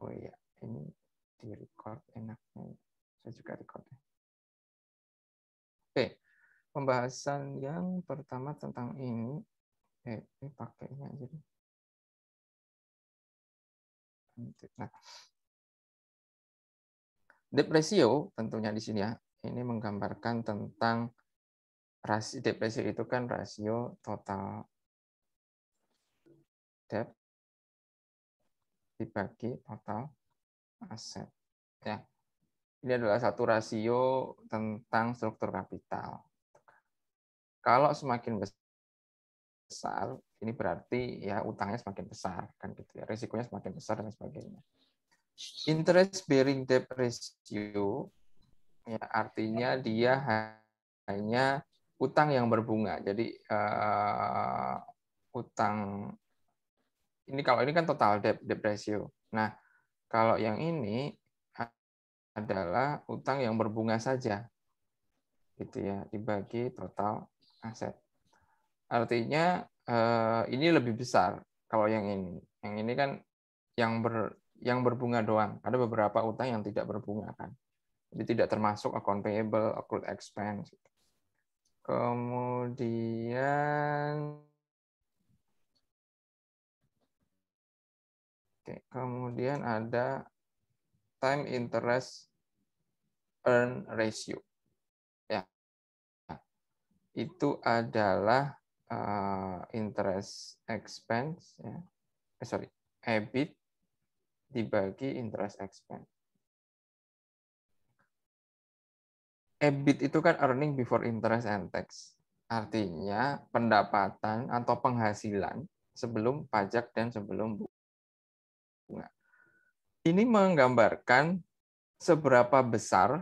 Oh iya, ini di record enaknya. Saya juga record ya. Oke, pembahasan yang pertama tentang ini. Eh, ini pakainya jadi. Nah, depresio tentunya di sini ya. Ini menggambarkan tentang rasio depresio itu kan rasio total debt dibagi total aset. Ya. Ini adalah satu rasio tentang struktur kapital. Kalau semakin besar, ini berarti ya utangnya semakin besar kan gitu ya, risikonya semakin besar dan sebagainya. Interest bearing debt ratio ya artinya dia hanya utang yang berbunga. Jadi uh, utang ini kalau ini kan total debt debt ratio. Nah, kalau yang ini adalah utang yang berbunga saja. Gitu ya, dibagi total aset. Artinya eh, ini lebih besar kalau yang ini. Yang ini kan yang ber yang berbunga doang. Ada beberapa utang yang tidak berbunga kan. Jadi tidak termasuk account payable, accrued expense. Kemudian Oke, kemudian ada time interest earn ratio. Ya. Itu adalah uh, interest expense ya. Eh, sorry, EBIT dibagi interest expense. EBIT itu kan earning before interest and tax. Artinya pendapatan atau penghasilan sebelum pajak dan sebelum bu ini menggambarkan seberapa besar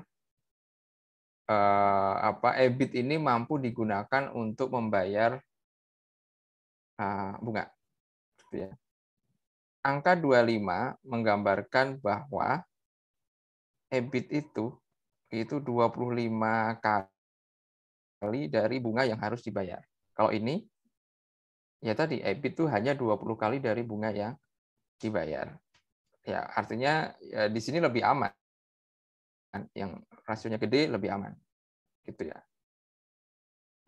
uh, apa EBIT ini mampu digunakan untuk membayar uh, bunga. Gitu ya. Angka 25 menggambarkan bahwa EBIT itu itu 25 kali dari bunga yang harus dibayar. Kalau ini ya tadi EBIT itu hanya 20 kali dari bunga yang dibayar ya artinya ya, di sini lebih aman yang rasionya gede lebih aman gitu ya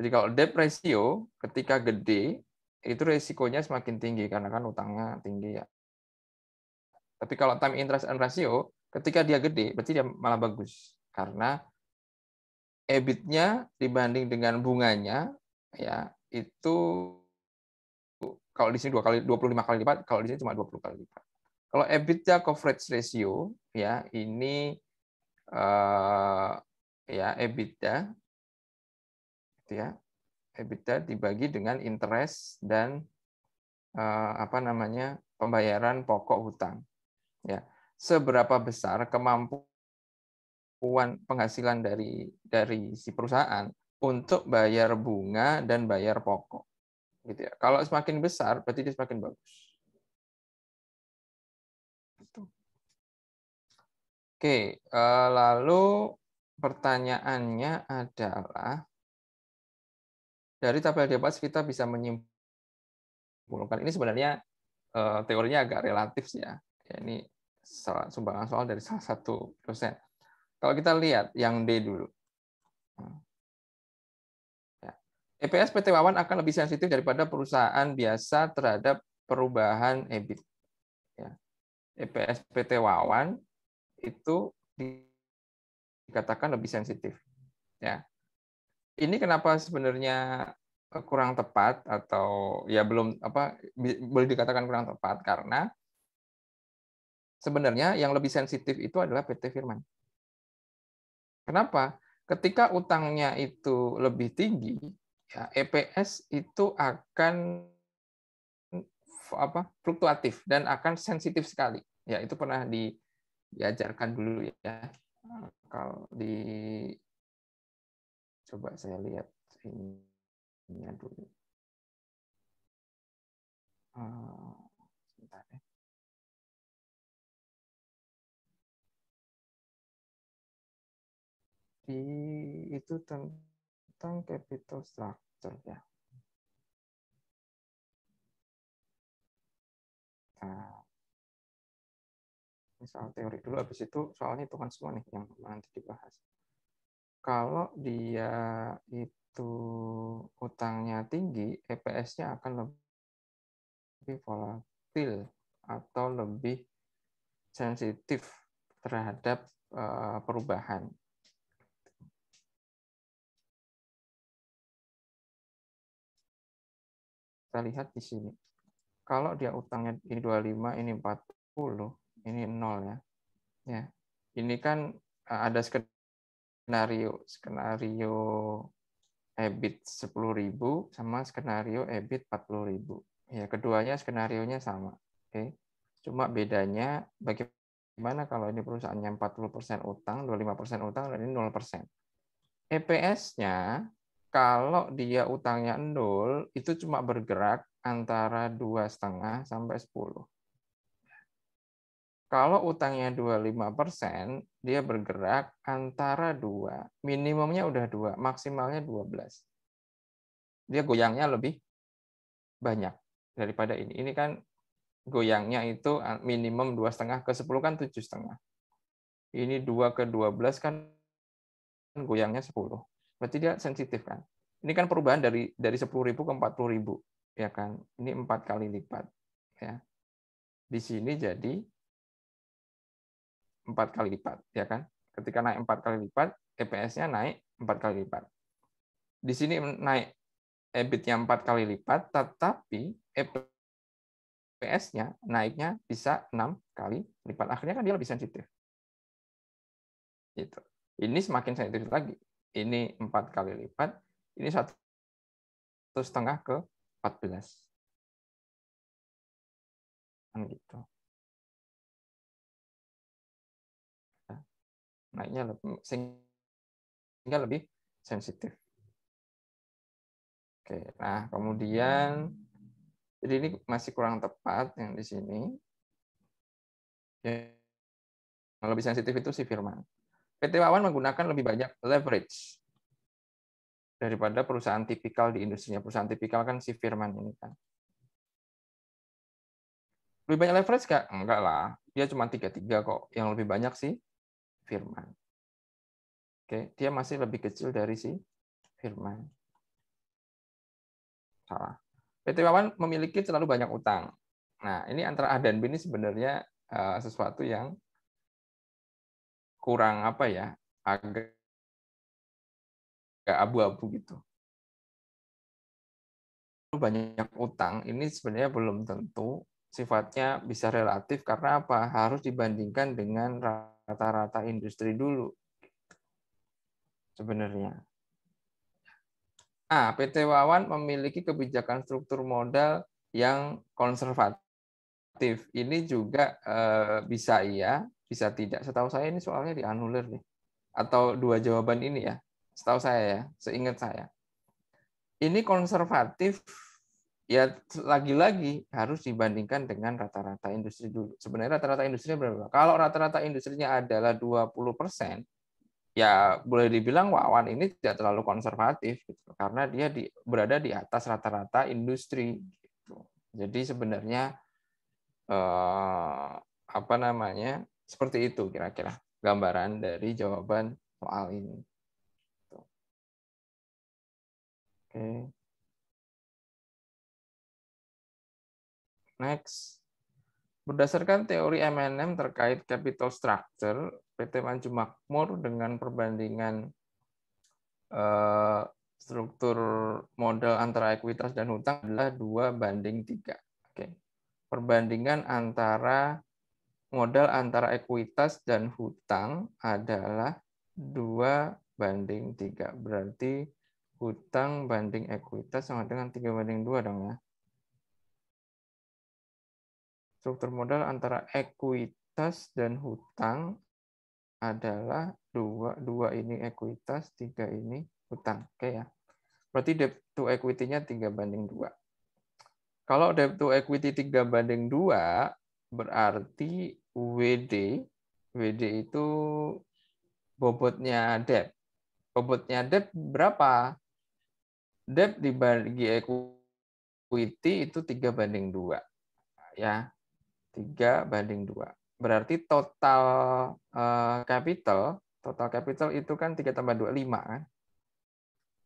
jadi kalau debt ratio ketika gede itu resikonya semakin tinggi karena kan utangnya tinggi ya tapi kalau time interest and ratio ketika dia gede berarti dia malah bagus karena EBIT-nya dibanding dengan bunganya ya itu kalau di sini dua kali 25 kali lipat kalau di sini cuma 20 kali lipat kalau EBITDA coverage ratio ya ini uh, ya EBITDA gitu ya EBITDA dibagi dengan interest dan uh, apa namanya pembayaran pokok hutang ya seberapa besar kemampuan penghasilan dari dari si perusahaan untuk bayar bunga dan bayar pokok gitu ya kalau semakin besar berarti dia semakin bagus Oke, eh, lalu pertanyaannya adalah dari tabel di kita bisa menyimpulkan ini sebenarnya eh, teorinya agak relatif ya. ya. Ini sumbangan soal dari salah satu dosen. Kalau kita lihat yang D dulu. Ya, EPS PT Wawan akan lebih sensitif daripada perusahaan biasa terhadap perubahan EBIT. Ya, EPS PT Wawan itu dikatakan lebih sensitif. Ya, ini kenapa sebenarnya eh, kurang tepat atau ya belum apa boleh dikatakan kurang tepat karena sebenarnya yang lebih sensitif itu adalah PT Firman. Kenapa? Ketika utangnya itu lebih tinggi, ya EPS itu akan apa fluktuatif dan akan sensitif sekali. Ya, itu pernah di diajarkan dulu ya. Kalau di coba saya lihat ini dulu. Eh, sebentar ya. Di itu tentang capital structure ya. Nah soal teori dulu habis itu soalnya itu kan semua nih yang nanti dibahas kalau dia itu utangnya tinggi EPS-nya akan lebih volatil atau lebih sensitif terhadap eh, perubahan kita lihat di sini. Kalau dia utangnya ini 25, ini 40, ini nol ya. Ya, ini kan e, ada skenario skenario EBIT ribu sama skenario EBIT 40.000. Ya, keduanya skenarionya sama. Oke. Cuma bedanya bagaimana kalau ini perusahaannya persen utang, dua lima persen utang dan ini nol persen. EPS-nya kalau dia utangnya nol itu cuma bergerak antara dua setengah sampai sepuluh. Kalau utangnya 25%, dia bergerak antara dua. Minimumnya udah dua, maksimalnya 12. Dia goyangnya lebih banyak daripada ini. Ini kan goyangnya itu minimum 2,5 setengah ke 10 kan 7,5. setengah. Ini 2 ke 12 kan goyangnya 10. Berarti dia sensitif kan. Ini kan perubahan dari dari 10.000 ke 40.000 ya kan. Ini 4 kali lipat ya. Di sini jadi empat kali lipat, ya kan? Ketika naik empat kali lipat, EPS-nya naik empat kali lipat. Di sini naik EBIT-nya empat kali lipat, tetapi EPS-nya naiknya bisa enam kali lipat. Akhirnya kan dia lebih sensitif. Gitu. Ini semakin sensitif lagi. Ini empat kali lipat, ini satu setengah ke 14. Kan gitu. naiknya lebih, sehingga lebih sensitif. Oke, nah kemudian jadi ini masih kurang tepat yang di sini. Yang lebih sensitif itu si Firman. PT Wawan menggunakan lebih banyak leverage daripada perusahaan tipikal di industrinya. Perusahaan tipikal kan si Firman ini kan. Lebih banyak leverage nggak? Enggak lah. Dia cuma tiga-tiga kok. Yang lebih banyak sih firman. Oke, dia masih lebih kecil dari si firman. Salah. PT Wawan memiliki terlalu banyak utang. Nah, ini antara A dan B ini sebenarnya eh, sesuatu yang kurang apa ya, agak abu-abu gitu. Banyak utang ini sebenarnya belum tentu sifatnya bisa relatif karena apa? Harus dibandingkan dengan rata-rata industri dulu sebenarnya. A. PT Wawan memiliki kebijakan struktur modal yang konservatif. Ini juga eh, bisa iya, bisa tidak. Setahu saya ini soalnya dianulir nih. Atau dua jawaban ini ya. Setahu saya ya, seingat saya. Ini konservatif ya lagi-lagi harus dibandingkan dengan rata-rata industri dulu. Sebenarnya rata-rata industri berapa? Kalau rata-rata industrinya adalah 20 persen, ya boleh dibilang Wawan ini tidak terlalu konservatif gitu, karena dia di, berada di atas rata-rata industri. Gitu. Jadi sebenarnya eh, apa namanya seperti itu kira-kira gambaran dari jawaban soal ini. Gitu. Oke. Okay. Next. Berdasarkan teori MNM terkait capital structure, PT Maju Makmur dengan perbandingan eh, struktur modal antara ekuitas dan hutang adalah dua banding tiga. Oke. Perbandingan antara modal antara ekuitas dan hutang adalah dua banding tiga. Berarti hutang banding ekuitas sama dengan tiga banding dua, dong ya struktur modal antara ekuitas dan hutang adalah dua dua ini ekuitas tiga ini hutang oke okay ya berarti debt to equity-nya tiga banding dua kalau debt to equity tiga banding dua berarti WD WD itu bobotnya debt bobotnya debt berapa debt dibagi equity itu tiga banding dua ya 3 banding 2. Berarti total eh, capital, total capital itu kan 3 tambah 2, 5 kan?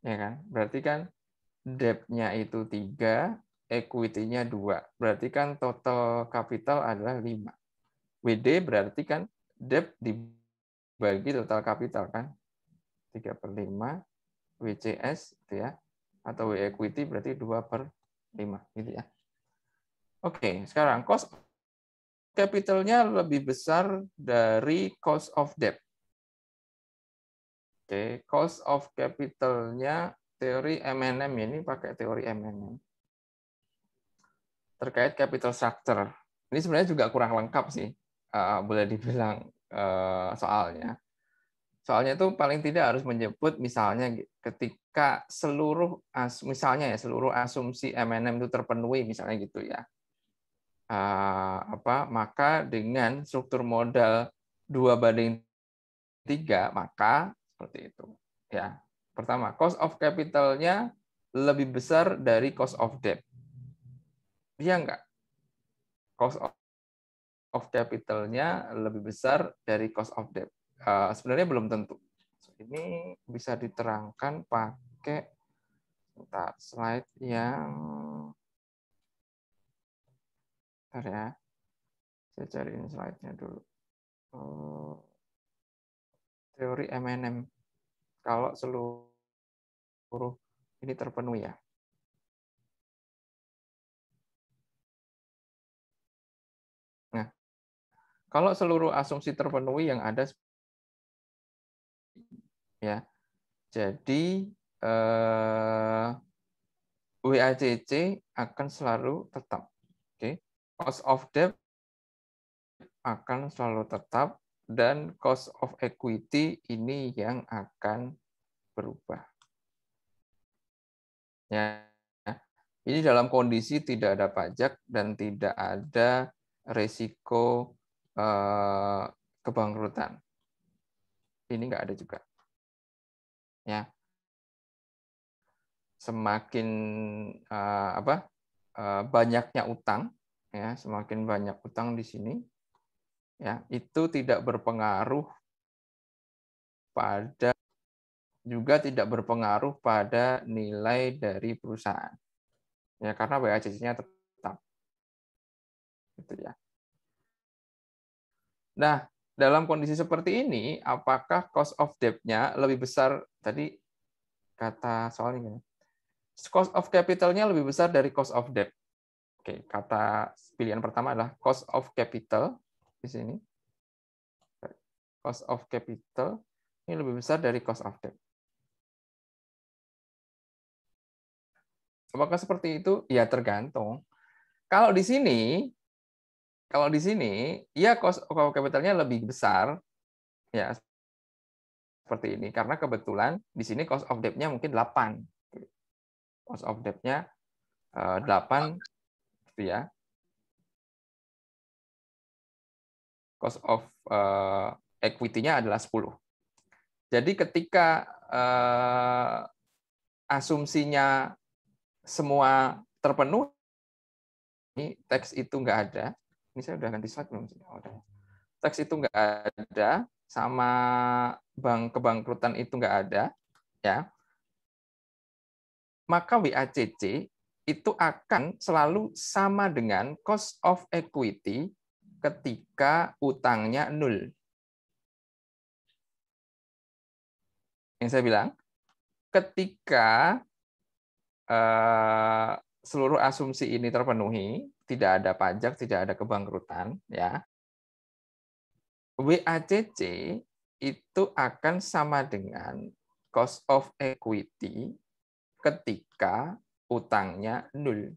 Ya kan? Berarti kan debt-nya itu 3, equity-nya 2. Berarti kan total capital adalah 5. WD berarti kan debt dibagi total capital kan? 3 per 5, WCS gitu ya. Atau W equity berarti 2 per 5 gitu ya. Oke, sekarang cost capitalnya lebih besar dari cost of debt. Oke, okay. cost of capitalnya teori M&M ini pakai teori M&M. terkait capital structure. Ini sebenarnya juga kurang lengkap sih, uh, boleh dibilang uh, soalnya. Soalnya itu paling tidak harus menyebut misalnya ketika seluruh as, misalnya ya seluruh asumsi M&M itu terpenuhi misalnya gitu ya Eh, apa maka dengan struktur modal dua banding tiga maka seperti itu ya pertama cost of capitalnya lebih besar dari cost of debt iya enggak cost of, of capitalnya lebih besar dari cost of debt uh, sebenarnya belum tentu ini bisa diterangkan pakai slide yang Bentar ya. Saya cariin slide-nya dulu. Oh. Teori MNM. Kalau seluruh ini terpenuhi ya. Nah, kalau seluruh asumsi terpenuhi yang ada ya. Jadi eh, WACC akan selalu tetap. Oke. Okay cost of debt akan selalu tetap dan cost of equity ini yang akan berubah. Ya. Ini dalam kondisi tidak ada pajak dan tidak ada resiko eh, kebangkrutan. Ini nggak ada juga. Ya. Semakin eh, apa? Eh, banyaknya utang ya semakin banyak utang di sini ya itu tidak berpengaruh pada juga tidak berpengaruh pada nilai dari perusahaan ya karena WACC-nya tetap gitu ya nah dalam kondisi seperti ini apakah cost of debt-nya lebih besar tadi kata soalnya cost of capital-nya lebih besar dari cost of debt Oke, kata pilihan pertama adalah cost of capital di sini. Cost of capital ini lebih besar dari cost of debt. Apakah seperti itu? Ya tergantung. Kalau di sini, kalau di sini, ya cost of capitalnya lebih besar, ya seperti ini. Karena kebetulan di sini cost of debt-nya mungkin 8. Cost of debt-nya 8 eh, pasti ya. Cost of uh, equity-nya adalah 10. Jadi ketika uh, asumsinya semua terpenuhi, ini teks itu nggak ada. Ini saya udah ganti slide belum? Oh, teks itu nggak ada, sama bank kebangkrutan itu nggak ada, ya. Maka WACC itu akan selalu sama dengan cost of equity ketika utangnya nol. Yang saya bilang, ketika eh, seluruh asumsi ini terpenuhi, tidak ada pajak, tidak ada kebangkrutan, ya. WACC itu akan sama dengan cost of equity ketika utangnya nol.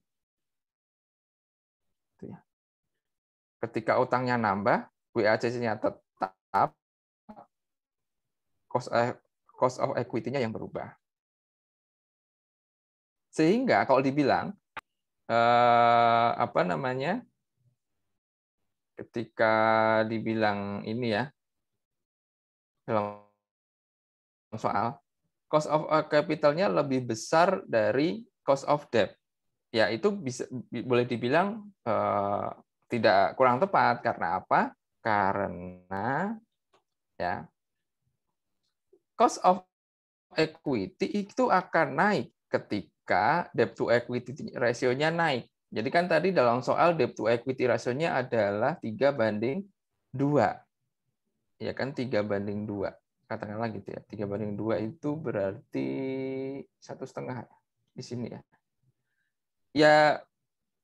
Gitu ya. Ketika utangnya nambah, WACC-nya tetap, cost, of equity-nya yang berubah. Sehingga kalau dibilang eh, apa namanya? ketika dibilang ini ya dalam soal cost of eh, capital-nya lebih besar dari cost of debt. Ya, itu bisa boleh dibilang uh, tidak kurang tepat karena apa? Karena ya cost of equity itu akan naik ketika debt to equity rasionya naik. Jadi kan tadi dalam soal debt to equity rasionya adalah tiga banding dua, Ya kan tiga banding dua. katakanlah gitu ya tiga banding dua itu berarti satu setengah di sini ya. Ya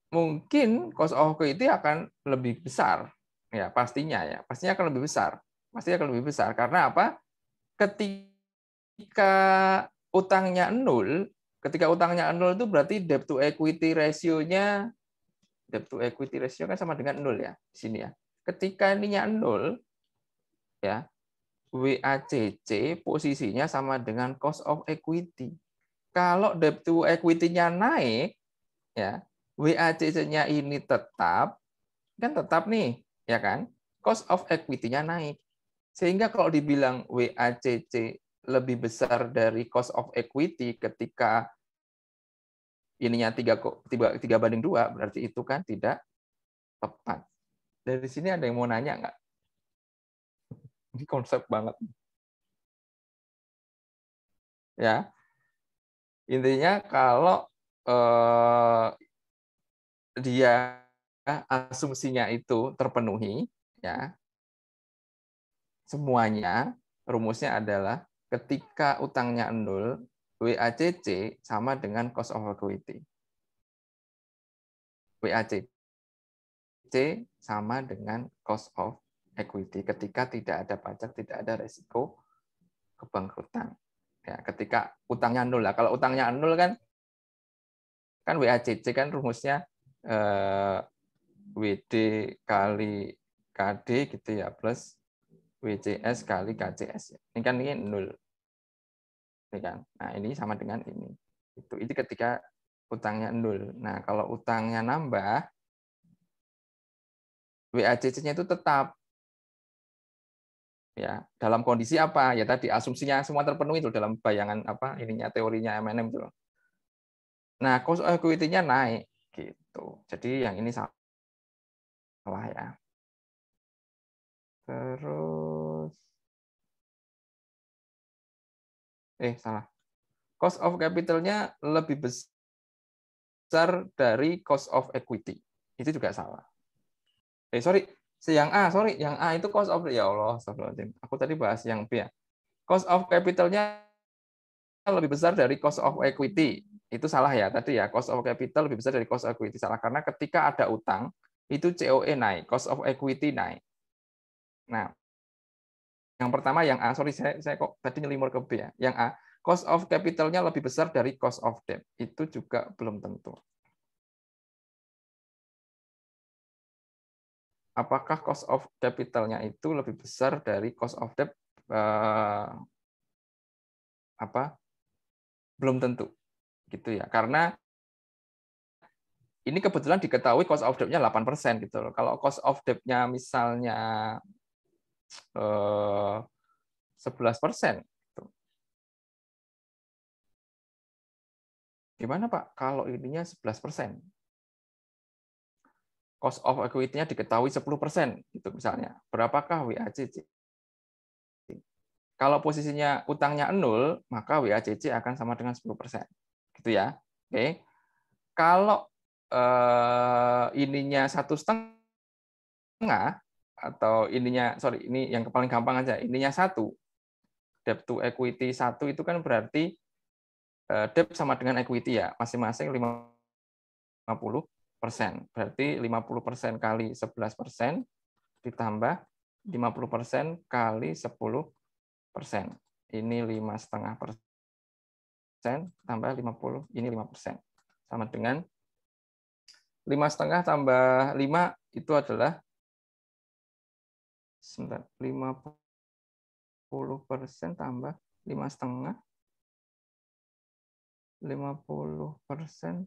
mungkin cost of equity akan lebih besar ya pastinya ya pastinya akan lebih besar pastinya akan lebih besar karena apa ketika utangnya nol ketika utangnya nol itu berarti debt to equity ratio-nya debt to equity ratio kan sama dengan nol ya di sini ya ketika ininya nol ya WACC posisinya sama dengan cost of equity kalau debt to equity-nya naik, ya WACC-nya ini tetap, kan tetap nih, ya kan? Cost of equity-nya naik. Sehingga kalau dibilang WACC lebih besar dari cost of equity ketika ininya tiga tiga banding dua berarti itu kan tidak tepat. Dari sini ada yang mau nanya nggak? Ini konsep banget. Ya, Intinya kalau eh, dia asumsinya itu terpenuhi, ya semuanya rumusnya adalah ketika utangnya nol, WACC sama dengan cost of equity. WACC sama dengan cost of equity ketika tidak ada pajak, tidak ada resiko kebangkrutan ya ketika utangnya nol lah kalau utangnya nol kan kan WACC kan rumusnya eh, WD kali KD gitu ya plus WCS kali KCS ini kan ini nol ini kan nah ini sama dengan ini itu itu ketika utangnya nol nah kalau utangnya nambah WACC-nya itu tetap ya dalam kondisi apa ya tadi asumsinya semua terpenuhi itu dalam bayangan apa ininya teorinya MNM itu nah cost of equity-nya naik gitu jadi yang ini salah ya terus eh salah cost of capital-nya lebih besar dari cost of equity itu juga salah eh sorry yang A, sorry, yang A itu cost of ya Allah, Aku tadi bahas yang B ya. Cost of capitalnya lebih besar dari cost of equity. Itu salah ya tadi ya. Cost of capital lebih besar dari cost of equity salah karena ketika ada utang itu COE naik, cost of equity naik. Nah, yang pertama yang A, sorry saya saya kok tadi nyelimur ke B ya. Yang A, cost of capitalnya lebih besar dari cost of debt. Itu juga belum tentu. apakah cost of capitalnya itu lebih besar dari cost of debt eh, apa belum tentu gitu ya karena ini kebetulan diketahui cost of debt-nya 8% gitu loh. Kalau cost of debt-nya misalnya eh, sebelas persen, gitu. gimana Pak? Kalau ininya 11 persen, cost of equity-nya diketahui 10% gitu misalnya. Berapakah WACC? Kalau posisinya utangnya nol, maka WACC akan sama dengan 10%. Gitu ya. Oke. Kalau eh, ininya satu setengah atau ininya sorry ini yang paling gampang aja ininya satu debt to equity satu itu kan berarti eh, debt sama dengan equity ya masing-masing 50 persen. Berarti 50 persen kali 11 persen ditambah 50 persen kali 10 persen. Ini lima setengah persen tambah 50, ini 5 persen. Sama dengan lima setengah tambah 5 itu adalah 50 persen tambah lima setengah 50 persen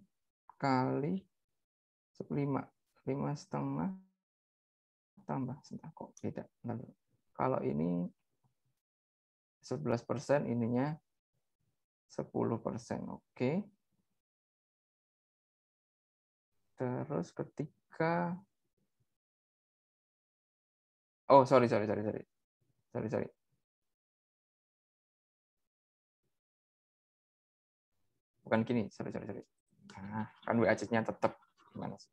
kali lima lima setengah tambah sebentar kok beda lalu kalau ini 11 persen ininya 10 persen oke okay. terus ketika oh sorry sorry sorry sorry sorry sorry bukan gini sorry sorry sorry nah, kan WAC-nya tetap gimana sih?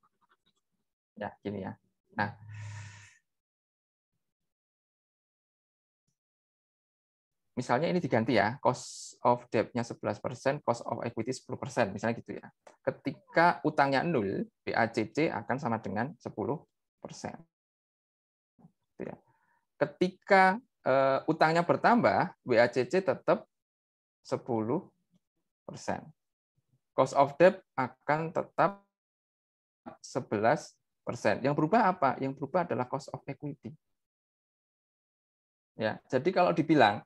Ya, gini ya. Nah, misalnya ini diganti ya, cost of debt-nya 11%, cost of equity 10%, misalnya gitu ya. Ketika utangnya 0, BACC akan sama dengan 10%. Gitu ya. Ketika uh, utangnya bertambah, BACC tetap 10%. Cost of debt akan tetap 11 persen. Yang berubah apa? Yang berubah adalah cost of equity. Ya, jadi kalau dibilang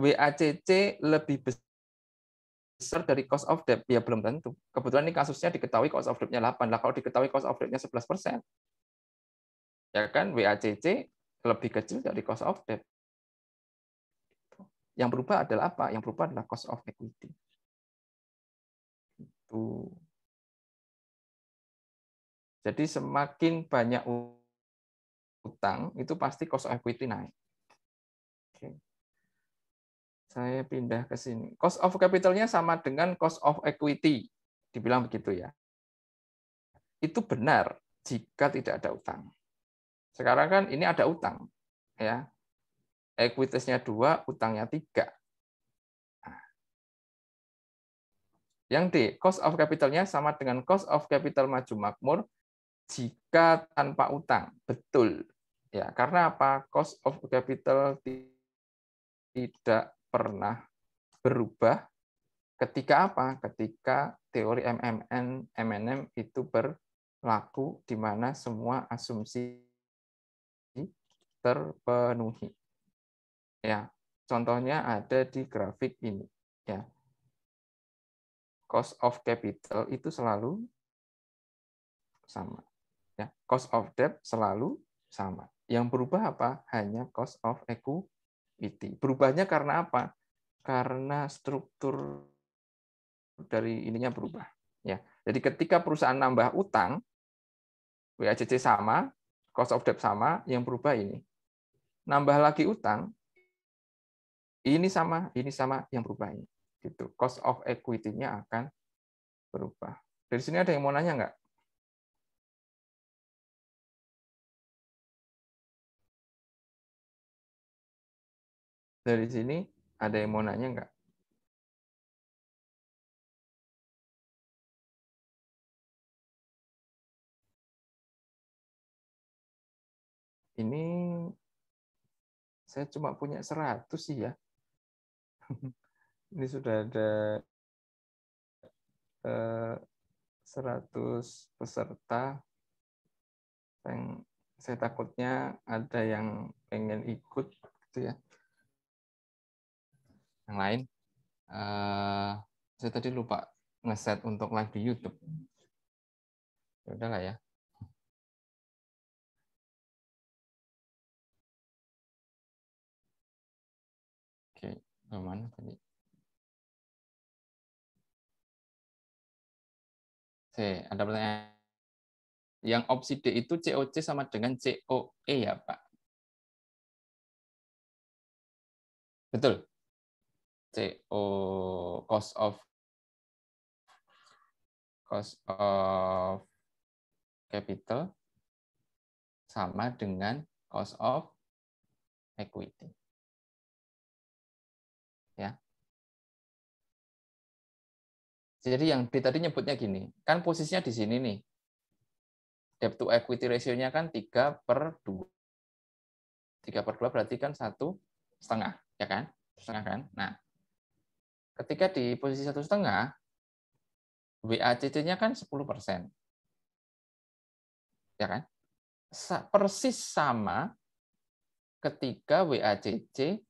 WACC lebih besar dari cost of debt, ya belum tentu. Kebetulan ini kasusnya diketahui cost of debt-nya 8. Lah kalau diketahui cost of debt-nya 11 persen, ya kan WACC lebih kecil dari cost of debt. Yang berubah adalah apa? Yang berubah adalah cost of equity. Itu. Jadi semakin banyak utang, itu pasti cost of equity naik. Oke. Saya pindah ke sini. Cost of capitalnya sama dengan cost of equity. Dibilang begitu ya. Itu benar jika tidak ada utang. Sekarang kan ini ada utang. ya Equitasnya dua, utangnya tiga. Nah. Yang D, cost of capitalnya sama dengan cost of capital maju makmur jika tanpa utang. Betul. Ya, karena apa? Cost of capital tidak pernah berubah ketika apa? Ketika teori MMN MNM itu berlaku di mana semua asumsi terpenuhi. Ya, contohnya ada di grafik ini, ya. Cost of capital itu selalu sama. Ya, cost of debt selalu sama. Yang berubah apa? Hanya cost of equity. Berubahnya karena apa? Karena struktur dari ininya berubah. Ya, jadi ketika perusahaan nambah utang, WACC sama, cost of debt sama, yang berubah ini. Nambah lagi utang, ini sama, ini sama, yang berubah ini. Gitu. Cost of equity-nya akan berubah. Dari sini ada yang mau nanya nggak? dari sini ada yang mau nanya nggak? Ini saya cuma punya 100 sih ya. Ini sudah ada 100 eh, peserta. Yang saya takutnya ada yang pengen ikut gitu ya yang lain. Uh, saya tadi lupa ngeset untuk live di YouTube. Ya Udah lah ya. Oke, mana tadi? Oke, ada pertanyaan. Yang opsi D itu COC sama dengan COE ya, Pak? Betul? CO cost of cost of capital sama dengan cost of equity. Ya. Jadi yang di tadi nyebutnya gini, kan posisinya di sini nih. Debt to equity ratio-nya kan 3 per 2. 3 per 2 berarti kan satu setengah, ya kan? Setengah kan? Nah, ketika di posisi satu setengah, WACC-nya kan 10 persen, ya kan? Persis sama ketika WACC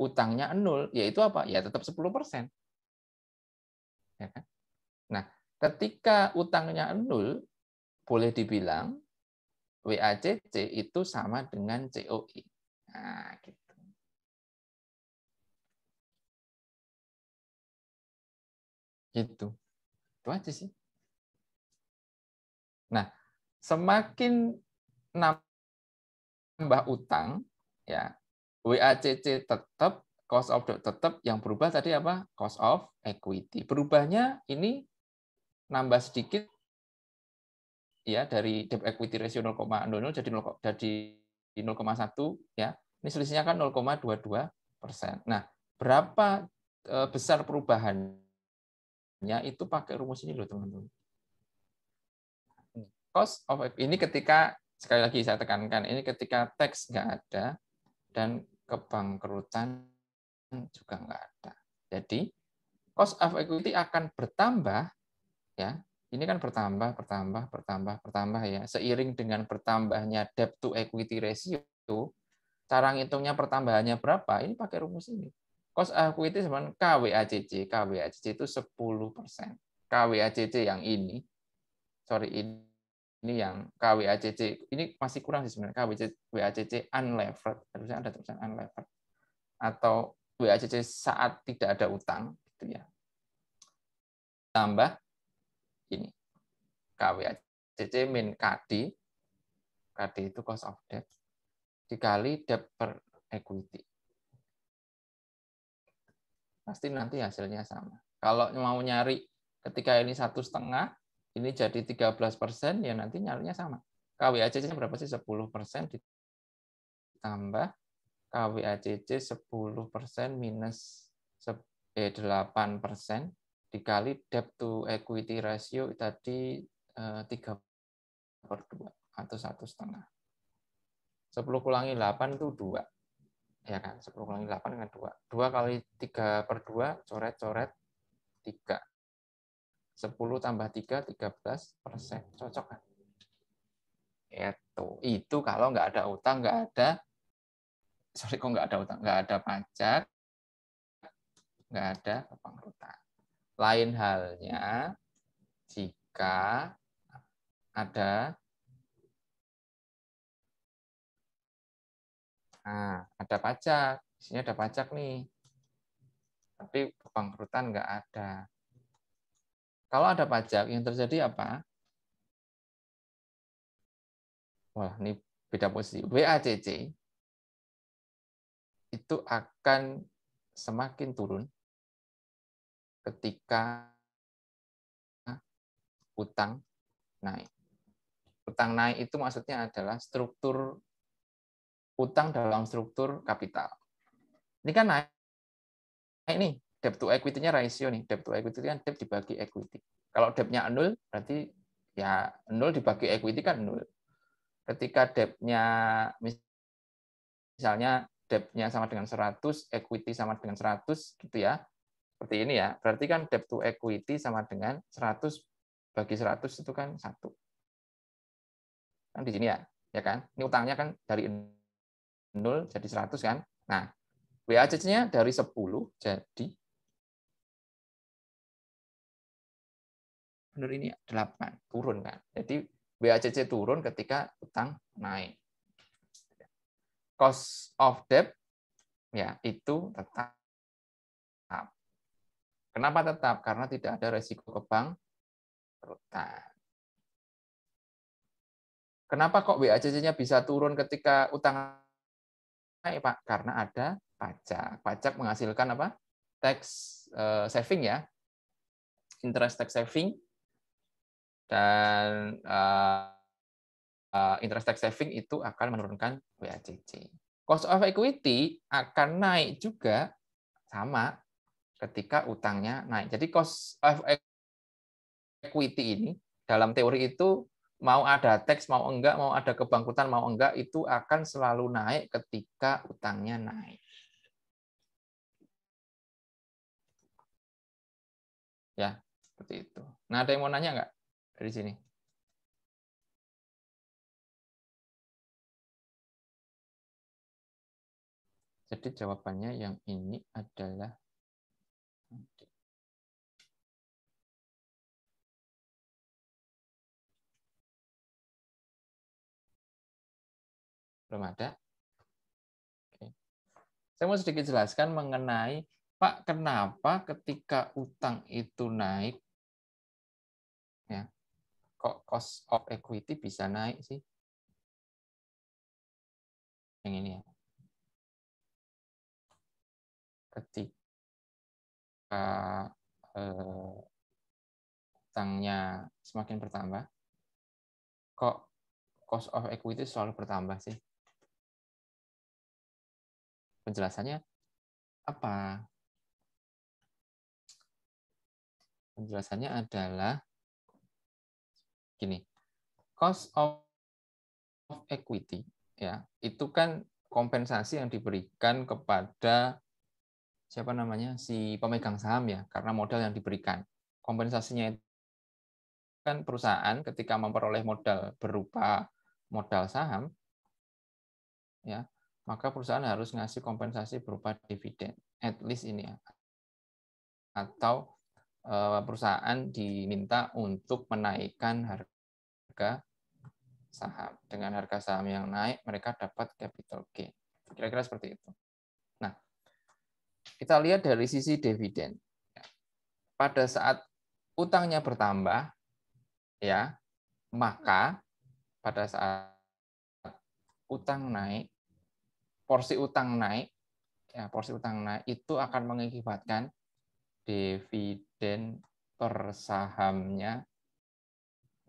utangnya nol, yaitu apa? Ya tetap 10 persen, ya kan? Nah, ketika utangnya nol, boleh dibilang WACC itu sama dengan COI. E. Nah, gitu. Gitu. Itu aja sih. Nah, semakin nambah utang, ya WACC tetap, cost of debt tetap, yang berubah tadi apa? Cost of equity. Berubahnya ini nambah sedikit ya dari debt equity ratio 0,00 jadi 0, jadi 0,1 ya. Ini selisihnya kan 0,22 persen. Nah, berapa e, besar perubahannya nya itu pakai rumus ini loh teman-teman. Hmm. Cost of ini ketika sekali lagi saya tekankan ini ketika teks nggak ada dan kebangkrutan juga nggak ada. Jadi cost of equity akan bertambah ya. Ini kan bertambah, bertambah, bertambah, bertambah ya. Seiring dengan bertambahnya debt to equity ratio, cara ngitungnya pertambahannya berapa? Ini pakai rumus ini. Cost equity sama KWACC. KWACC itu 10%. KWACC yang ini, sorry ini, ini yang KWACC, ini masih kurang sih sebenarnya. KWACC unlevered, harusnya ada tulisan unlevered. Atau WACC saat tidak ada utang, gitu ya. Tambah ini, KWACC min KD, KD itu cost of debt, dikali debt per equity pasti nanti hasilnya sama. Kalau mau nyari ketika ini satu setengah, ini jadi 13 persen, ya nanti nyarinya sama. KWACC berapa sih? 10 persen ditambah KWACC 10 persen minus 8 eh, persen dikali debt to equity ratio tadi 3 eh, per 2 atau satu setengah. 10 kurangi 8 itu 2 ya kan 10 kurangi 8 dengan 2 2 kali 3 per 2 coret-coret 3 10 tambah 3 13 persen cocok kan itu itu kalau nggak ada utang nggak ada sorry kok nggak ada utang nggak ada pajak nggak ada kebangkrutan. lain halnya jika ada Nah, ada pajak, isinya ada pajak nih. Tapi kebangkrutan nggak ada. Kalau ada pajak, yang terjadi apa? Wah, ini beda posisi. WACC itu akan semakin turun ketika utang naik. Utang naik itu maksudnya adalah struktur utang dalam struktur kapital. Ini kan naik, naik nih, debt to equity-nya rasio nih, debt to equity kan debt dibagi equity. Kalau debt-nya nol, berarti ya nol dibagi equity kan nol. Ketika debt-nya misalnya debt-nya sama dengan 100, equity sama dengan 100 gitu ya. Seperti ini ya. Berarti kan debt to equity sama dengan 100 bagi 100 itu kan satu. Kan di sini ya, ya kan? Ini utangnya kan dari 0 jadi 100 kan. Nah, WACC-nya dari 10 jadi benar ini 8 ya? turun kan. Jadi WACC turun ketika utang naik. Cost of debt ya itu tetap. Kenapa tetap? Karena tidak ada resiko ke bank berutang. Kenapa kok WACC-nya bisa turun ketika utang naik Pak karena ada pajak. Pajak menghasilkan apa? Tax eh, saving ya. Interest tax saving dan eh, eh, interest tax saving itu akan menurunkan WACC. Cost of equity akan naik juga sama ketika utangnya naik. Jadi cost of equity ini dalam teori itu mau ada teks mau enggak, mau ada kebangkrutan mau enggak itu akan selalu naik ketika utangnya naik. Ya, seperti itu. Nah, ada yang mau nanya enggak dari sini? Jadi jawabannya yang ini adalah Belum ada? Oke. Saya mau sedikit jelaskan mengenai, Pak, kenapa ketika utang itu naik, ya, kok cost of equity bisa naik sih? Yang ini ya. Ketika eh, utangnya semakin bertambah, kok cost of equity selalu bertambah sih? penjelasannya apa? Penjelasannya adalah gini. Cost of equity ya, itu kan kompensasi yang diberikan kepada siapa namanya? si pemegang saham ya, karena modal yang diberikan. Kompensasinya itu kan perusahaan ketika memperoleh modal berupa modal saham ya maka perusahaan harus ngasih kompensasi berupa dividen, at least ini ya. Atau eh, perusahaan diminta untuk menaikkan harga saham. Dengan harga saham yang naik, mereka dapat capital gain. Kira-kira seperti itu. Nah, kita lihat dari sisi dividen. Pada saat utangnya bertambah, ya, maka pada saat utang naik, porsi utang naik, ya, porsi utang naik itu akan mengakibatkan dividen per sahamnya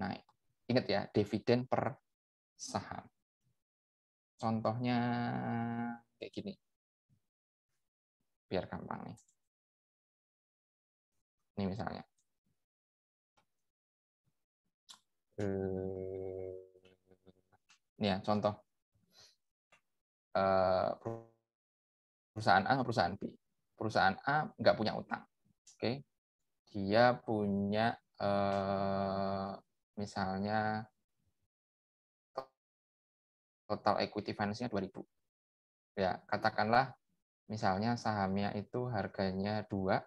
naik. Ingat ya, dividen per saham. Contohnya kayak gini. Biar gampang nih. Ini misalnya. Eh, ini ya, contoh Eh, perusahaan A sama perusahaan B. Perusahaan A nggak punya utang, oke? Dia punya eh, misalnya total equity finance-nya 2000. Ya, katakanlah misalnya sahamnya itu harganya 2,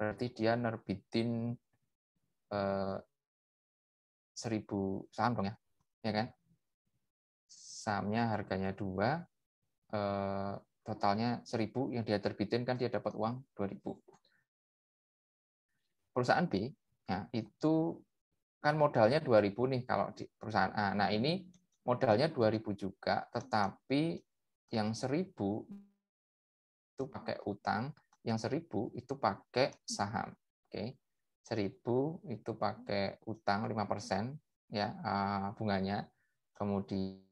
berarti dia nerbitin eh, 1000 saham dong ya. Ya kan? Sahamnya harganya 2, Eh, totalnya 1000 yang dia terbitin kan dia dapat uang 2000. Perusahaan B ya, itu kan modalnya 2000 nih kalau di perusahaan A. Nah, ini modalnya 2000 juga tetapi yang 1000 itu pakai utang, yang 1000 itu pakai saham. Oke. 1000 itu pakai utang 5% ya eh, bunganya. Kemudian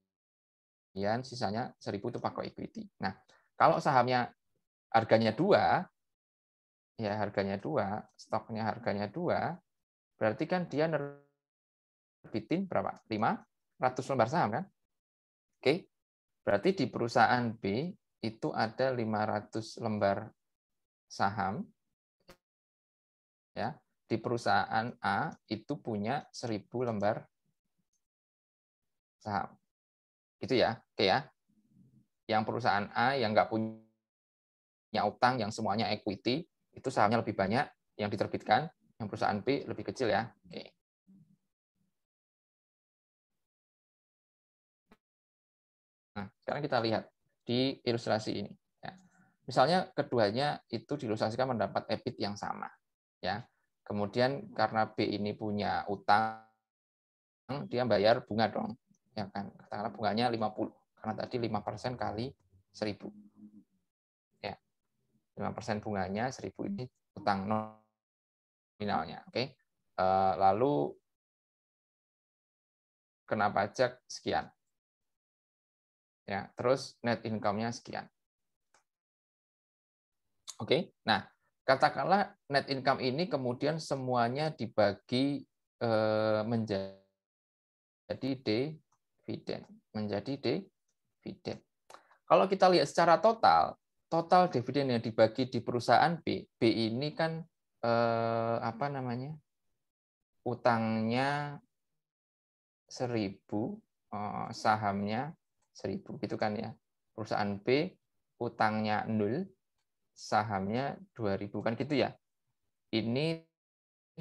kemudian sisanya 1000 itu pakai equity. Nah, kalau sahamnya harganya dua, ya harganya dua, stoknya harganya dua, berarti kan dia nerbitin berapa? 500 lembar saham kan? Oke. Berarti di perusahaan B itu ada 500 lembar saham. Ya, di perusahaan A itu punya 1000 lembar saham. Gitu ya. Oke ya. Yang perusahaan A yang nggak punya utang, yang semuanya equity, itu sahamnya lebih banyak yang diterbitkan, yang perusahaan B lebih kecil ya. Oke. Nah, sekarang kita lihat di ilustrasi ini. Ya. Misalnya keduanya itu diilustrasikan mendapat EBIT yang sama. Ya. Kemudian karena B ini punya utang, dia bayar bunga dong ya kan katakanlah bunganya 50 karena tadi 5% kali 1000 ya 5% bunganya 1000 ini utang nominalnya oke okay? Eh, lalu kena pajak sekian ya terus net income-nya sekian oke okay? nah katakanlah net income ini kemudian semuanya dibagi eh, menjadi D dividen menjadi dividen. Kalau kita lihat secara total, total dividen yang dibagi di perusahaan B, B ini kan eh, apa namanya? utangnya 1000, eh, sahamnya 1000 gitu kan ya. Perusahaan B utangnya 0, sahamnya 2000 kan gitu ya. Ini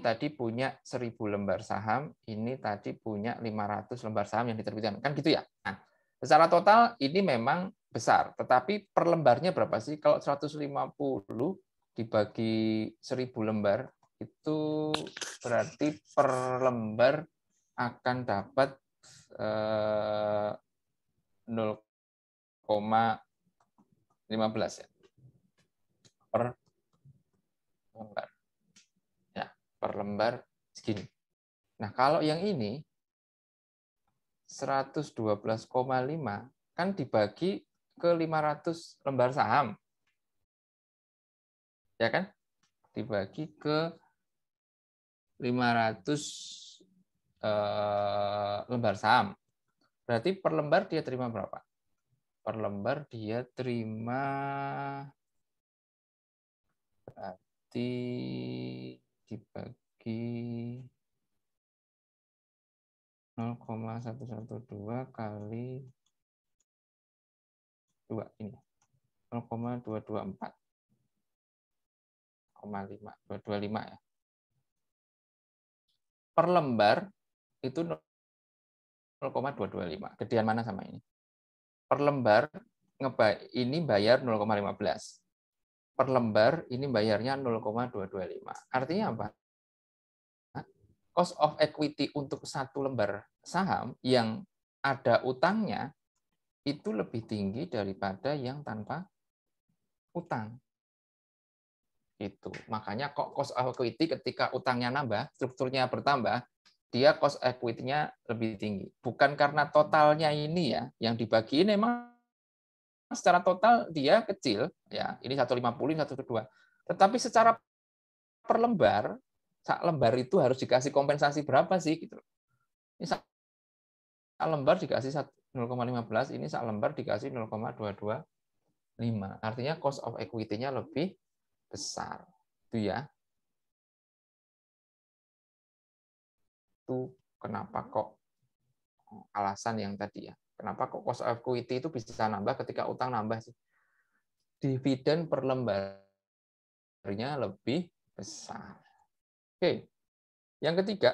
tadi punya 1000 lembar saham, ini tadi punya 500 lembar saham yang diterbitkan. Kan gitu ya? Nah, secara total ini memang besar, tetapi per lembarnya berapa sih? Kalau 150 dibagi 1000 lembar, itu berarti per lembar akan dapat 0,15 eh, ya per lembar per lembar segini. Nah, kalau yang ini 112,5 kan dibagi ke 500 lembar saham. Ya kan? Dibagi ke 500 eh, lembar saham. Berarti per lembar dia terima berapa? Per lembar dia terima berarti dibagi 0,112 kali 2 ini 0,224 0,5 225 ya per lembar itu 0,225 gedean mana sama ini per lembar ini bayar 0,15 per lembar ini bayarnya 0,225. Artinya apa? Cost of equity untuk satu lembar saham yang ada utangnya itu lebih tinggi daripada yang tanpa utang. Itu. Makanya kok cost of equity ketika utangnya nambah, strukturnya bertambah, dia cost equity-nya lebih tinggi. Bukan karena totalnya ini ya, yang dibagi memang Nah, secara total dia kecil ya ini 150 satu 122 tetapi secara per lembar sak lembar itu harus dikasih kompensasi berapa sih gitu ini sak lembar dikasih 0,15 ini sak lembar dikasih 0,225 artinya cost of equity-nya lebih besar itu ya itu kenapa kok alasan yang tadi ya Kenapa kok cost of equity itu bisa nambah ketika utang nambah sih? Dividen per lembarnya lebih besar. Oke. Yang ketiga,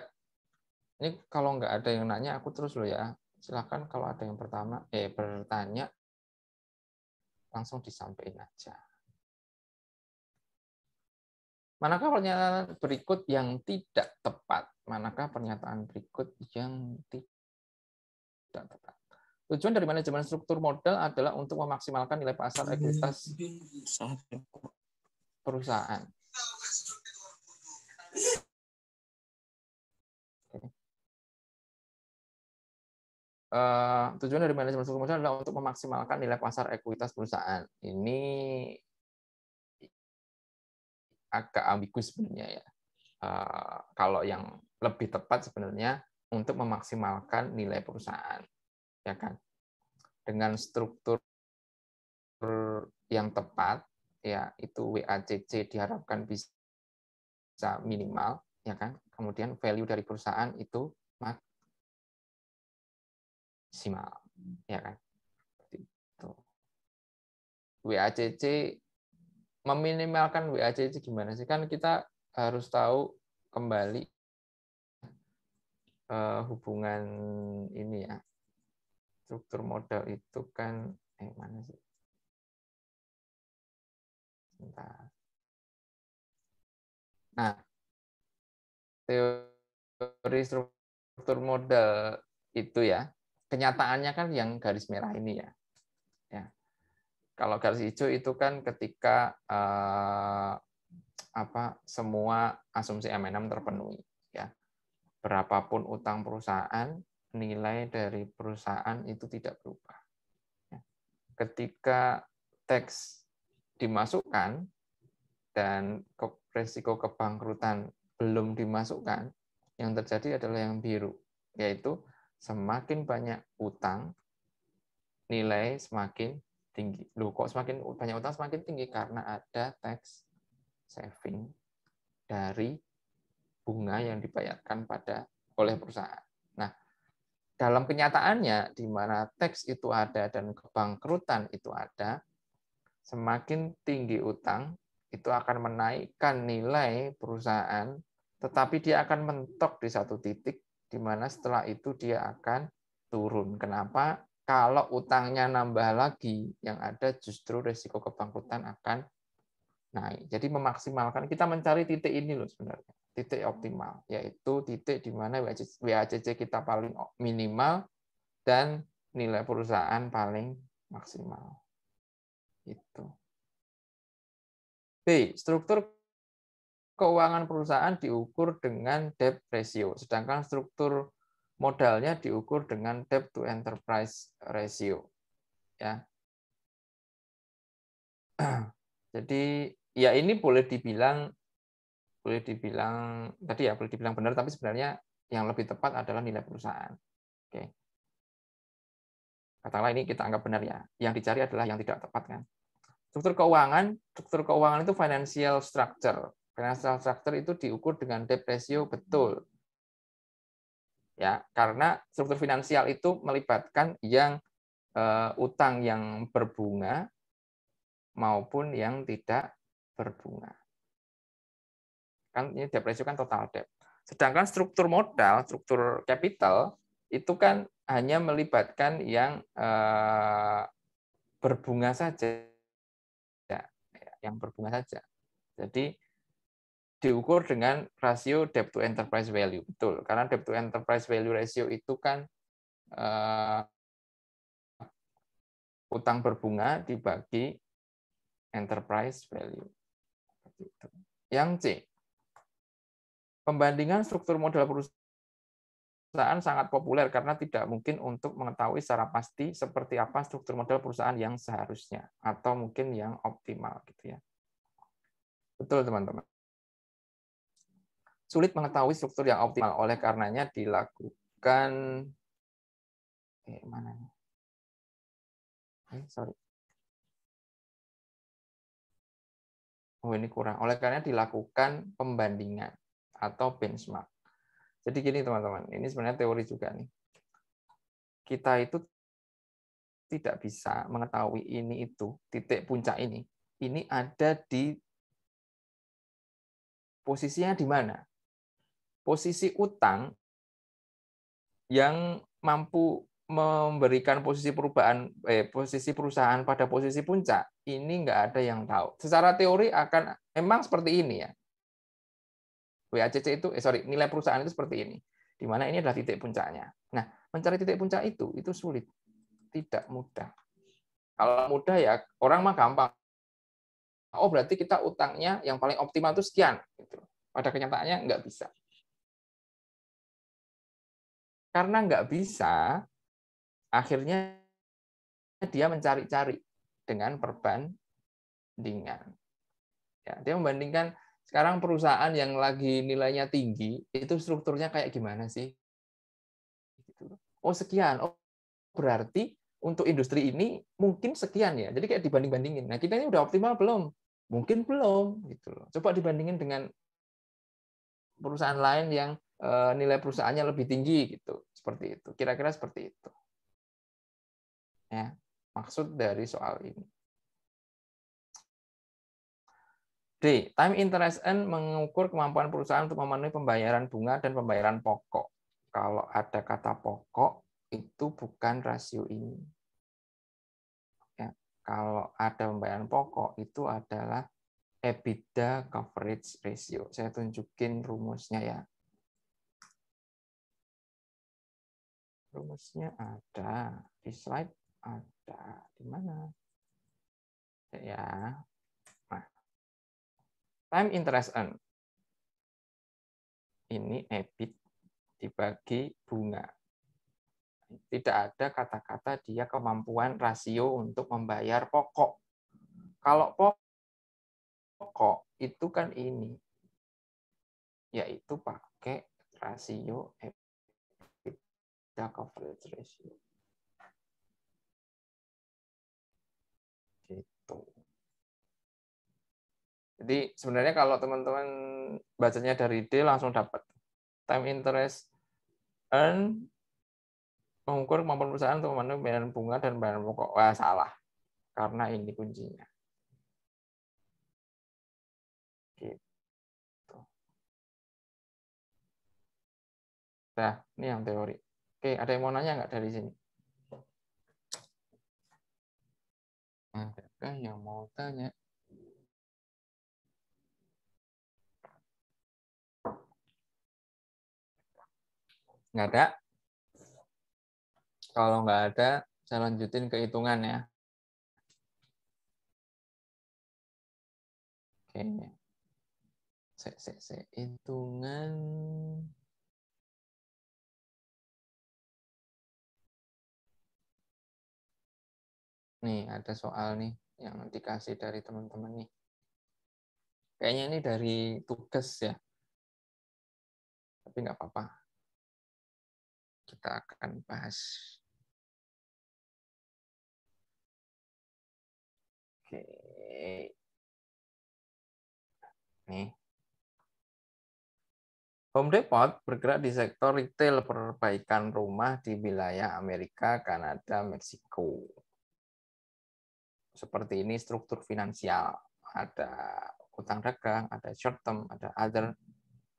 ini kalau nggak ada yang nanya, aku terus lo ya. Silahkan kalau ada yang pertama, eh bertanya, langsung disampaikan aja. Manakah pernyataan berikut yang tidak tepat? Manakah pernyataan berikut yang tidak tepat? Tujuan dari manajemen struktur modal adalah untuk memaksimalkan nilai pasar ekuitas perusahaan. Uh, tujuan dari manajemen struktur modal adalah untuk memaksimalkan nilai pasar ekuitas perusahaan. Ini agak ambigu sebenarnya ya. Uh, kalau yang lebih tepat sebenarnya untuk memaksimalkan nilai perusahaan ya kan? Dengan struktur yang tepat, ya itu WACC diharapkan bisa minimal, ya kan? Kemudian value dari perusahaan itu maksimal, ya kan? Itu. WACC meminimalkan WACC gimana sih? Kan kita harus tahu kembali eh, hubungan ini ya struktur modal itu kan eh mana sih? Bentar. Nah, teori struktur modal itu ya, kenyataannya kan yang garis merah ini ya. Ya. Kalau garis hijau itu kan ketika eh, apa semua asumsi M&M terpenuhi ya. Berapapun utang perusahaan nilai dari perusahaan itu tidak berubah. Ya. Ketika teks dimasukkan dan resiko kebangkrutan belum dimasukkan, yang terjadi adalah yang biru, yaitu semakin banyak utang, nilai semakin tinggi. Loh, kok semakin banyak utang semakin tinggi? Karena ada tax saving dari bunga yang dibayarkan pada oleh perusahaan dalam kenyataannya di mana teks itu ada dan kebangkrutan itu ada, semakin tinggi utang itu akan menaikkan nilai perusahaan, tetapi dia akan mentok di satu titik di mana setelah itu dia akan turun. Kenapa? Kalau utangnya nambah lagi, yang ada justru resiko kebangkrutan akan naik. Jadi memaksimalkan kita mencari titik ini loh sebenarnya titik optimal, yaitu titik di mana WACC kita paling minimal dan nilai perusahaan paling maksimal. Itu. B. Struktur keuangan perusahaan diukur dengan debt ratio, sedangkan struktur modalnya diukur dengan debt to enterprise ratio. Ya. Jadi ya ini boleh dibilang boleh dibilang tadi ya boleh dibilang benar tapi sebenarnya yang lebih tepat adalah nilai perusahaan. Oke. Katakanlah ini kita anggap benar ya. Yang dicari adalah yang tidak tepat kan. Struktur keuangan, struktur keuangan itu financial structure. Financial structure itu diukur dengan debt ratio betul. Ya, karena struktur finansial itu melibatkan yang uh, utang yang berbunga maupun yang tidak berbunga. Kan ini debt ratio kan total debt. Sedangkan struktur modal, struktur capital itu kan hanya melibatkan yang eh, berbunga saja. Ya, yang berbunga saja. Jadi diukur dengan rasio debt to enterprise value. Betul, karena debt to enterprise value ratio itu kan uh, utang berbunga dibagi enterprise value. Yang C, Pembandingan struktur modal perusahaan sangat populer karena tidak mungkin untuk mengetahui secara pasti seperti apa struktur modal perusahaan yang seharusnya atau mungkin yang optimal gitu ya. Betul teman-teman. Sulit mengetahui struktur yang optimal oleh karenanya dilakukan eh mana nih? Eh, sorry. Oh, ini kurang. Oleh karena dilakukan pembandingan atau benchmark. Jadi gini teman-teman, ini sebenarnya teori juga nih. Kita itu tidak bisa mengetahui ini itu, titik puncak ini. Ini ada di posisinya di mana? Posisi utang yang mampu memberikan posisi perubahan eh, posisi perusahaan pada posisi puncak ini nggak ada yang tahu. Secara teori akan emang seperti ini ya. WACC itu, eh, sorry, nilai perusahaan itu seperti ini. Di mana ini adalah titik puncaknya. Nah, mencari titik puncak itu, itu sulit. Tidak mudah. Kalau mudah ya, orang mah gampang. Oh, berarti kita utangnya yang paling optimal itu sekian. Gitu. Pada kenyataannya nggak bisa. Karena nggak bisa, akhirnya dia mencari-cari dengan perbandingan. Ya, dia membandingkan sekarang perusahaan yang lagi nilainya tinggi itu strukturnya kayak gimana sih? Gitu oh sekian. Oh berarti untuk industri ini mungkin sekian ya. Jadi kayak dibanding-bandingin. Nah, kita ini udah optimal belum? Mungkin belum gitu loh. Coba dibandingin dengan perusahaan lain yang eh, nilai perusahaannya lebih tinggi gitu. Seperti itu. Kira-kira seperti itu. Ya, maksud dari soal ini. D. Time interest earned mengukur kemampuan perusahaan untuk memenuhi pembayaran bunga dan pembayaran pokok. Kalau ada kata pokok, itu bukan rasio ini. Ya, kalau ada pembayaran pokok, itu adalah EBITDA coverage ratio. Saya tunjukin rumusnya ya. Rumusnya ada di slide ada di mana? Ya, Time interest earned. Ini EBIT dibagi bunga. Tidak ada kata-kata dia kemampuan rasio untuk membayar pokok. Kalau pokok itu kan ini, yaitu pakai rasio EBITDA coverage ratio. Jadi sebenarnya kalau teman-teman bacanya dari D langsung dapat. Time interest earn mengukur kemampuan perusahaan untuk memenuhi bayaran bunga dan bayaran pokok. Wah, salah. Karena ini kuncinya. Gitu. Nah, ini yang teori. Oke, ada yang mau nanya nggak dari sini? Ada yang mau tanya? Nggak ada? Kalau nggak ada, saya lanjutin ke hitungan ya. Oke. Se, se, se. Hitungan. Nih, ada soal nih yang dikasih dari teman-teman nih. Kayaknya ini dari tugas ya. Tapi nggak apa-apa kita akan bahas. Oke. Nih. Home Depot bergerak di sektor retail perbaikan rumah di wilayah Amerika, Kanada, Meksiko. Seperti ini struktur finansial. Ada utang dagang, ada short term, ada other,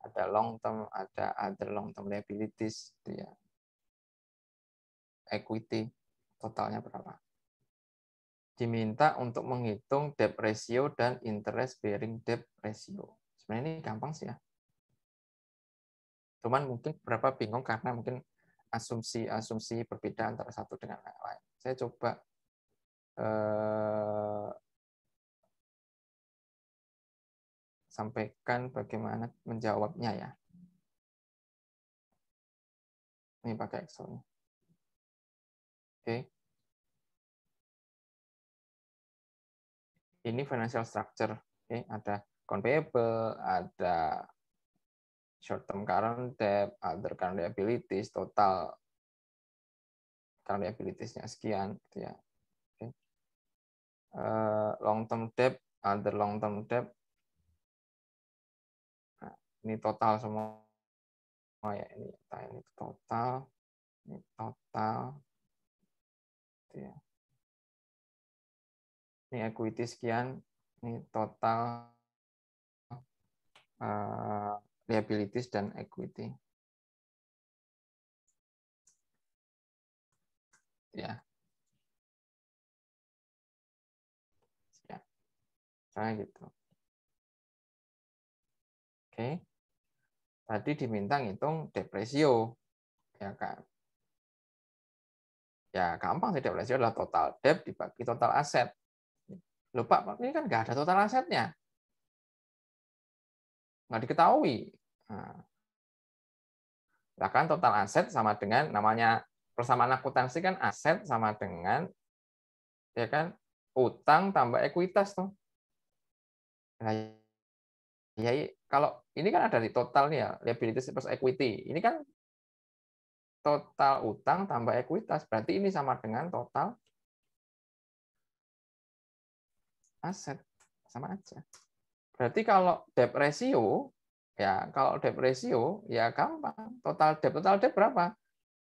ada long term, ada other long term liabilities. Gitu ya equity totalnya berapa. Diminta untuk menghitung debt ratio dan interest bearing debt ratio. Sebenarnya ini gampang sih ya. Cuman mungkin berapa bingung karena mungkin asumsi-asumsi berbeda antara satu dengan yang lain. Saya coba eh, sampaikan bagaimana menjawabnya ya. Ini pakai Excel. -nya. Oke. Okay. Ini financial structure. okay. ada account payable, ada short term current debt, other current liabilities, total current liabilitiesnya sekian, gitu ya. Okay. Uh, eh, long term debt, other long term debt. Nah, ini total semua. Oh ya, ini, ini total, ini total, gitu ya. Ini equity sekian, ini total uh, liabilities dan equity. Ya. Ya. Kayak gitu. Oke. Tadi diminta ngitung depresio ya kan. Ya gampang sih debt adalah total debt dibagi total aset. Lupa Pak, ini kan nggak ada total asetnya. Nggak diketahui. Nah, bahkan total aset sama dengan namanya persamaan akuntansi kan aset sama dengan ya kan utang tambah ekuitas tuh. Nah, ya, kalau ini kan ada di total nih ya, liabilities plus equity. Ini kan total utang tambah ekuitas. Berarti ini sama dengan total aset. Sama aja. Berarti kalau debt ratio, ya kalau debt ratio, ya gampang. Total debt, total debt berapa?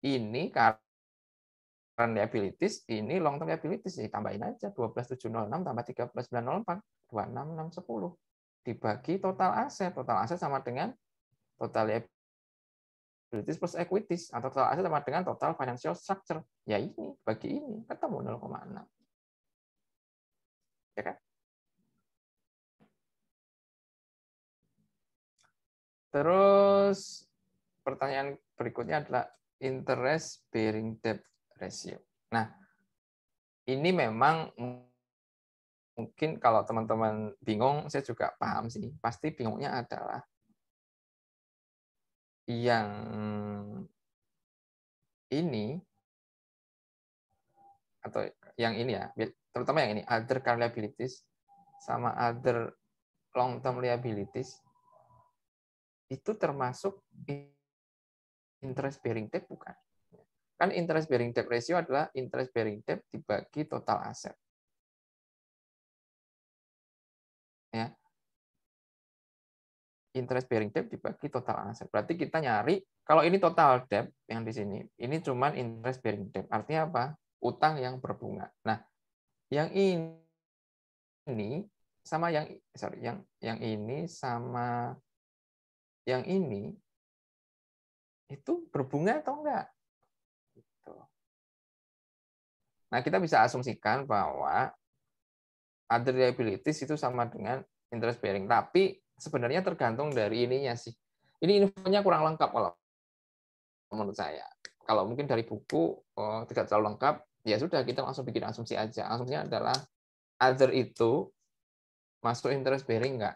Ini current liabilities, ini long term liabilities. Ya, tambahin aja 12706 tambah 13904, 26610. Dibagi total aset. Total aset sama dengan total liabilities liabilities plus equities atau total aset sama dengan total financial structure. Ya ini, bagi ini ketemu 0,6. Ya kan? Terus pertanyaan berikutnya adalah interest bearing debt ratio. Nah, ini memang mungkin kalau teman-teman bingung, saya juga paham sih. Pasti bingungnya adalah yang ini atau yang ini ya, terutama yang ini other current liabilities sama other long term liabilities itu termasuk interest bearing debt bukan? Kan interest bearing debt ratio adalah interest bearing debt dibagi total aset. interest bearing debt dibagi total aset. Berarti kita nyari kalau ini total debt yang di sini, ini cuman interest bearing debt. Artinya apa? Utang yang berbunga. Nah, yang ini sama yang sorry, yang yang ini sama yang ini itu berbunga atau enggak? Gitu. Nah, kita bisa asumsikan bahwa other liabilities itu sama dengan interest bearing, tapi sebenarnya tergantung dari ininya sih. Ini infonya kurang lengkap kalau menurut saya. Kalau mungkin dari buku oh, tidak terlalu lengkap, ya sudah kita langsung bikin asumsi aja. Asumsinya adalah other itu masuk interest bearing nggak?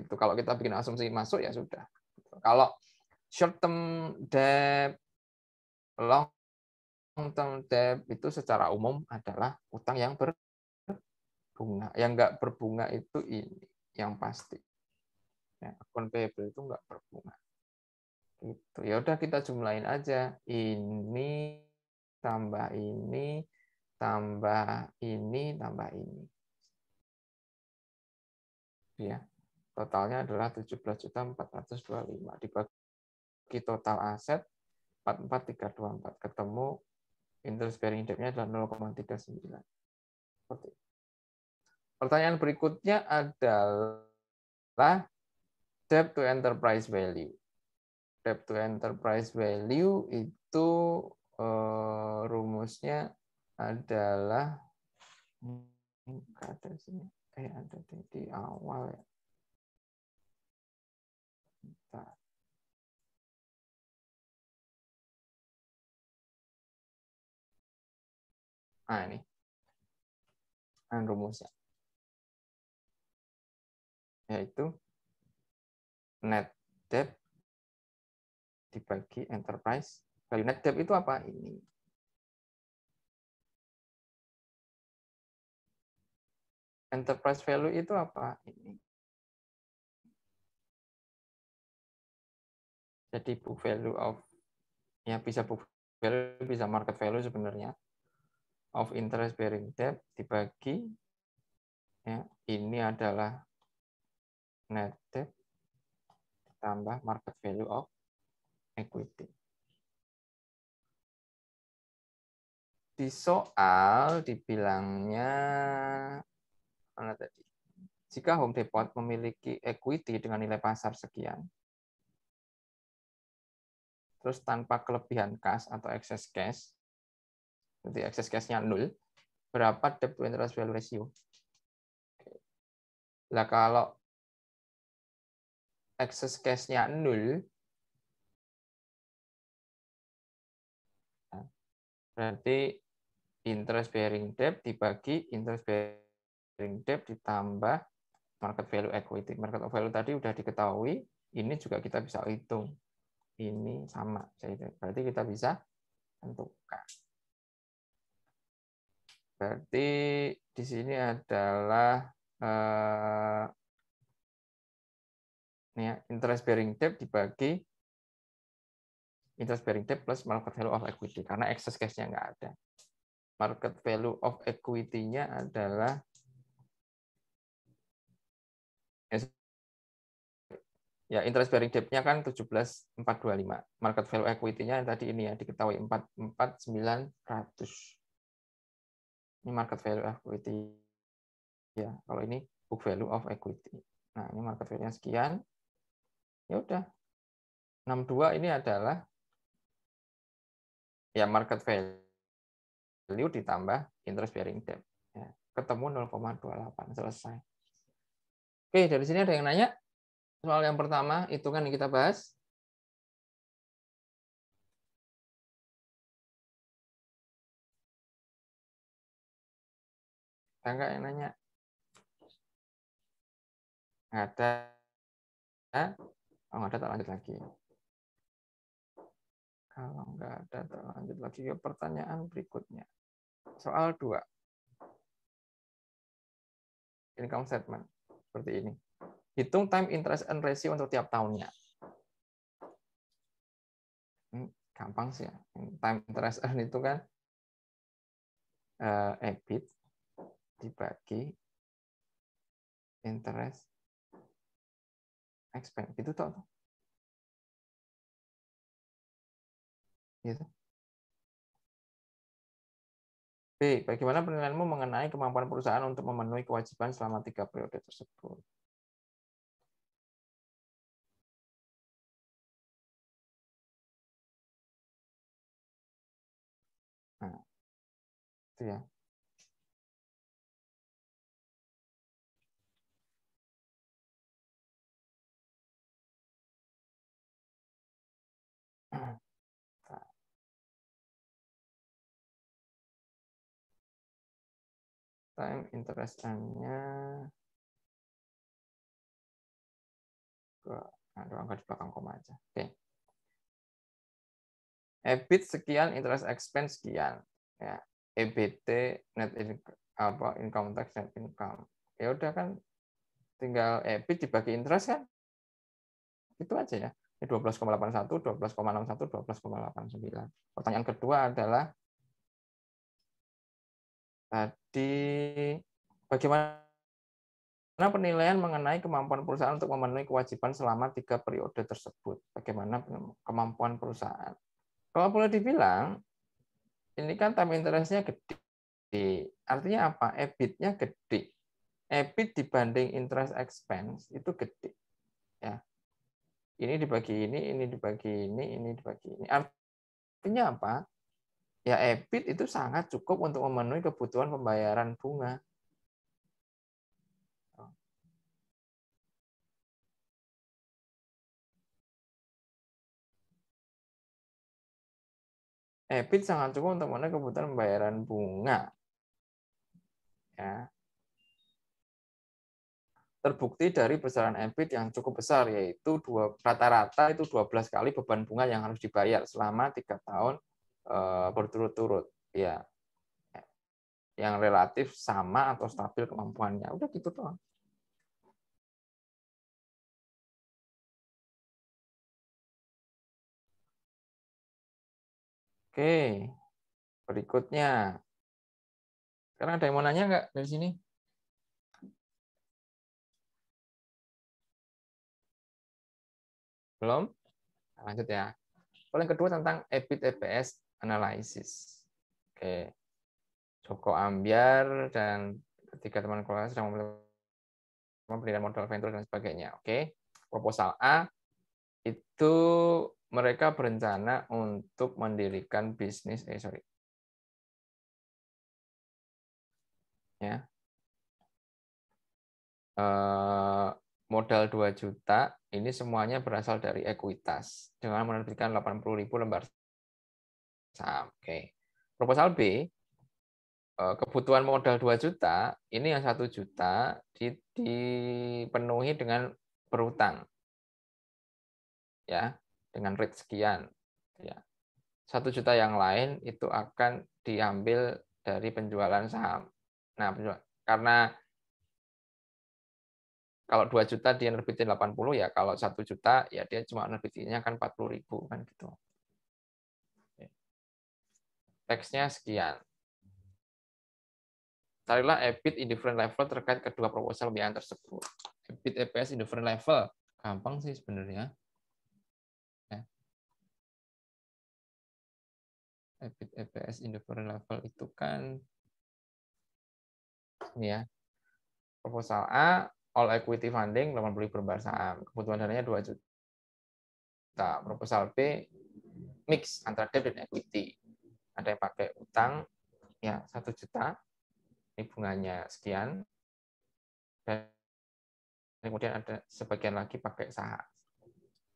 Itu Kalau kita bikin asumsi masuk ya sudah. Kalau short term debt, long term debt itu secara umum adalah utang yang ber bunga. Yang nggak berbunga itu ini, yang pasti. Ya, akun payable itu nggak berbunga. Itu. Ya udah kita jumlahin aja. Ini tambah ini tambah ini tambah ini. Ya. Totalnya adalah 17.425 dibagi total aset 44324 ketemu interest bearing debt-nya adalah 0,39. Seperti itu. Pertanyaan berikutnya adalah debt to enterprise value. Debt to enterprise value itu uh, rumusnya adalah ada sini. Eh ada di, di awal ya. Bentar. Ah, nah, ini. Dan rumusnya yaitu net debt dibagi enterprise value. Net debt itu apa? Ini. Enterprise value itu apa? Ini. Jadi book value of ya bisa book value bisa market value sebenarnya of interest bearing debt dibagi ya ini adalah net debt tambah market value of equity. Di soal dibilangnya mana tadi? Jika Home Depot memiliki equity dengan nilai pasar sekian, terus tanpa kelebihan kas atau excess cash, nanti excess cash-nya nol, berapa debt to interest value ratio? Lah kalau excess cash nya 0, berarti interest bearing debt dibagi interest bearing debt ditambah market value equity. Market value tadi sudah diketahui, ini juga kita bisa hitung. Ini sama, berarti kita bisa tentukan. Berarti di sini adalah eh, Nah, ya, interest bearing debt dibagi interest bearing debt plus market value of equity karena excess cash-nya nggak ada. Market value of equity-nya adalah ya interest bearing debt-nya kan 17425. Market value equity-nya yang tadi ini ya diketahui 44900. Ini market value equity. Ya, kalau ini book value of equity. Nah, ini market value-nya sekian. Ya udah. 62 ini adalah ya market value ditambah interest bearing debt. Ya, ketemu 0,28 selesai. Oke, dari sini ada yang nanya? Soal yang pertama, hitungan yang kita bahas. Ada nggak yang nanya? Ada. Kalau oh, nggak ada, tak lanjut lagi. Kalau nggak ada, tak lanjut lagi ke pertanyaan berikutnya. Soal 2. Income statement. Seperti ini. Hitung time interest and ratio untuk tiap tahunnya. Hmm, gampang sih ya. Hmm, time interest earn itu kan eh, EBIT dibagi interest expand gitu toh gitu B. Bagaimana penilaianmu mengenai kemampuan perusahaan untuk memenuhi kewajiban selama tiga periode tersebut? Nah, ya. time interest n-nya dua nah, angka di belakang koma aja. Oke. Okay. EBIT sekian, interest expense sekian. Ya, EBT net income, apa income tax net income. Ya udah kan tinggal EBIT dibagi interest kan. Itu aja ya. 12,81, 12,61, 12,89. Pertanyaan kedua adalah di bagaimana penilaian mengenai kemampuan perusahaan untuk memenuhi kewajiban selama tiga periode tersebut. Bagaimana kemampuan perusahaan. Kalau boleh dibilang, ini kan time interestnya gede. Artinya apa? EBIT-nya gede. EBIT dibanding interest expense itu gede. Ya. Ini dibagi ini, ini dibagi ini, ini dibagi ini. Artinya apa? ya EBIT itu sangat cukup untuk memenuhi kebutuhan pembayaran bunga. EBIT sangat cukup untuk memenuhi kebutuhan pembayaran bunga. Ya. Terbukti dari besaran EBIT yang cukup besar, yaitu rata-rata itu 12 kali beban bunga yang harus dibayar selama tiga tahun Eh, berturut-turut ya yang relatif sama atau stabil kemampuannya udah gitu doang Oke, berikutnya. Sekarang ada yang mau nanya nggak dari sini? Belum? Nah, lanjut ya. Kalau kedua tentang EBIT EPS analisis. Oke. Joko Ambiar dan ketiga teman kelas sedang memberikan modal venture dan sebagainya. Oke. Proposal A itu mereka berencana untuk mendirikan bisnis eh sorry. Ya. Eh, modal 2 juta ini semuanya berasal dari ekuitas dengan menerbitkan 80.000 lembar saham. Oke. Proposal B eh, kebutuhan modal 2 juta, ini yang satu juta dipenuhi dengan berutang. Ya, dengan rate sekian. Ya. satu juta yang lain itu akan diambil dari penjualan saham. Nah, karena kalau 2 juta dia nerbitin 80 ya, kalau satu juta ya dia cuma nerbitinnya kan puluh ribu kan gitu. Teksnya sekian. Carilah EBIT indifferent level terkait kedua proposal yang tersebut. EBIT EPS indifferent level. Gampang sih sebenarnya. EBIT ya. EPS indifferent level itu kan ini ya. Proposal A, all equity funding, 80 berbar saham. Kebutuhan dananya 2 juta. Proposal B, mix antara debt dan equity ada yang pakai utang ya satu juta ini bunganya sekian dan kemudian ada sebagian lagi pakai saham.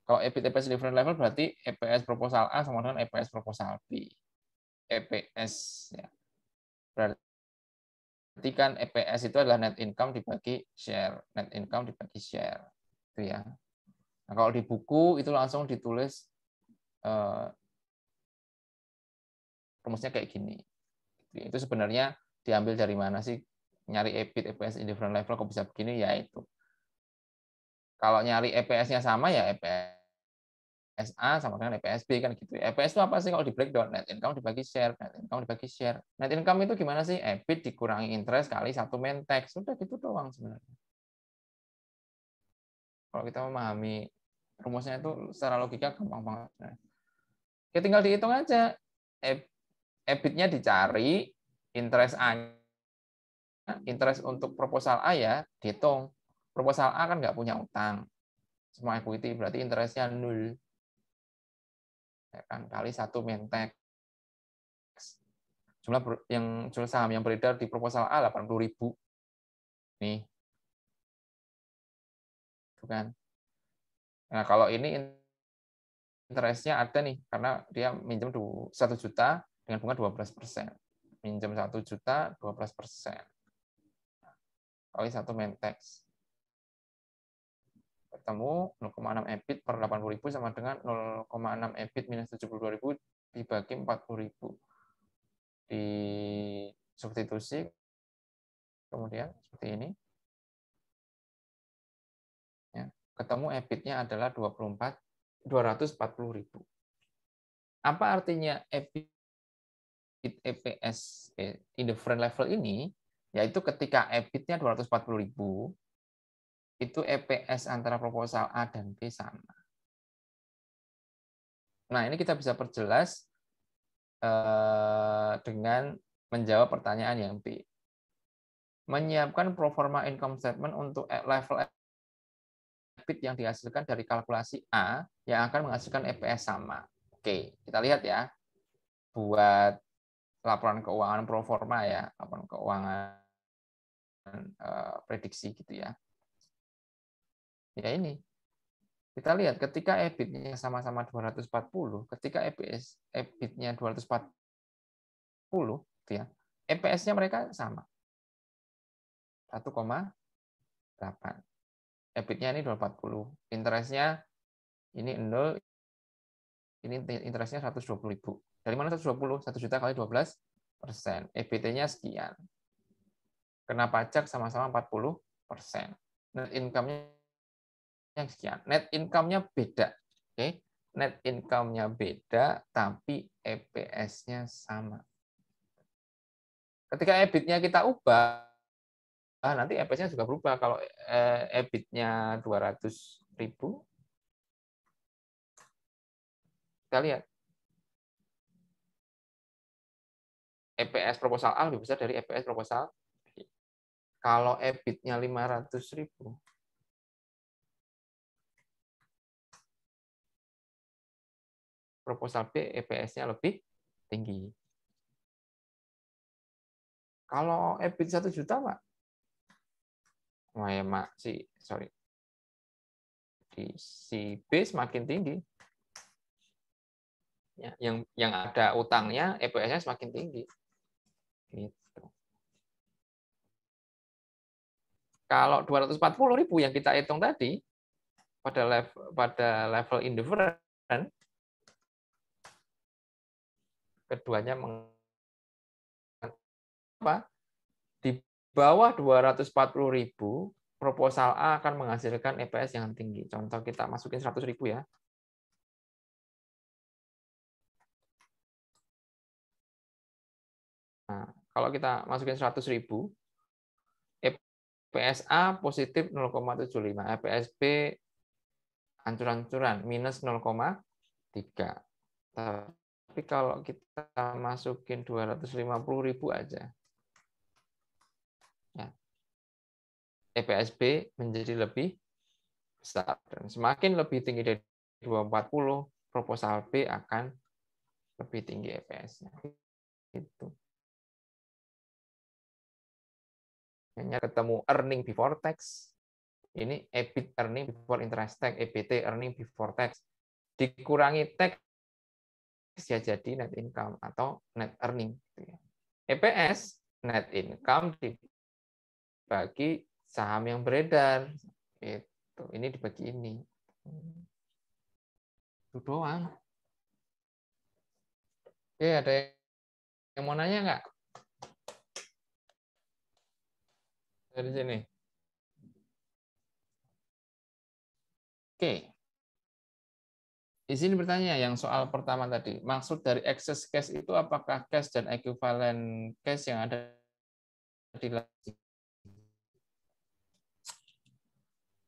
Kalau EPS different level berarti EPS proposal A sama dengan EPS proposal B. EPS ya. Berarti kan EPS itu adalah net income dibagi share, net income dibagi share. Itu ya. Nah, kalau di buku itu langsung ditulis eh, rumusnya kayak gini. Gitu. Itu sebenarnya diambil dari mana sih nyari EBIT, EPS different level kok bisa begini ya itu. Kalau nyari EPS-nya sama ya EPS A sama dengan EPS B kan gitu. EPS itu apa sih kalau di breakdown? Net income dibagi share, net income dibagi share. Net income itu gimana sih? EBIT dikurangi interest kali satu tax. Sudah gitu doang sebenarnya. Kalau kita memahami rumusnya itu secara logika gampang banget. Nah, ya tinggal dihitung aja. EBIT EBIT-nya dicari, interest A, interest untuk proposal A ya dihitung. Proposal A kan nggak punya utang, semua equity berarti interestnya nol. Ya kan kali satu mentek. Jumlah yang jumlah saham yang beredar di proposal A ribu, Nih. Bukan. Nah, kalau ini interestnya ada nih karena dia minjem satu juta dengan bunga 12 persen. Minjem 1 juta 12 persen. Kali satu mentex. Ketemu 0,6 EBIT per 80 ribu sama dengan 0,6 EBIT minus 72 ribu dibagi 40 ribu. Di substitusi, kemudian seperti ini. Ya, ketemu EBIT-nya adalah 24 240.000. Apa artinya EBIT EBIT EPS eh, in the friend level ini, yaitu ketika EBIT-nya 240.000, itu EPS antara proposal A dan B sama. Nah, ini kita bisa perjelas eh, dengan menjawab pertanyaan yang B. Menyiapkan proforma income statement untuk e- level EBIT yang dihasilkan dari kalkulasi A yang akan menghasilkan EPS sama. Oke, kita lihat ya. Buat laporan keuangan pro forma ya, laporan keuangan eh, prediksi gitu ya. Ya ini. Kita lihat ketika EBIT-nya sama-sama 240, ketika EPS EBIT-nya 240 gitu ya. EPS-nya mereka sama. 1,8. EBIT-nya ini 240. Interest-nya ini 0, ini interestnya 120 ribu. Dari mana 120? 1 juta kali 12 persen. EBT-nya sekian. Kena pajak sama-sama 40 persen. Net income-nya yang sekian. Net income-nya beda. Oke. Okay? Net income-nya beda, tapi EPS-nya sama. Ketika EBIT-nya kita ubah, ah, nanti EPS-nya juga berubah. Kalau EBIT-nya eh, e 200 ribu, kita lihat EPS proposal A lebih besar dari EPS proposal B. Kalau EBIT-nya 500 ribu, proposal B EPS-nya lebih tinggi. Kalau EBIT 1 juta, Pak. Wah, oh, ya, Mak, si, sorry. Di si B semakin tinggi. Ya, yang yang ada utangnya EPS-nya semakin tinggi. Gitu. Kalau 240 ribu yang kita hitung tadi pada level pada level indifferent keduanya meng apa? Di bawah 240 ribu proposal A akan menghasilkan EPS yang tinggi. Contoh kita masukin 100 ribu ya. Nah, kalau kita masukin 100 ribu, EPSA positif 0,75, EPSB ancur-ancuran minus 0,3. Tapi kalau kita masukin 250 ribu aja, ya, EPSB menjadi lebih besar. Dan semakin lebih tinggi dari 240, proposal B akan lebih tinggi EPS-nya. Itu. Hanya ketemu earning before tax. Ini EBIT earning before interest tax, EBT earning before tax. Dikurangi tax ya jadi net income atau net earning. Gitu ya. EPS net income dibagi saham yang beredar. Itu ini dibagi ini. Itu doang. Oke, ada yang mau nanya nggak? dari sini. Oke. Di sini bertanya yang soal pertama tadi. Maksud dari excess cash itu apakah cash dan equivalent cash yang ada di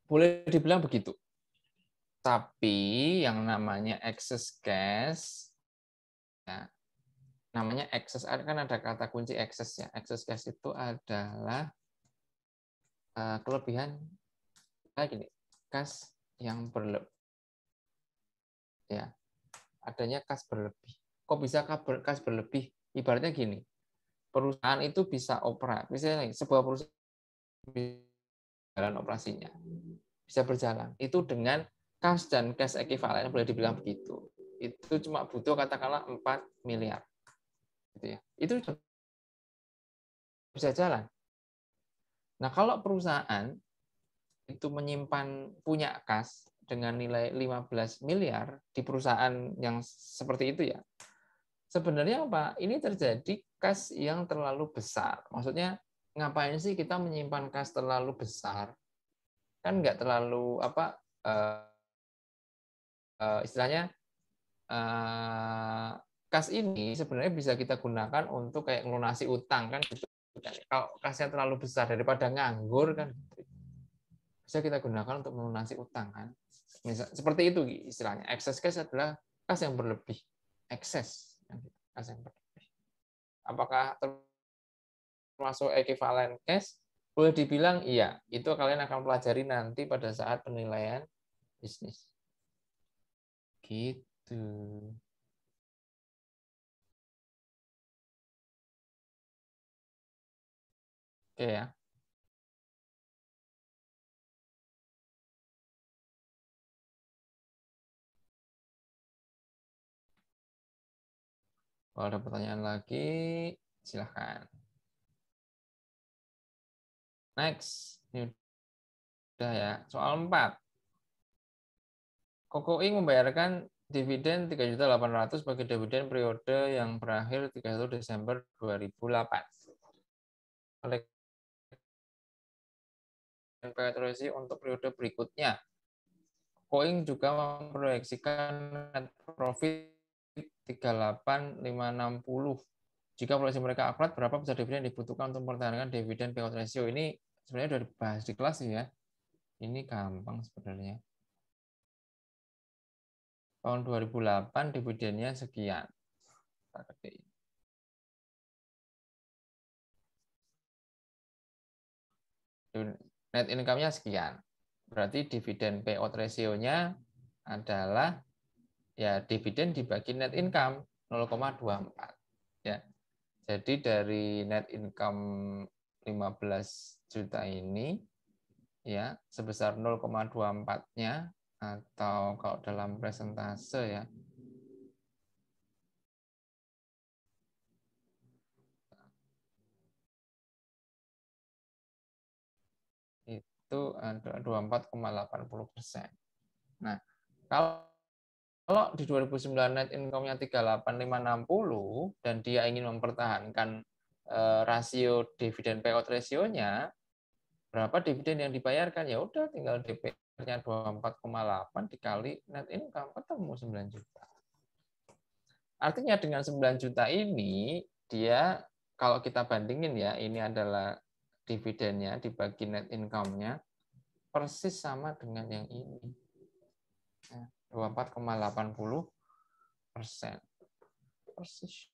Boleh dibilang begitu. Tapi yang namanya excess cash ya, namanya excess kan ada kata kunci excess ya. Excess cash itu adalah Eh, kelebihan kayak gini kas yang berlebih. Ya, adanya kas berlebih. Kok bisa kas berlebih? Ibaratnya gini, perusahaan itu bisa opera, misalnya sebuah perusahaan jalan operasinya bisa berjalan itu dengan kas dan cash equivalent boleh dibilang begitu itu cuma butuh katakanlah 4 miliar gitu ya. itu bisa jalan Nah, kalau perusahaan itu menyimpan punya kas dengan nilai 15 miliar di perusahaan yang seperti itu ya. Sebenarnya apa? Ini terjadi kas yang terlalu besar. Maksudnya ngapain sih kita menyimpan kas terlalu besar? Kan nggak terlalu apa uh, uh, istilahnya uh, kas ini sebenarnya bisa kita gunakan untuk kayak melunasi utang kan gitu kalau kasnya terlalu besar daripada nganggur kan gitu. bisa kita gunakan untuk melunasi utang kan misal seperti itu istilahnya excess cash adalah kas yang berlebih excess kas yang berlebih apakah termasuk equivalent cash boleh dibilang iya itu kalian akan pelajari nanti pada saat penilaian bisnis gitu Oke ya. Kalau ada pertanyaan lagi, silahkan. Next. Ini udah ya. Soal 4. inc membayarkan dividen 3.800 bagi dividen periode yang berakhir 31 Desember 2008. Oleh proyeksi untuk periode berikutnya. Boeing juga memproyeksikan net profit 38560. Jika proyeksi mereka akurat, berapa besar dividen yang dibutuhkan untuk mempertahankan dividen payout ratio? Ini sebenarnya sudah dibahas di kelas ya. Ini gampang sebenarnya. Tahun 2008 dividennya sekian. Dividen net income-nya sekian. Berarti dividen payout ratio-nya adalah ya dividen dibagi net income 0,24 ya. Jadi dari net income 15 juta ini ya sebesar 0,24-nya atau kalau dalam presentase ya itu 24,80 eh, persen. Nah, kalau kalau di 2009 net income-nya 38560 dan dia ingin mempertahankan eh, rasio dividen payout ratio-nya, berapa dividen yang dibayarkan? Ya udah tinggal DPR-nya 24,8 dikali net income ketemu 9 juta. Artinya dengan 9 juta ini dia kalau kita bandingin ya, ini adalah dividennya, dibagi net income-nya, persis sama dengan yang ini. 24,80 persen. Persis.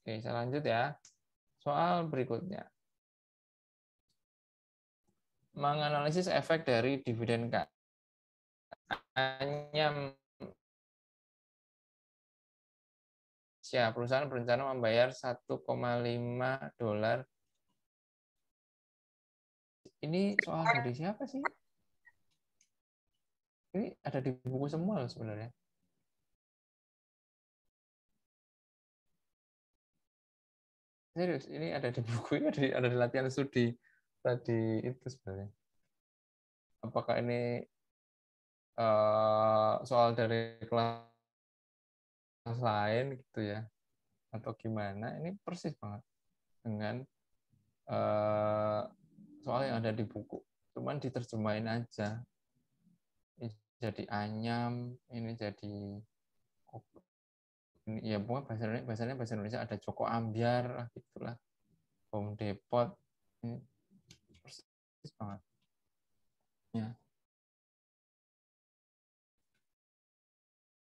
Oke, saya lanjut ya. Soal berikutnya. Menganalisis efek dari dividen K. Hanya Asia. Ya, perusahaan berencana membayar 1,5 dolar. Ini soal dari siapa sih? Ini ada di buku semua loh sebenarnya. Serius, ini ada di buku, ini ada di, ada di latihan studi tadi itu sebenarnya. Apakah ini uh, soal dari kelas lain gitu ya atau gimana ini persis banget dengan uh, soal yang ada di buku cuman diterjemahin aja ini jadi anyam ini jadi ya bukan bahasa Indonesia, bahasanya bahasa Indonesia ada Joko Ambiar lah gitulah bom depot ini persis banget ya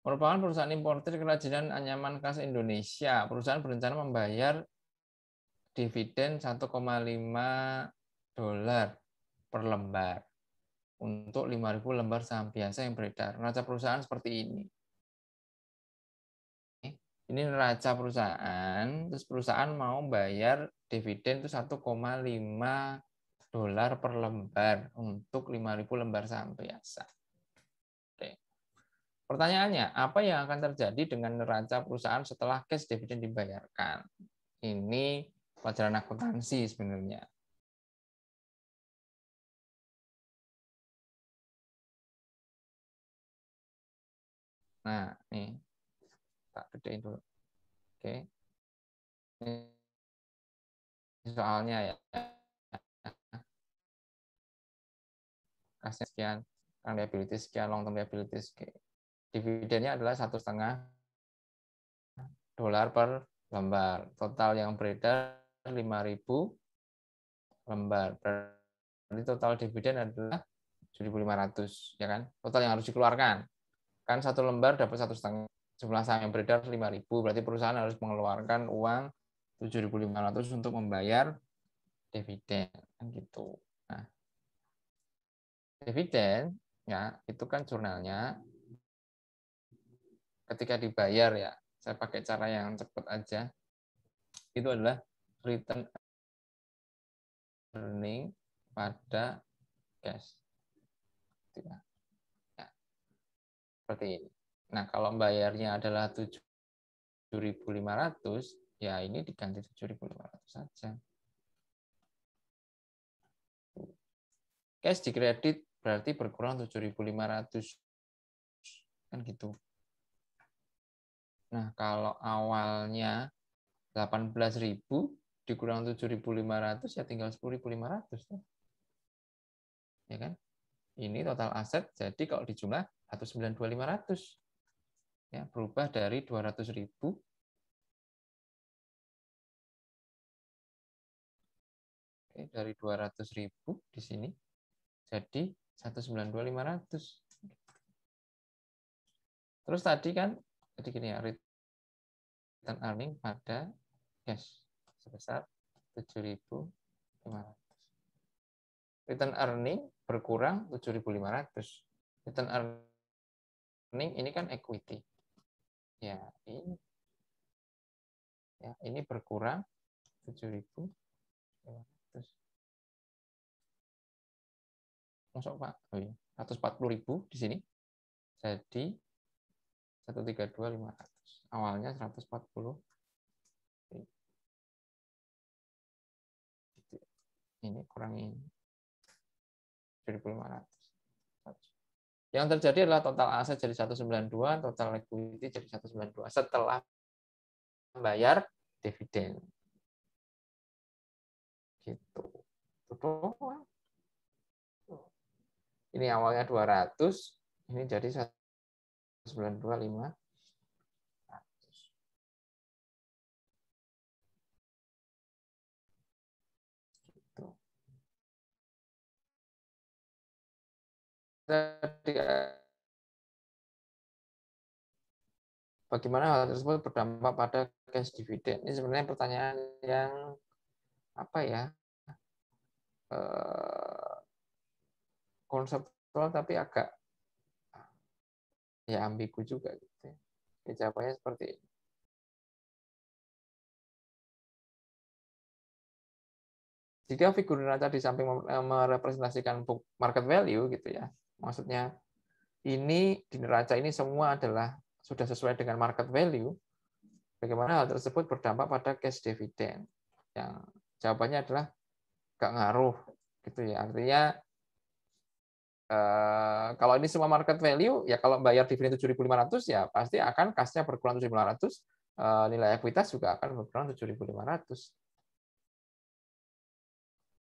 merupakan perusahaan importer kerajinan anyaman khas Indonesia. Perusahaan berencana membayar dividen 1,5 dolar per lembar untuk 5.000 lembar saham biasa yang beredar. Neraca perusahaan seperti ini. Ini neraca perusahaan, terus perusahaan mau bayar dividen itu 1,5 dolar per lembar untuk 5.000 lembar saham biasa. Pertanyaannya, apa yang akan terjadi dengan neraca perusahaan setelah cash dividen dibayarkan? Ini pelajaran akuntansi sebenarnya. Nah, nih. Tak gedein dulu. Oke. Ini soalnya ya. Kasih sekian, Kang liabilitas sekian, long term liability sekian dividennya adalah satu setengah dolar per lembar. Total yang beredar 5.000 lembar. Berarti total dividen adalah 1.500, ya kan? Total yang harus dikeluarkan. Kan satu lembar dapat satu setengah. Jumlah saham yang beredar 5.000, berarti perusahaan harus mengeluarkan uang 7.500 untuk membayar dividen, kan gitu. Nah, dividen ya itu kan jurnalnya ketika dibayar ya saya pakai cara yang cepat aja itu adalah return earning pada cash nah, seperti ini nah kalau bayarnya adalah 7.500 ya ini diganti 7.500 saja cash di kredit berarti berkurang 7.500 kan gitu Nah, kalau awalnya 18.000 dikurang 7.500 ya tinggal 10.500. Ya kan? Ini total aset jadi kalau dijumlah 192.500. Ya, berubah dari 200.000 Oke, dari 200.000 di sini jadi 192.500. Terus tadi kan jadi gini ya, Return earning pada cash sebesar 7.500 return earning berkurang 7.500. Return earning ini kan equity. Ya, ini ya, ini berkurang 7.500. Masuk Pak. Oh iya, 140.000 di sini. Jadi 132.500 awalnya 140 ini kurangi 1500 yang terjadi adalah total aset jadi 192 total equity jadi 192 setelah membayar dividen gitu ini awalnya 200 ini jadi 1925 bagaimana hal tersebut berdampak pada cash dividend? Ini sebenarnya pertanyaan yang apa ya eh, konseptual tapi agak ya ambigu juga gitu. Ya. jawabannya seperti ini. Jika figur neraca di samping eh, merepresentasikan market value gitu ya, Maksudnya ini di neraca ini semua adalah sudah sesuai dengan market value. Bagaimana hal tersebut berdampak pada cash dividend? Yang jawabannya adalah nggak ngaruh gitu ya. Artinya eh, kalau ini semua market value ya kalau bayar dividen 7.500 ya pasti akan kasnya berkurang 7.500 ratus eh, nilai ekuitas juga akan berkurang 7.500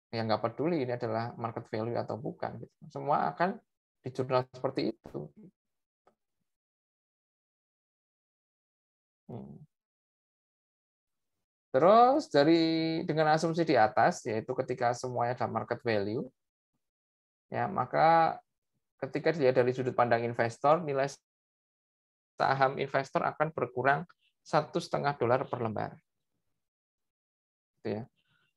yang nggak peduli ini adalah market value atau bukan gitu. semua akan di jurnal seperti itu. Hmm. Terus dari dengan asumsi di atas yaitu ketika semuanya ada market value, ya maka ketika dilihat dari sudut pandang investor nilai saham investor akan berkurang satu setengah dolar per lembar. Gitu ya.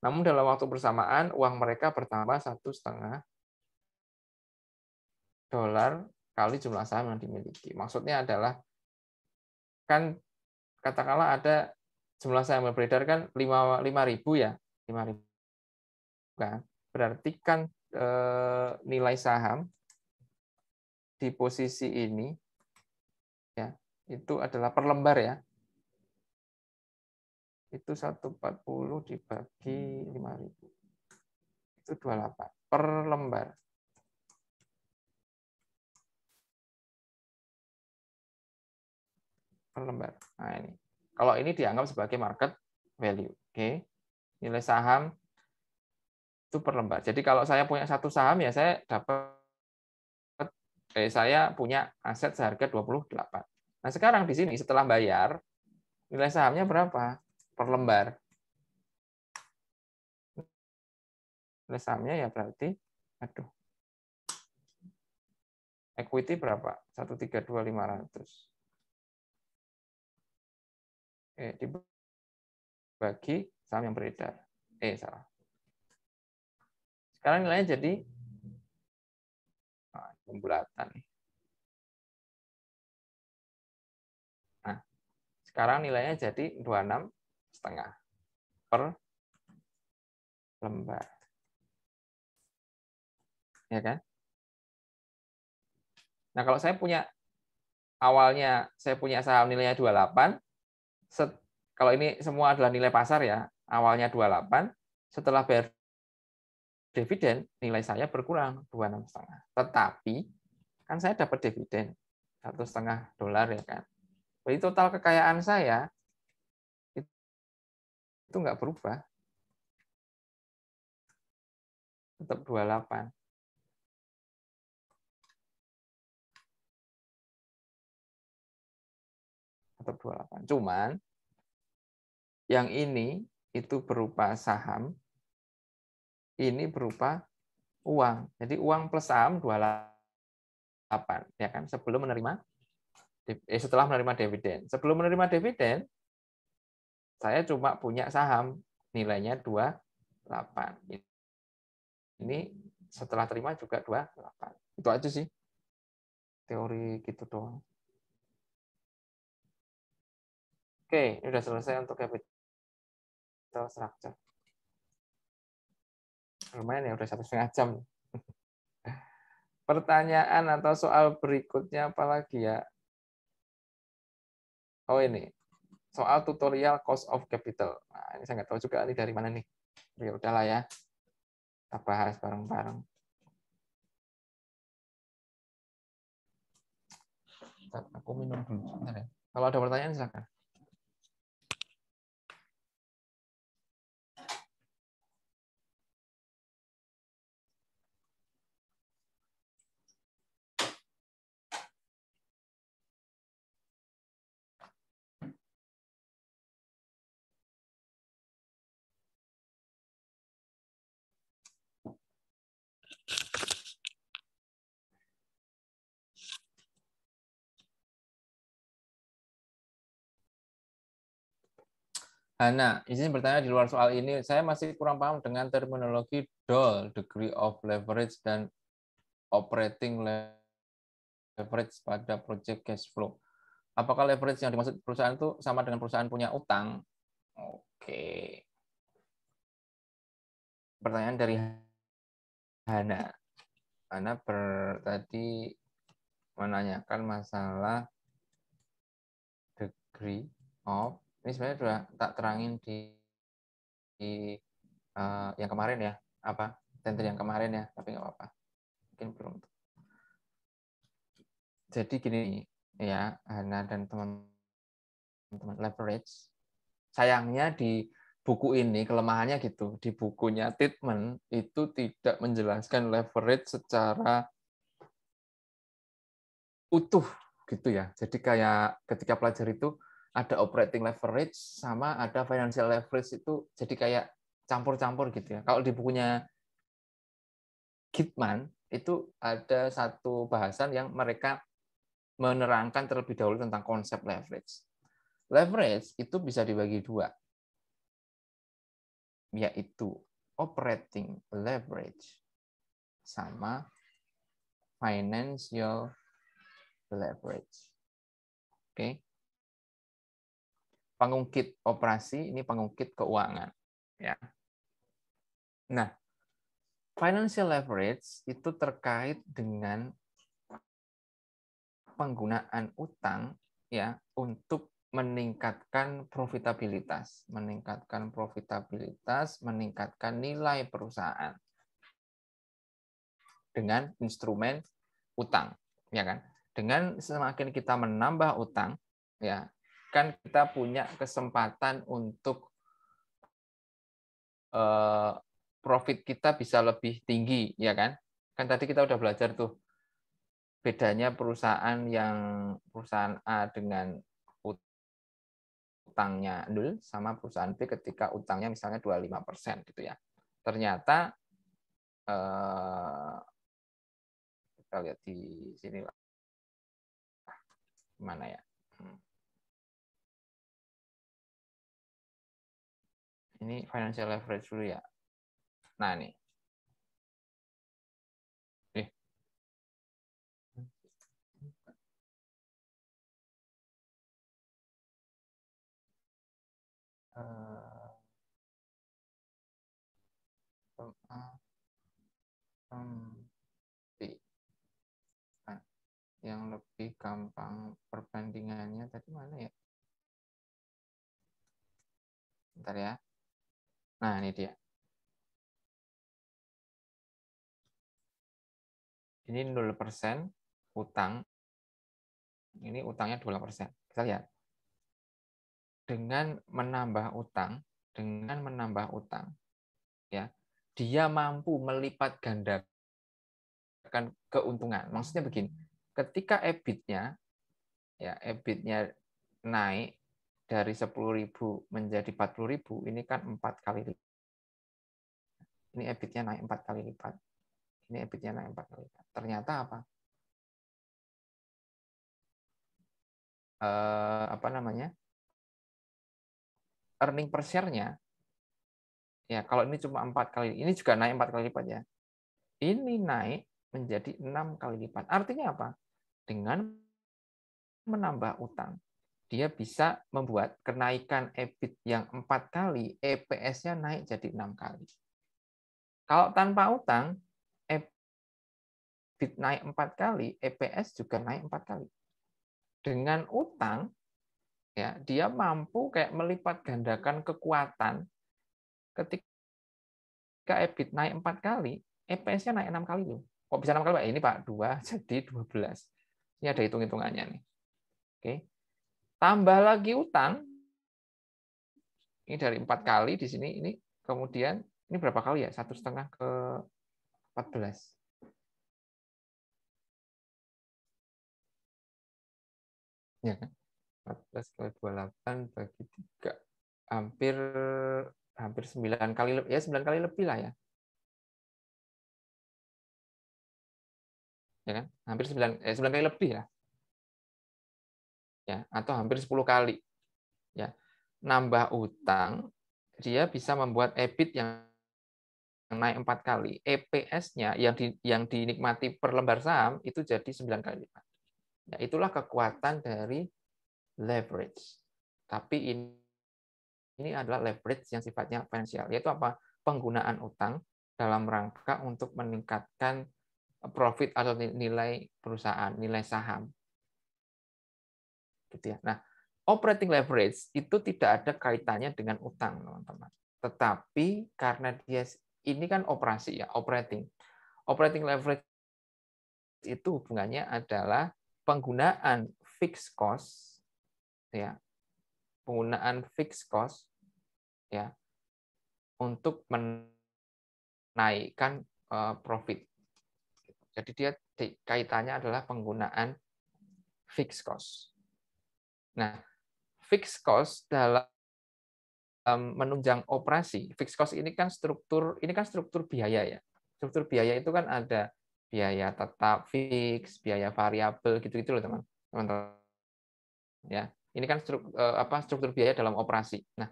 Namun dalam waktu bersamaan uang mereka bertambah satu setengah dolar kali jumlah saham yang dimiliki. Maksudnya adalah kan katakanlah ada jumlah saham yang beredar kan 5 5000 ya, 5000 kan. Berarti kan e, nilai saham di posisi ini ya, itu adalah per lembar ya. Itu 140 dibagi 5000. Itu 28 per lembar. per lembar. Nah, ini. Kalau ini dianggap sebagai market value. Oke. Okay. Nilai saham itu per lembar. Jadi kalau saya punya satu saham ya saya dapat eh, saya punya aset seharga 28. Nah, sekarang di sini setelah bayar nilai sahamnya berapa per lembar? Nilai sahamnya ya berarti aduh. Equity berapa? 132.500 eh, dibagi saham yang beredar. Eh, salah. Sekarang nilainya jadi ah, pembulatan. bulatan. Nah, sekarang nilainya jadi 26 setengah per lembar. Ya kan? Nah, kalau saya punya awalnya saya punya saham nilainya 28, set, kalau ini semua adalah nilai pasar ya, awalnya 28, setelah bayar dividen, nilai saya berkurang 26,5. Tetapi kan saya dapat dividen satu setengah dolar ya kan. Jadi total kekayaan saya itu nggak berubah. Tetap 28. atau 28. Cuman yang ini itu berupa saham, ini berupa uang. Jadi uang plus saham 28 ya kan sebelum menerima eh, setelah menerima dividen. Sebelum menerima dividen saya cuma punya saham nilainya 28. Ini setelah terima juga 28. Itu aja sih. Teori gitu doang. Oke, ini sudah selesai untuk capital structure. Lumayan ya, udah satu setengah jam. Pertanyaan atau soal berikutnya apa lagi ya? Oh ini, soal tutorial cost of capital. Nah, ini saya nggak tahu juga ini dari mana nih. Ya udahlah ya, kita bahas bareng-bareng. Aku minum dulu. Ya. Kalau ada pertanyaan silakan. Hana, izin bertanya di luar soal ini, saya masih kurang paham dengan terminologi DOL, degree of leverage dan operating leverage pada project cash flow. Apakah leverage yang dimaksud perusahaan itu sama dengan perusahaan punya utang? Oke. Pertanyaan dari Hana. Hana ber, tadi menanyakan masalah degree of ini sebenarnya sudah tak terangin di, di uh, yang kemarin ya apa tender yang kemarin ya tapi nggak apa-apa mungkin belum jadi gini ya Hana dan teman-teman leverage sayangnya di buku ini kelemahannya gitu di bukunya treatment itu tidak menjelaskan leverage secara utuh gitu ya jadi kayak ketika pelajar itu ada operating leverage sama ada financial leverage itu jadi kayak campur-campur gitu ya. Kalau di bukunya Gitman itu ada satu bahasan yang mereka menerangkan terlebih dahulu tentang konsep leverage. Leverage itu bisa dibagi dua, yaitu operating leverage sama financial leverage. Oke. Okay? pengungkit operasi, ini pengungkit keuangan. Ya. Nah, financial leverage itu terkait dengan penggunaan utang ya untuk meningkatkan profitabilitas, meningkatkan profitabilitas, meningkatkan nilai perusahaan dengan instrumen utang, ya kan? Dengan semakin kita menambah utang, ya kan kita punya kesempatan untuk eh, profit kita bisa lebih tinggi, ya kan? Kan tadi kita udah belajar tuh bedanya perusahaan yang perusahaan A dengan utangnya nul sama perusahaan B ketika utangnya misalnya 25% gitu ya. Ternyata eh, kita lihat di sini Pak. Mana ya? ini financial leverage dulu ya. Nah, ini. Eh. Nah, yang lebih gampang perbandingannya tadi mana ya? Bentar ya. Nah, ini dia. Ini 0% utang. Ini utangnya 2%. Kita lihat. Dengan menambah utang, dengan menambah utang, ya, dia mampu melipat gandakan keuntungan. Maksudnya begini, ketika EBIT-nya ya EBIT-nya naik dari 10.000 menjadi 40.000 ini kan 4 kali lipat. Ini EBIT-nya naik 4 kali lipat. Ini EBIT-nya naik 4 kali lipat. Ternyata apa? Eh, apa namanya? earning per share-nya ya kalau ini cuma 4 kali ini juga naik 4 kali lipat ya. Ini naik menjadi 6 kali lipat. Artinya apa? Dengan menambah utang dia bisa membuat kenaikan EBIT yang empat kali, EPS-nya naik jadi enam kali. Kalau tanpa utang, EBIT naik empat kali, EPS juga naik empat kali. Dengan utang, ya dia mampu kayak melipat gandakan kekuatan. Ketika EBIT naik empat kali, EPS-nya naik enam kali loh. Kok bisa enam kali Pak? Ini Pak dua jadi dua belas. Ini ada hitung-hitungannya nih. Oke tambah lagi utang ini dari empat kali di sini ini kemudian ini berapa kali ya satu setengah ke 14 ya kan 14 kali 28 bagi 3 hampir hampir 9 kali ya 9 kali lebih lah ya ya kan hampir 9 eh, 9 kali lebih lah ya atau hampir 10 kali. Ya. Nambah utang dia bisa membuat EBIT yang naik empat kali, EPS-nya yang di, yang dinikmati per lembar saham itu jadi 9 kali lipat. Ya, itulah kekuatan dari leverage. Tapi ini ini adalah leverage yang sifatnya finansial, yaitu apa? Penggunaan utang dalam rangka untuk meningkatkan profit atau nilai perusahaan, nilai saham gitu ya. Nah, operating leverage itu tidak ada kaitannya dengan utang, teman-teman. Tetapi karena dia ini kan operasi ya, operating. Operating leverage itu hubungannya adalah penggunaan fixed cost ya. Penggunaan fixed cost ya untuk menaikkan eh, profit. Jadi dia kaitannya adalah penggunaan fixed cost. Nah, fixed cost dalam um, menunjang operasi, fixed cost ini kan struktur ini kan struktur biaya ya. Struktur biaya itu kan ada biaya tetap fix, biaya variabel gitu-gitu loh teman. teman Ya, ini kan struk, eh, apa struktur biaya dalam operasi. Nah,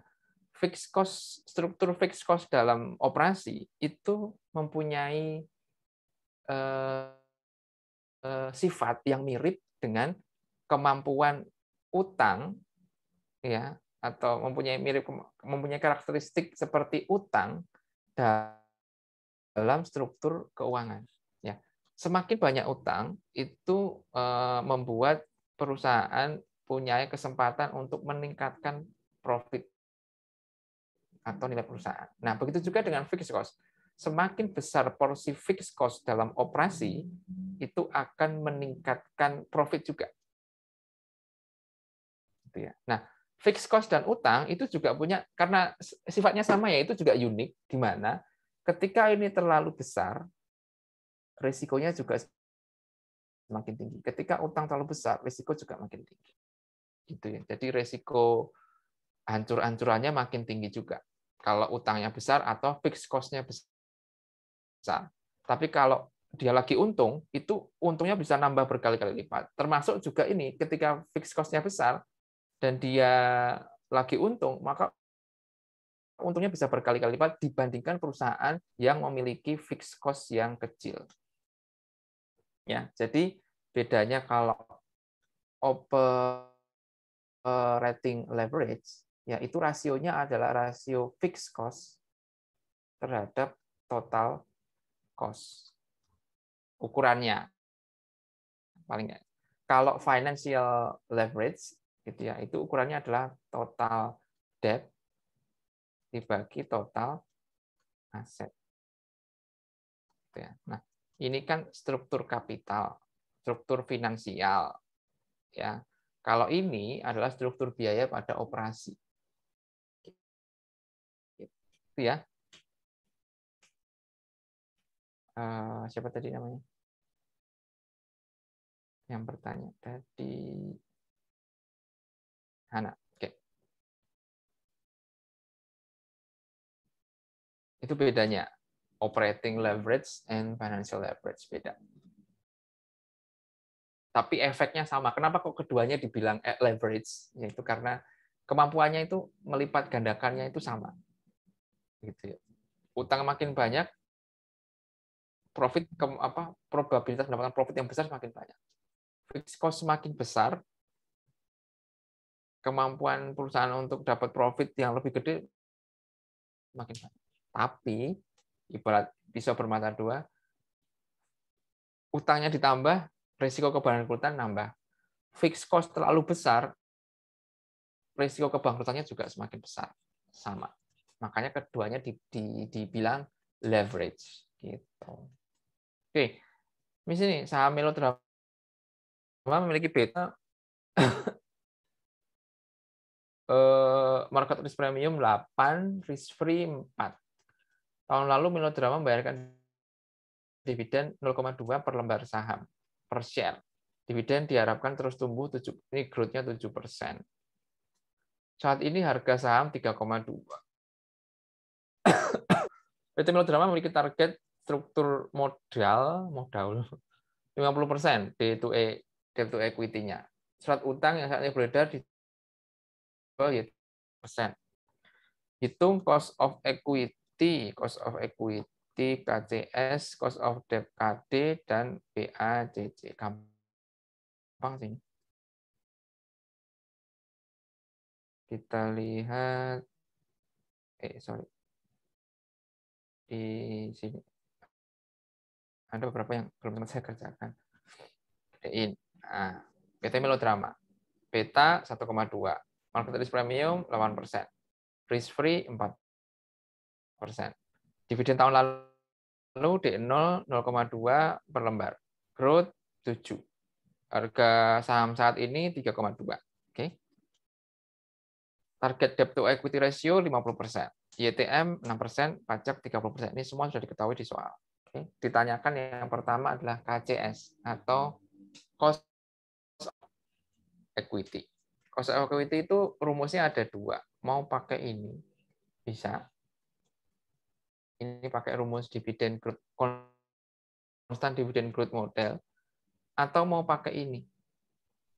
fixed cost struktur fixed cost dalam operasi itu mempunyai eh, eh, sifat yang mirip dengan kemampuan utang ya atau mempunyai mirip mempunyai karakteristik seperti utang dalam struktur keuangan ya semakin banyak utang itu eh, membuat perusahaan punya kesempatan untuk meningkatkan profit atau nilai perusahaan. Nah, begitu juga dengan fixed cost. Semakin besar porsi fixed cost dalam operasi, itu akan meningkatkan profit juga gitu ya. Nah, fixed cost dan utang itu juga punya karena sifatnya sama ya itu juga unik di mana ketika ini terlalu besar risikonya juga semakin tinggi. Ketika utang terlalu besar, risiko juga makin tinggi. Gitu ya. Jadi risiko hancur-hancurannya makin tinggi juga. Kalau utangnya besar atau fixed cost-nya besar. Tapi kalau dia lagi untung, itu untungnya bisa nambah berkali-kali lipat. Termasuk juga ini, ketika fixed cost-nya besar, dan dia lagi untung, maka untungnya bisa berkali-kali lipat dibandingkan perusahaan yang memiliki fixed cost yang kecil. Ya, jadi bedanya kalau operating leverage ya itu rasionya adalah rasio fixed cost terhadap total cost ukurannya paling nggak. Kalau financial leverage gitu ya. Itu ukurannya adalah total debt dibagi total aset. Gitu ya. Nah, ini kan struktur kapital, struktur finansial. Ya. Kalau ini adalah struktur biaya pada operasi. Gitu ya. Eh, siapa tadi namanya? Yang bertanya tadi Hana. Oke. Okay. Itu bedanya operating leverage and financial leverage beda. Tapi efeknya sama. Kenapa kok keduanya dibilang leverage? Yaitu karena kemampuannya itu melipat gandakannya itu sama. Gitu ya. Utang makin banyak, profit ke, apa probabilitas mendapatkan profit yang besar semakin banyak. Fixed cost semakin besar, kemampuan perusahaan untuk dapat profit yang lebih gede makin banyak. Tapi ibarat pisau bermata dua, utangnya ditambah, risiko kebangkrutan nambah. Fixed cost terlalu besar, risiko kebangkrutannya juga semakin besar. Sama. Makanya keduanya di, di, dibilang leverage gitu. Oke. misalnya saham Melodrama memiliki beta Eh, market risk premium 8, risk free 4. Tahun lalu Melodrama membayarkan dividen 0,2 per lembar saham per share. Dividen diharapkan terus tumbuh 7 ini growth-nya 7%. Saat ini harga saham 3,2. PT Melodrama memiliki target struktur modal modal 50% D 2 E debt to equity-nya. Surat utang yang saat ini beredar di yaitu persen. Hitung cost of equity, cost of equity KCS, cost of debt KD dan BACC. Gampang sih. Kita lihat eh sorry. Di sini ada beberapa yang belum saya kerjakan. Ini, Nah, PT melodrama. Beta 1,2 Market risk premium 8%. Risk free 4%. Dividen tahun lalu D0 0,2 per lembar. Growth 7. Harga saham saat ini 3,2. Oke. Okay. Target debt to equity ratio 50%. YTM 6%, pajak 30%. Ini semua sudah diketahui di soal. Okay. Ditanyakan yang pertama adalah KCS atau cost equity. Cost equity itu rumusnya ada dua. Mau pakai ini, bisa. Ini pakai rumus dividend growth, constant dividend growth model. Atau mau pakai ini,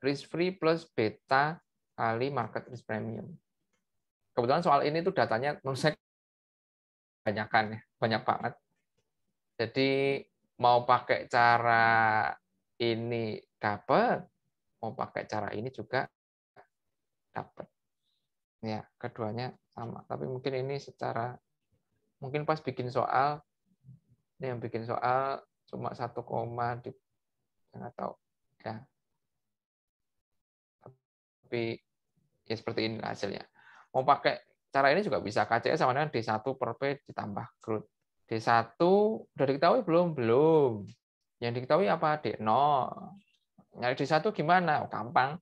risk free plus beta kali market risk premium. Kebetulan soal ini tuh datanya menurut saya kebanyakan ya, banyak banget. Jadi mau pakai cara ini dapat, mau pakai cara ini juga dapat ya keduanya sama tapi mungkin ini secara mungkin pas bikin soal ini yang bikin soal cuma satu koma di ya nggak tahu ya tapi ya seperti ini hasilnya mau pakai cara ini juga bisa KCS sama dengan D1 per P ditambah growth D1 udah diketahui belum? Belum. Yang diketahui apa? D0. Nyari D1 gimana? Oh, gampang.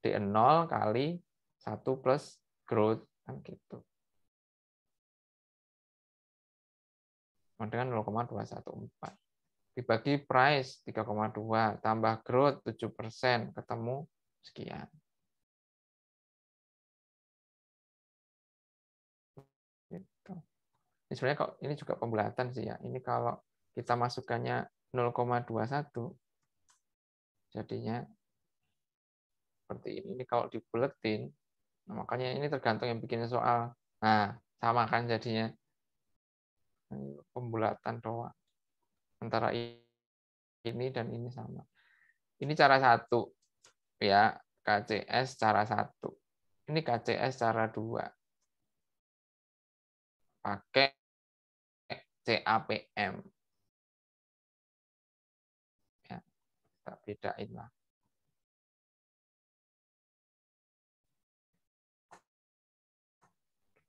D0 kali satu plus growth kan gitu. Sama dengan 0,214. Dibagi price 3,2 tambah growth 7% ketemu sekian. Gitu. Ini sebenarnya kok ini juga pembulatan sih ya. Ini kalau kita masukkannya 0,21 jadinya seperti ini. Ini kalau dibuletin Nah, makanya ini tergantung yang bikin soal. Nah, sama kan jadinya. Pembulatan doang. Antara ini dan ini sama. Ini cara satu. Ya, KCS cara satu. Ini KCS cara dua. Pakai CAPM. Ya, tak bedain lah.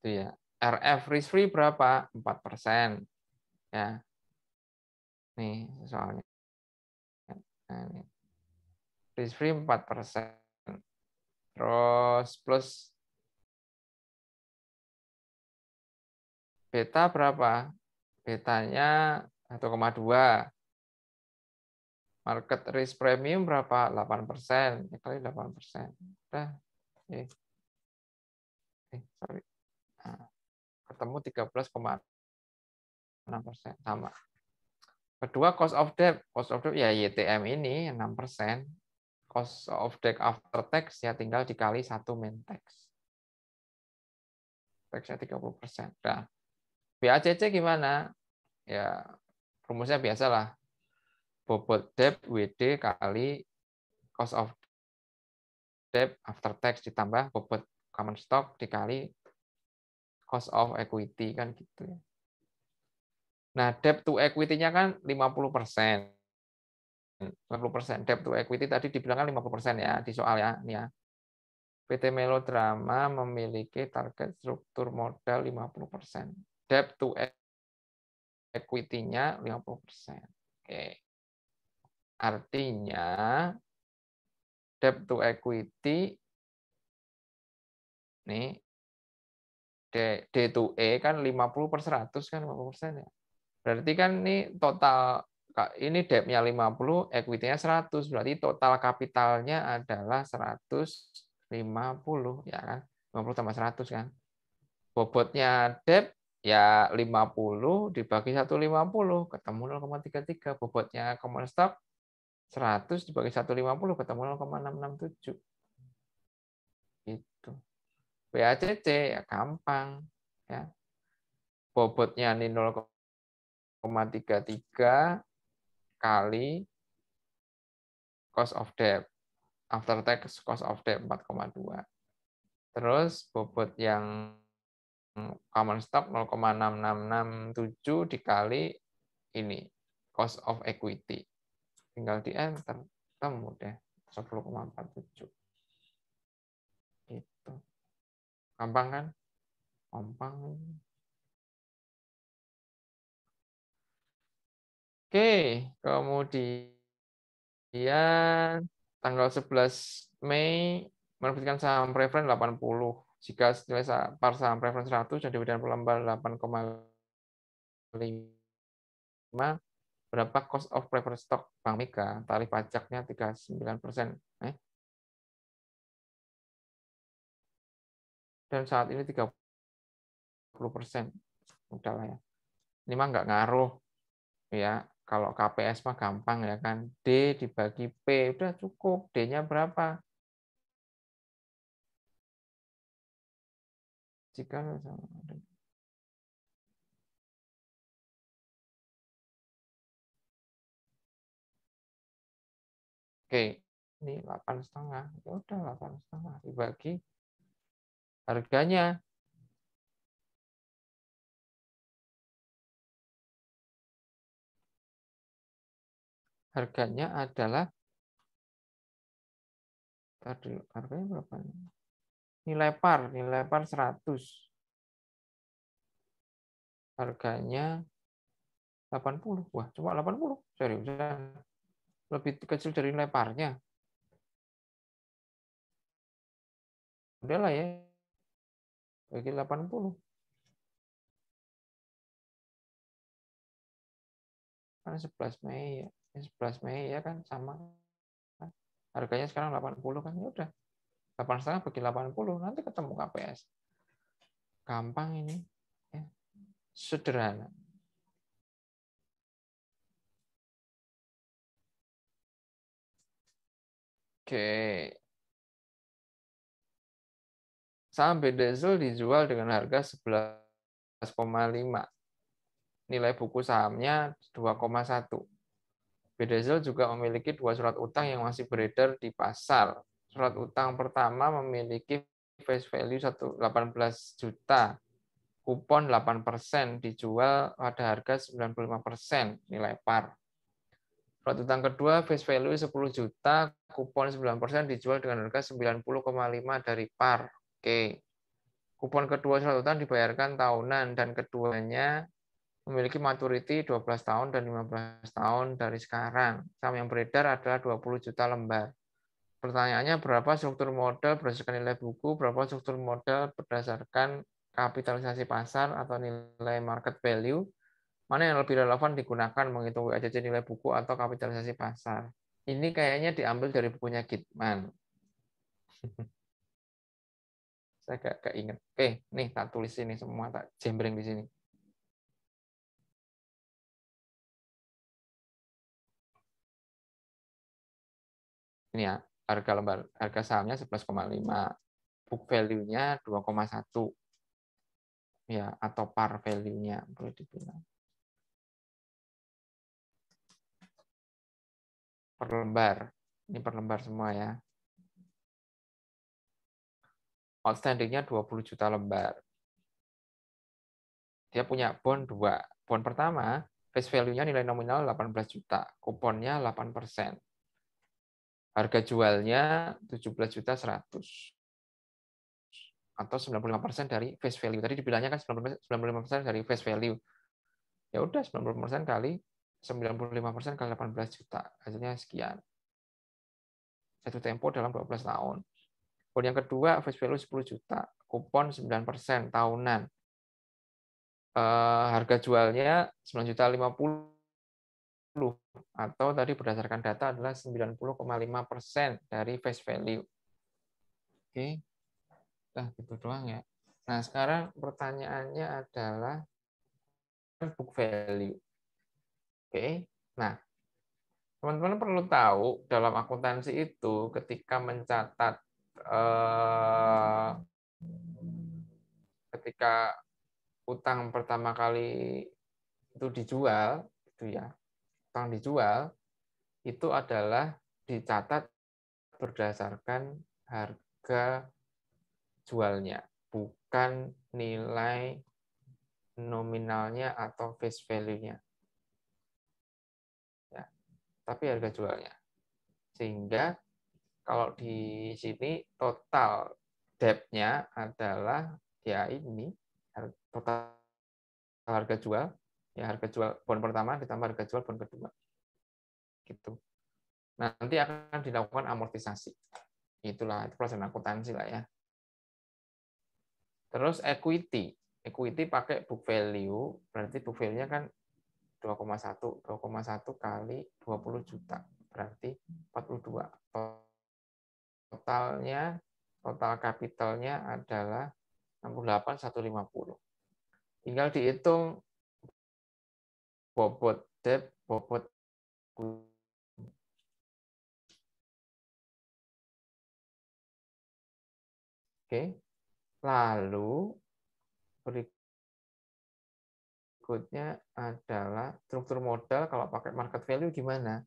Itu ya. RF risk free berapa? 4%. Ya. Nih soalnya. Nah, Risk free 4%. Terus plus beta berapa? Betanya 1,2. Market risk premium berapa? 8%. Ya, kali 8%. Udah. Eh. Eh, sorry ketemu 13,6 persen sama. Kedua cost of debt, cost of debt ya YTM ini 6 persen, cost of debt after tax ya tinggal dikali satu min tax. Taxnya 30 persen. Nah, BACC gimana? Ya rumusnya biasalah bobot debt WD kali cost of debt after tax ditambah bobot common stock dikali cost of equity kan gitu ya. Nah, debt to equity-nya kan 50%. 50% debt to equity tadi dibilang kan 50% ya di soal ya, ya. PT Melodrama memiliki target struktur modal 50%. Debt to equity-nya 50%. Oke. Artinya debt to equity nih D, D to E kan 50 per 100 kan 50 persen ya. Berarti kan ini total ini debtnya 50, equity-nya 100, berarti total kapitalnya adalah 150 ya kan. 50 tambah 100 kan. Bobotnya debt ya 50 dibagi 150 ketemu 0,33. Bobotnya common stock 100 dibagi 150 ketemu 0,667. BACC ya gampang ya. Bobotnya ini 0,33 kali cost of debt. After tax cost of debt 4,2. Terus bobot yang common stock 0,6667 dikali ini cost of equity. Tinggal di enter, temu deh 10,47. Gampang kan? Gampang. Oke, kemudian tanggal 11 Mei menerbitkan saham preferen 80. Jika nilai par saham preferen 100 dan dividen koma 8,5 berapa cost of preferred stock Bank Mega? Tarif pajaknya 39 persen. dan saat ini 30 persen. Udahlah ya. Ini mah nggak ngaruh. ya Kalau KPS mah gampang ya kan. D dibagi P, udah cukup. D-nya berapa? Jika Oke, ini delapan setengah. Ya udah delapan setengah dibagi harganya. Harganya adalah tadi harganya berapa? Nilai par, nilai par 100. Harganya 80. Wah, cuma 80. Seriusan. Lebih kecil dari nilai parnya. lah ya, bagi 80. Kan 11 Mei ya. 11 eh, Mei ya kan sama. Kan? Harganya sekarang 80 kan. Ya udah. 8,5 bagi 80. Nanti ketemu KPS. Gampang ini. Ya. Sederhana. Oke. Saham Bedezel dijual dengan harga 11,5. Nilai buku sahamnya 2,1. Bedezel juga memiliki dua surat utang yang masih beredar di pasar. Surat utang pertama memiliki face value 18 juta kupon 8% dijual pada harga 95% nilai par. Surat utang kedua face value 10 juta, kupon 9% dijual dengan harga 90,5 dari par. Oke. Kupon kedua surat utang dibayarkan tahunan dan keduanya memiliki maturity 12 tahun dan 15 tahun dari sekarang. Saham yang beredar adalah 20 juta lembar. Pertanyaannya berapa struktur modal berdasarkan nilai buku, berapa struktur modal berdasarkan kapitalisasi pasar atau nilai market value, mana yang lebih relevan digunakan menghitung WACC nilai buku atau kapitalisasi pasar. Ini kayaknya diambil dari bukunya Gitman. Saya agak, gak ingat. Oke, nih tak tulis ini semua, tak jembreng di sini. Ini ya, harga lembar, harga sahamnya 11,5, book value-nya 2,1 ya atau par value-nya boleh dibilang. Per lembar. Ini per lembar semua ya outstandingnya 20 juta lembar. Dia punya bond 2. Bond pertama, face value-nya nilai nominal 18 juta, kuponnya 8 persen. Harga jualnya 17 juta 100 atau 95% dari face value. Tadi dibilangnya kan 95% dari face value. Ya udah 90% kali 95% kali 18 juta. Hasilnya sekian. Satu tempo dalam 12 tahun. Goal yang kedua, face value 10 juta, kupon 9% tahunan. Eh, harga jualnya 9 juta 50 atau tadi berdasarkan data adalah 90,5% dari face value. Oke. Nah, gitu doang ya. Nah, sekarang pertanyaannya adalah book value. Oke. Nah, teman-teman perlu tahu dalam akuntansi itu ketika mencatat eh, ketika utang pertama kali itu dijual itu ya utang dijual itu adalah dicatat berdasarkan harga jualnya bukan nilai nominalnya atau face value-nya. Ya, tapi harga jualnya. Sehingga kalau di sini total debt-nya adalah ya ini total harga jual ya harga jual bond pertama ditambah harga jual bond kedua gitu nanti akan dilakukan amortisasi itulah itu proses akuntansi lah ya terus equity equity pakai book value berarti book value-nya kan 2,1 2,1 kali 20 juta berarti 42 totalnya total kapitalnya adalah 68.150. Tinggal dihitung bobot debt, bobot Oke. Lalu berikutnya adalah struktur modal kalau pakai market value gimana?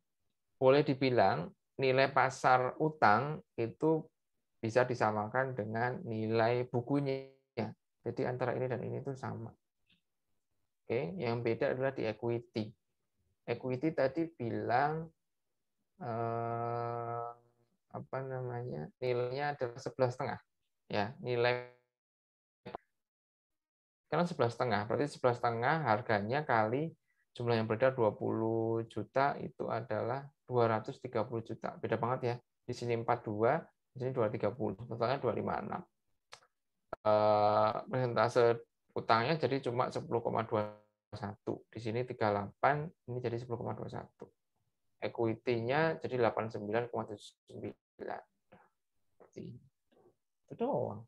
Boleh dibilang nilai pasar utang itu bisa disamakan dengan nilai bukunya. Jadi antara ini dan ini itu sama. Oke, yang beda adalah di equity. Equity tadi bilang eh, apa namanya? nilainya adalah sebelas setengah. Ya, nilai karena sebelas setengah, berarti sebelas setengah harganya kali jumlah yang beredar 20 juta itu adalah 230 juta. Beda banget ya. Di sini 42, di sini 230, totalnya 256. Uh, eh, persentase utangnya jadi cuma 10,21. Di sini 38, ini jadi 10,21. Equity-nya jadi 89,79. Seperti ini. Itu doang.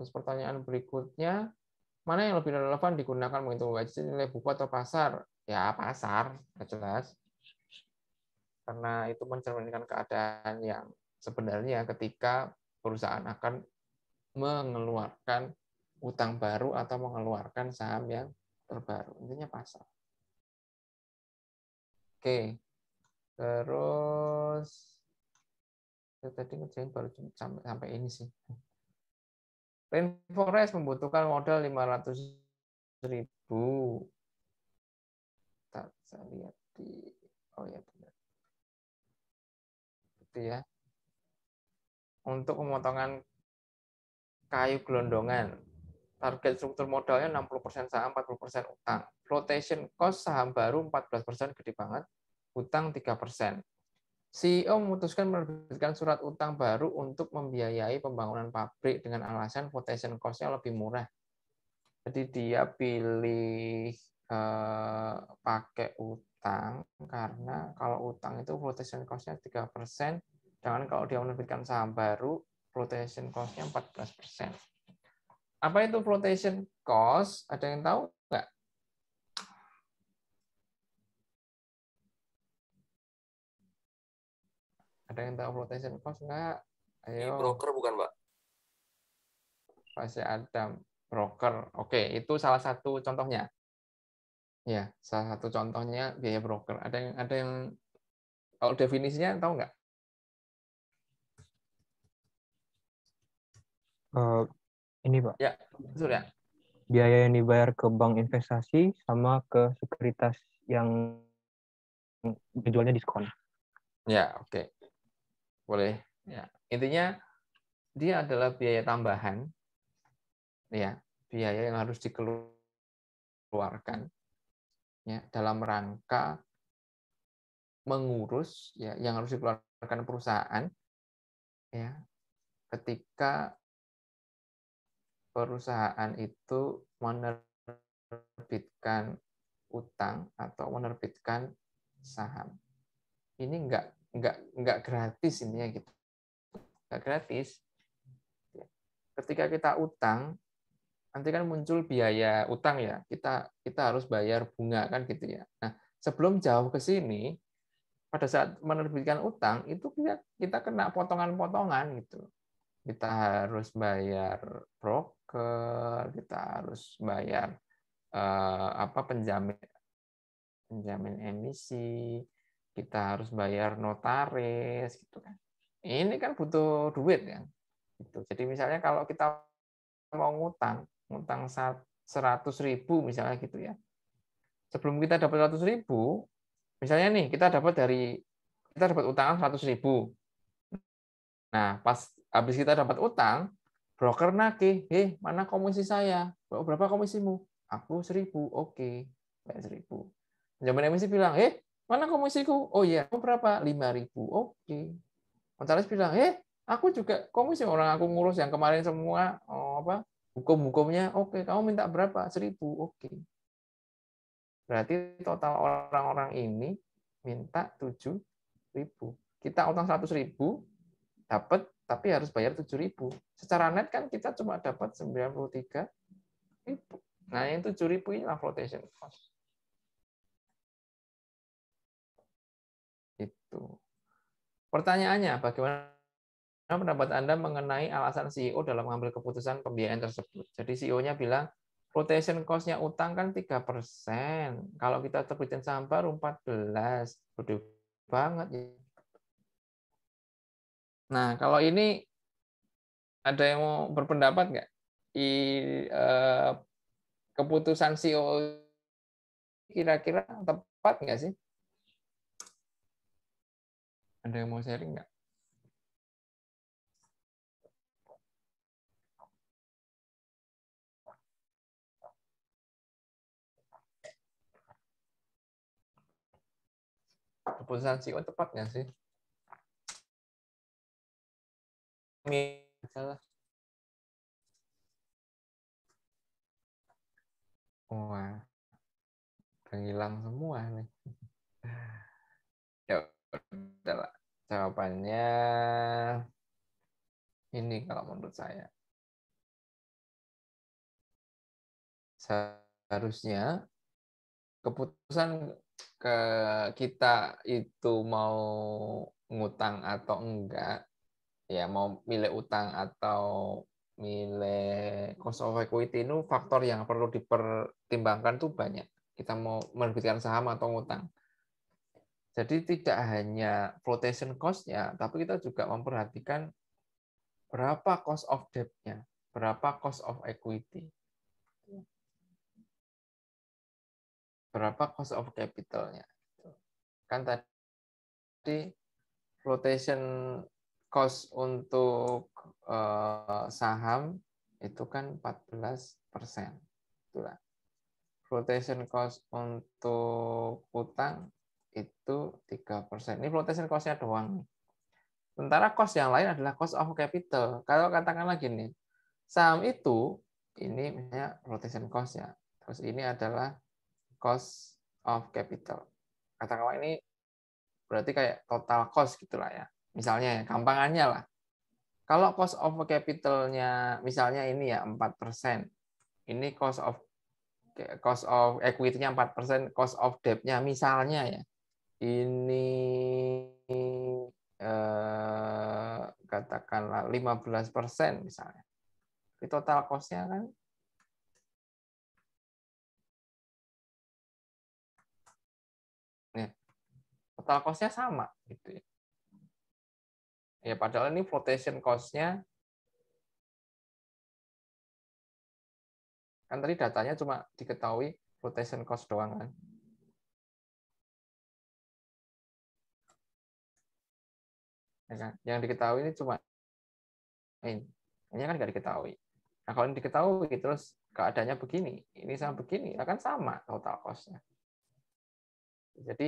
Terus pertanyaan berikutnya, mana yang lebih relevan digunakan menghitung gaji nilai buku atau pasar? ya pasar jelas karena itu mencerminkan keadaan yang sebenarnya ketika perusahaan akan mengeluarkan utang baru atau mengeluarkan saham yang terbaru intinya pasar oke terus saya tadi ngerjain baru sampai sampai ini sih rainforest membutuhkan modal 500 ribu saya lihat di oh ya benar itu ya untuk pemotongan kayu gelondongan target struktur modalnya 60% saham 40% utang flotation cost saham baru 14% gede banget utang 3% CEO memutuskan menerbitkan surat utang baru untuk membiayai pembangunan pabrik dengan alasan flotation cost-nya lebih murah. Jadi dia pilih eh, pakai utang karena kalau utang itu flotation cost-nya 3%, jangan kalau dia menerbitkan saham baru flotation cost-nya 14%. Apa itu flotation cost? Ada yang tahu nggak? Ada yang tahu flotation cost nggak? Ayo. Ini broker bukan, Pak? Pasti ada broker. Oke, itu salah satu contohnya. Ya, salah satu contohnya biaya broker. Ada yang ada yang kalau definisinya tahu nggak? Uh, ini pak. Ya, surya. Biaya yang dibayar ke bank investasi sama ke sekuritas yang dijualnya diskon. Ya, oke. Okay. Boleh. Ya, intinya dia adalah biaya tambahan. Ya, biaya yang harus dikeluarkan ya dalam rangka mengurus ya yang harus dikeluarkan perusahaan ya ketika perusahaan itu menerbitkan utang atau menerbitkan saham ini enggak nggak nggak gratis ini ya gitu enggak gratis ketika kita utang nanti kan muncul biaya utang ya kita kita harus bayar bunga kan gitu ya nah sebelum jauh ke sini pada saat menerbitkan utang itu kita kita kena potongan-potongan gitu kita harus bayar broker kita harus bayar eh, apa penjamin penjamin emisi kita harus bayar notaris gitu kan ini kan butuh duit kan gitu jadi misalnya kalau kita mau ngutang ngutang seratus ribu misalnya gitu ya. Sebelum kita dapat seratus ribu, misalnya nih kita dapat dari kita dapat utangan seratus ribu. Nah, pas habis kita dapat utang, broker nagih, eh mana komisi saya? Berapa komisimu?" "Aku 1000." "Oke, bayar 1000." Penjamin emisi bilang, eh mana komisiku?" "Oh iya, aku berapa? 5000." "Oke." Pencalis bilang, eh aku juga komisi orang aku ngurus yang kemarin semua oh, apa Hukum-hukumnya, oke, okay, kamu minta berapa? Seribu, oke. Okay. Berarti total orang-orang ini minta tujuh ribu. Kita utang seratus ribu, dapat, tapi harus bayar tujuh ribu. Secara net kan kita cuma dapat sembilan puluh tiga ribu. Nah, yang tujuh ribu lah flotation cost. Itu. Pertanyaannya, bagaimana Nah, pendapat Anda mengenai alasan CEO dalam mengambil keputusan pembiayaan tersebut? Jadi CEO-nya bilang, rotation cost-nya utang kan 3%. Kalau kita terbitin saham baru 14. Gede banget ya. Nah, kalau ini ada yang mau berpendapat nggak? I, eh, keputusan CEO kira-kira tepat nggak sih? Ada yang mau sharing nggak? keputusan CEO oh, tepat nggak sih? Misalnya. Wah, hilang semua nih. Ya, udah Jawabannya ini kalau menurut saya. Seharusnya keputusan ke kita itu mau ngutang atau enggak, ya mau milih utang atau milih cost of equity itu faktor yang perlu dipertimbangkan tuh banyak. Kita mau menerbitkan saham atau ngutang. Jadi tidak hanya flotation cost-nya, tapi kita juga memperhatikan berapa cost of debt-nya, berapa cost of equity. berapa cost of capitalnya kan tadi flotation cost untuk uh, saham itu kan 14 persen itulah flotation cost untuk utang itu 3 persen ini flotation costnya doang sementara cost yang lain adalah cost of capital kalau katakan lagi nih saham itu ini misalnya rotation cost ya. Terus ini adalah cost of capital. Katakanlah ini berarti kayak total cost gitulah ya. Misalnya ya, gampangannya lah. Kalau cost of capitalnya misalnya ini ya 4%. Ini cost of cost of equity-nya 4%, cost of debt-nya misalnya ya. Ini eh, katakanlah 15% misalnya. Di total cost-nya kan total cost-nya sama gitu ya. Ya padahal ini flotation cost-nya kan tadi datanya cuma diketahui flotation cost doang kan. Ya kan? Yang diketahui ini cuma ini. Ini kan nggak diketahui. Nah, kalau ini diketahui terus keadaannya begini, ini sama begini, akan ya sama total cost-nya. Jadi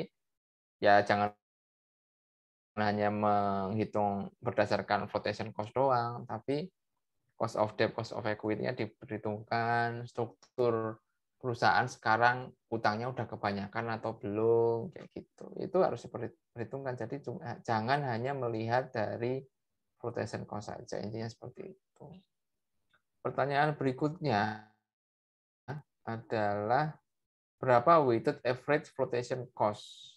ya jangan hanya menghitung berdasarkan flotation cost doang, tapi cost of debt, cost of equity-nya diperhitungkan, struktur perusahaan sekarang utangnya udah kebanyakan atau belum, kayak gitu. Itu harus diperhitungkan. Jadi eh, jangan hanya melihat dari flotation cost saja, intinya seperti itu. Pertanyaan berikutnya adalah berapa weighted average flotation cost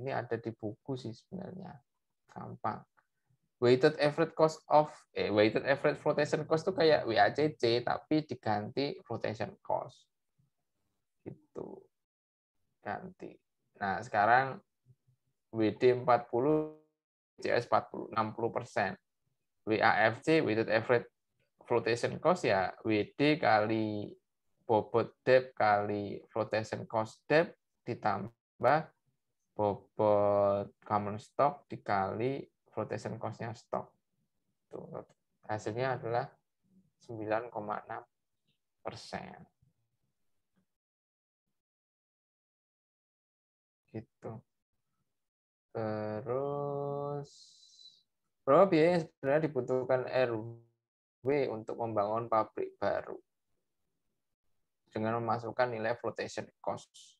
ini ada di buku sih sebenarnya. Gampang. Weighted average cost of eh, weighted average flotation cost tuh kayak WACC tapi diganti flotation cost. Gitu. Ganti. Nah, sekarang WD 40 CS 40 60%. WAFC weighted average flotation cost ya WD kali bobot depth kali flotation cost depth ditambah bobot common stock dikali flotation costnya nya hasilnya adalah 9,6 persen. Gitu. Terus, berapa biaya yang sebenarnya dibutuhkan RW untuk membangun pabrik baru dengan memasukkan nilai flotation cost?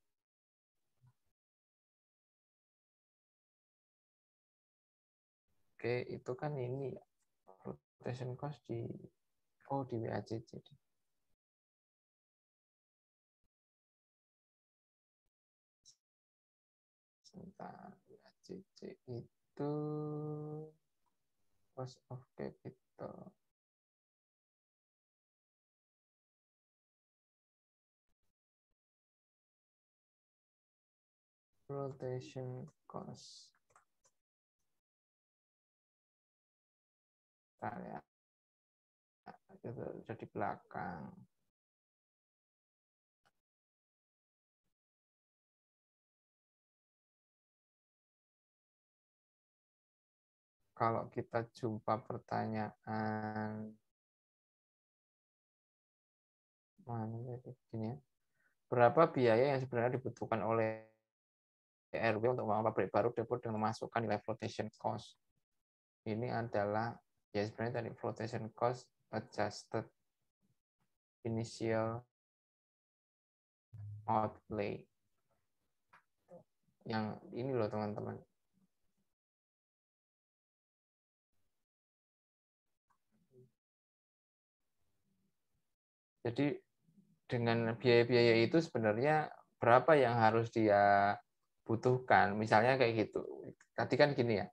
Oke, itu kan ini ya, rotation cost di oh di WAC Sebentar, WACC itu cost of capital. rotation cost bentar ya jadi belakang kalau kita jumpa pertanyaan mana ya, ini ya berapa biaya yang sebenarnya dibutuhkan oleh RW untuk membangun pabrik baru depot dan memasukkan nilai flotation cost ini adalah ya sebenarnya tadi flotation cost adjusted initial outlay yang ini loh teman-teman jadi dengan biaya-biaya itu sebenarnya berapa yang harus dia butuhkan misalnya kayak gitu tadi kan gini ya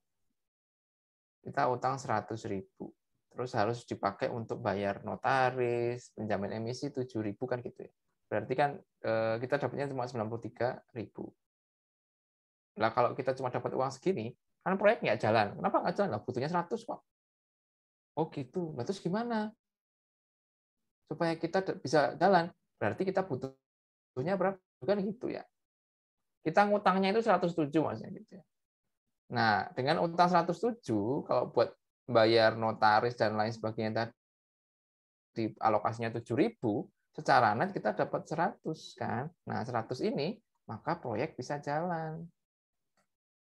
kita utang 100 ribu terus harus dipakai untuk bayar notaris penjamin emisi 7 ribu kan gitu ya berarti kan eh, kita dapatnya cuma 93 ribu lah kalau kita cuma dapat uang segini kan proyek nggak jalan kenapa nggak jalan lah butuhnya 100 kok oh gitu nah, terus gimana supaya kita bisa jalan berarti kita butuhnya berapa kan gitu ya kita ngutangnya itu 107 maksudnya gitu ya Nah, dengan utang 107 kalau buat bayar notaris dan lain sebagainya tadi alokasinya 7000, secara net kita dapat 100 kan. Nah, 100 ini maka proyek bisa jalan.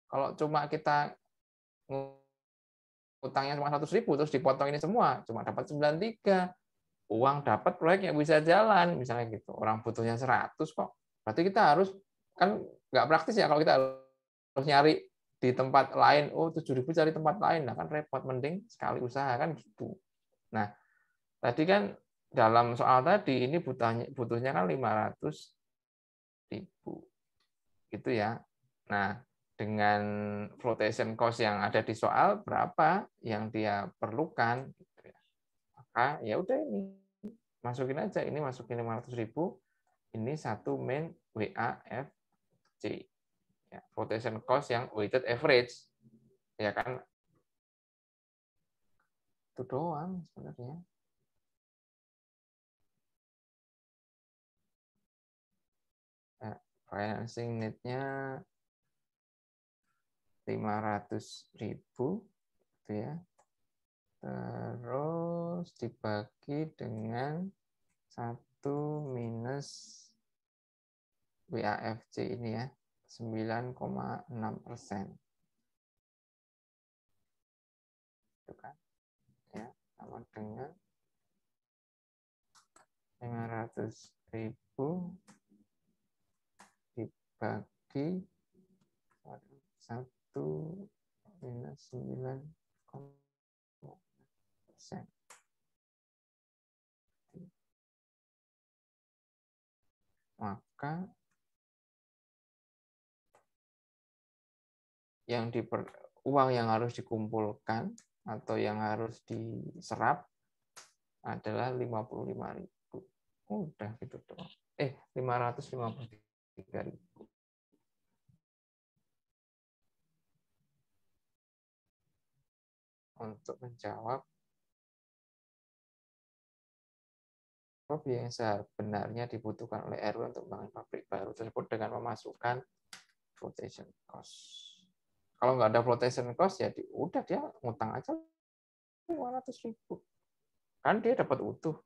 Kalau cuma kita utangnya cuma 100.000 terus dipotong ini semua, cuma dapat 93. Uang dapat proyek yang bisa jalan, misalnya gitu. Orang butuhnya 100 kok. Berarti kita harus kan nggak praktis ya kalau kita harus nyari di tempat lain oh tujuh ribu cari tempat lain nah kan repot mending sekali usaha kan gitu nah tadi kan dalam soal tadi ini butuhnya butuhnya kan ratus ribu gitu ya nah dengan flotation cost yang ada di soal berapa yang dia perlukan gitu ya. maka ya udah ini masukin aja ini masukin lima ratus ribu ini satu main WAFC ya, flotation cost yang weighted average ya kan itu doang sebenarnya ya, financing netnya lima ratus ribu gitu ya terus dibagi dengan satu minus WAFC ini ya 9,6 persen. Itu kan, ya sama dengan 500 ribu dibagi 1 minus 9 persen. Maka yang diper, uang yang harus dikumpulkan atau yang harus diserap adalah 55.000. Udah gitu tuh. Eh, 553.000. Untuk menjawab apa yang sebenarnya dibutuhkan oleh RW untuk membangun pabrik baru tersebut dengan memasukkan quotation cost. Kalau nggak ada flotation cost ya di, udah dia ngutang aja 200 ribu. Kan dia dapat utuh.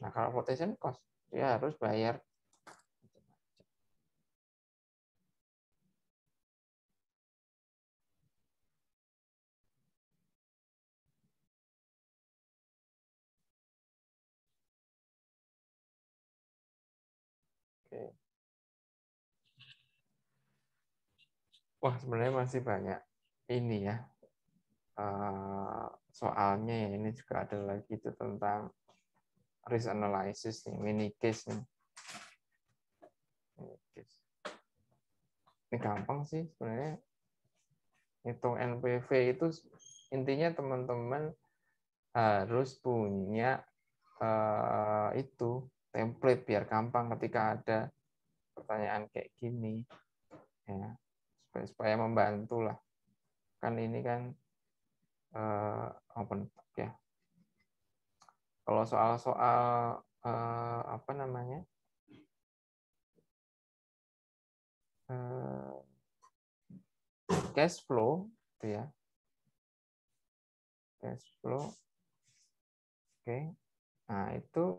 Nah kalau flotation cost dia harus bayar Wah, sebenarnya masih banyak ini ya. Eh, soalnya ya, ini juga ada lagi itu tentang risk analysis nih, mini case nih. Ini gampang sih sebenarnya. Hitung NPV itu intinya teman-teman harus punya eh, itu template biar gampang ketika ada pertanyaan kayak gini ya supaya, membantu lah kan ini kan uh, open book ya kalau soal-soal uh, apa namanya uh, cash flow itu ya cash flow oke okay. nah itu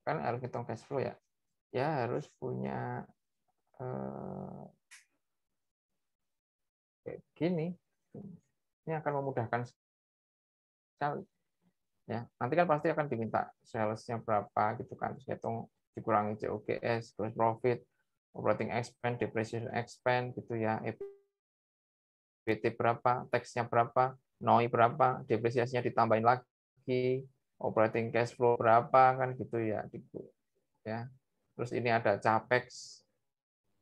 kan harus hitung cash flow ya ya harus punya eh, kayak gini ini akan memudahkan sekali ya nanti kan pasti akan diminta salesnya berapa gitu kan terus hitung dikurangi COGS gross profit operating expense depreciation expense gitu ya EBT berapa teksnya berapa NOI berapa depresiasinya ditambahin lagi operating cash flow berapa kan gitu ya gitu ya terus ini ada capex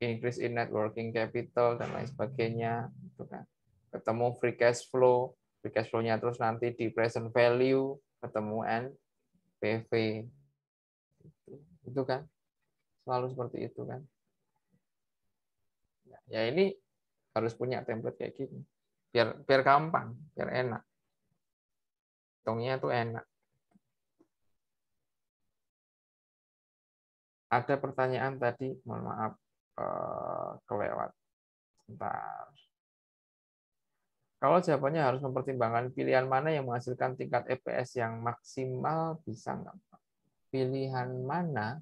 increase in networking capital dan lain sebagainya gitu kan ketemu free cash flow free cash flow-nya terus nanti di present value ketemu NPV gitu. itu kan selalu seperti itu kan ya, ya ini harus punya template kayak gini biar biar gampang biar enak hitungnya tuh enak ada pertanyaan tadi mohon maaf Eh, kelewat. Bentar. Kalau jawabannya harus mempertimbangkan pilihan mana yang menghasilkan tingkat EPS yang maksimal, bisa nggak? Pilihan mana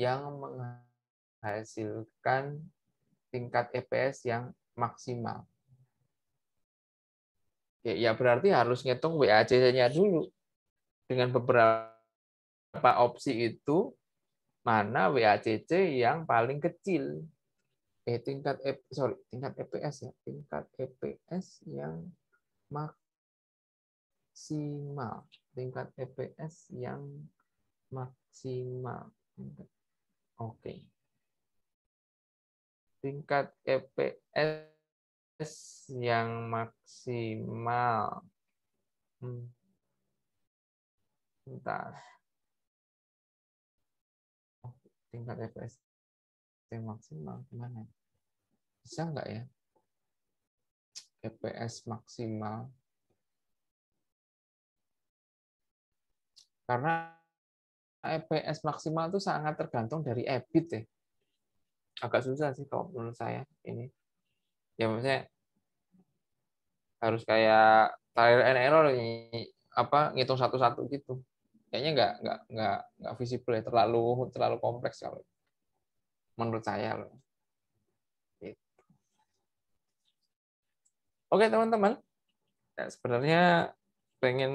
yang menghasilkan tingkat EPS yang maksimal? Oke, ya berarti harus ngitung WACC-nya dulu. Dengan beberapa opsi itu, mana WACC yang paling kecil. Eh tingkat e, sorry, tingkat EPS ya, tingkat EPS yang maksimal, tingkat EPS yang maksimal. Oke. Okay. Tingkat EPS yang maksimal. Hmm. entah tingkat FST maksimal gimana bisa nggak ya EPS maksimal karena EPS maksimal itu sangat tergantung dari EBIT ya agak susah sih kalau menurut saya ini ya maksudnya harus kayak trial and error nih, apa ngitung satu-satu gitu kayaknya nggak nggak nggak nggak visible ya terlalu terlalu kompleks kalau menurut saya loh. Gitu. Oke teman-teman, ya, sebenarnya pengen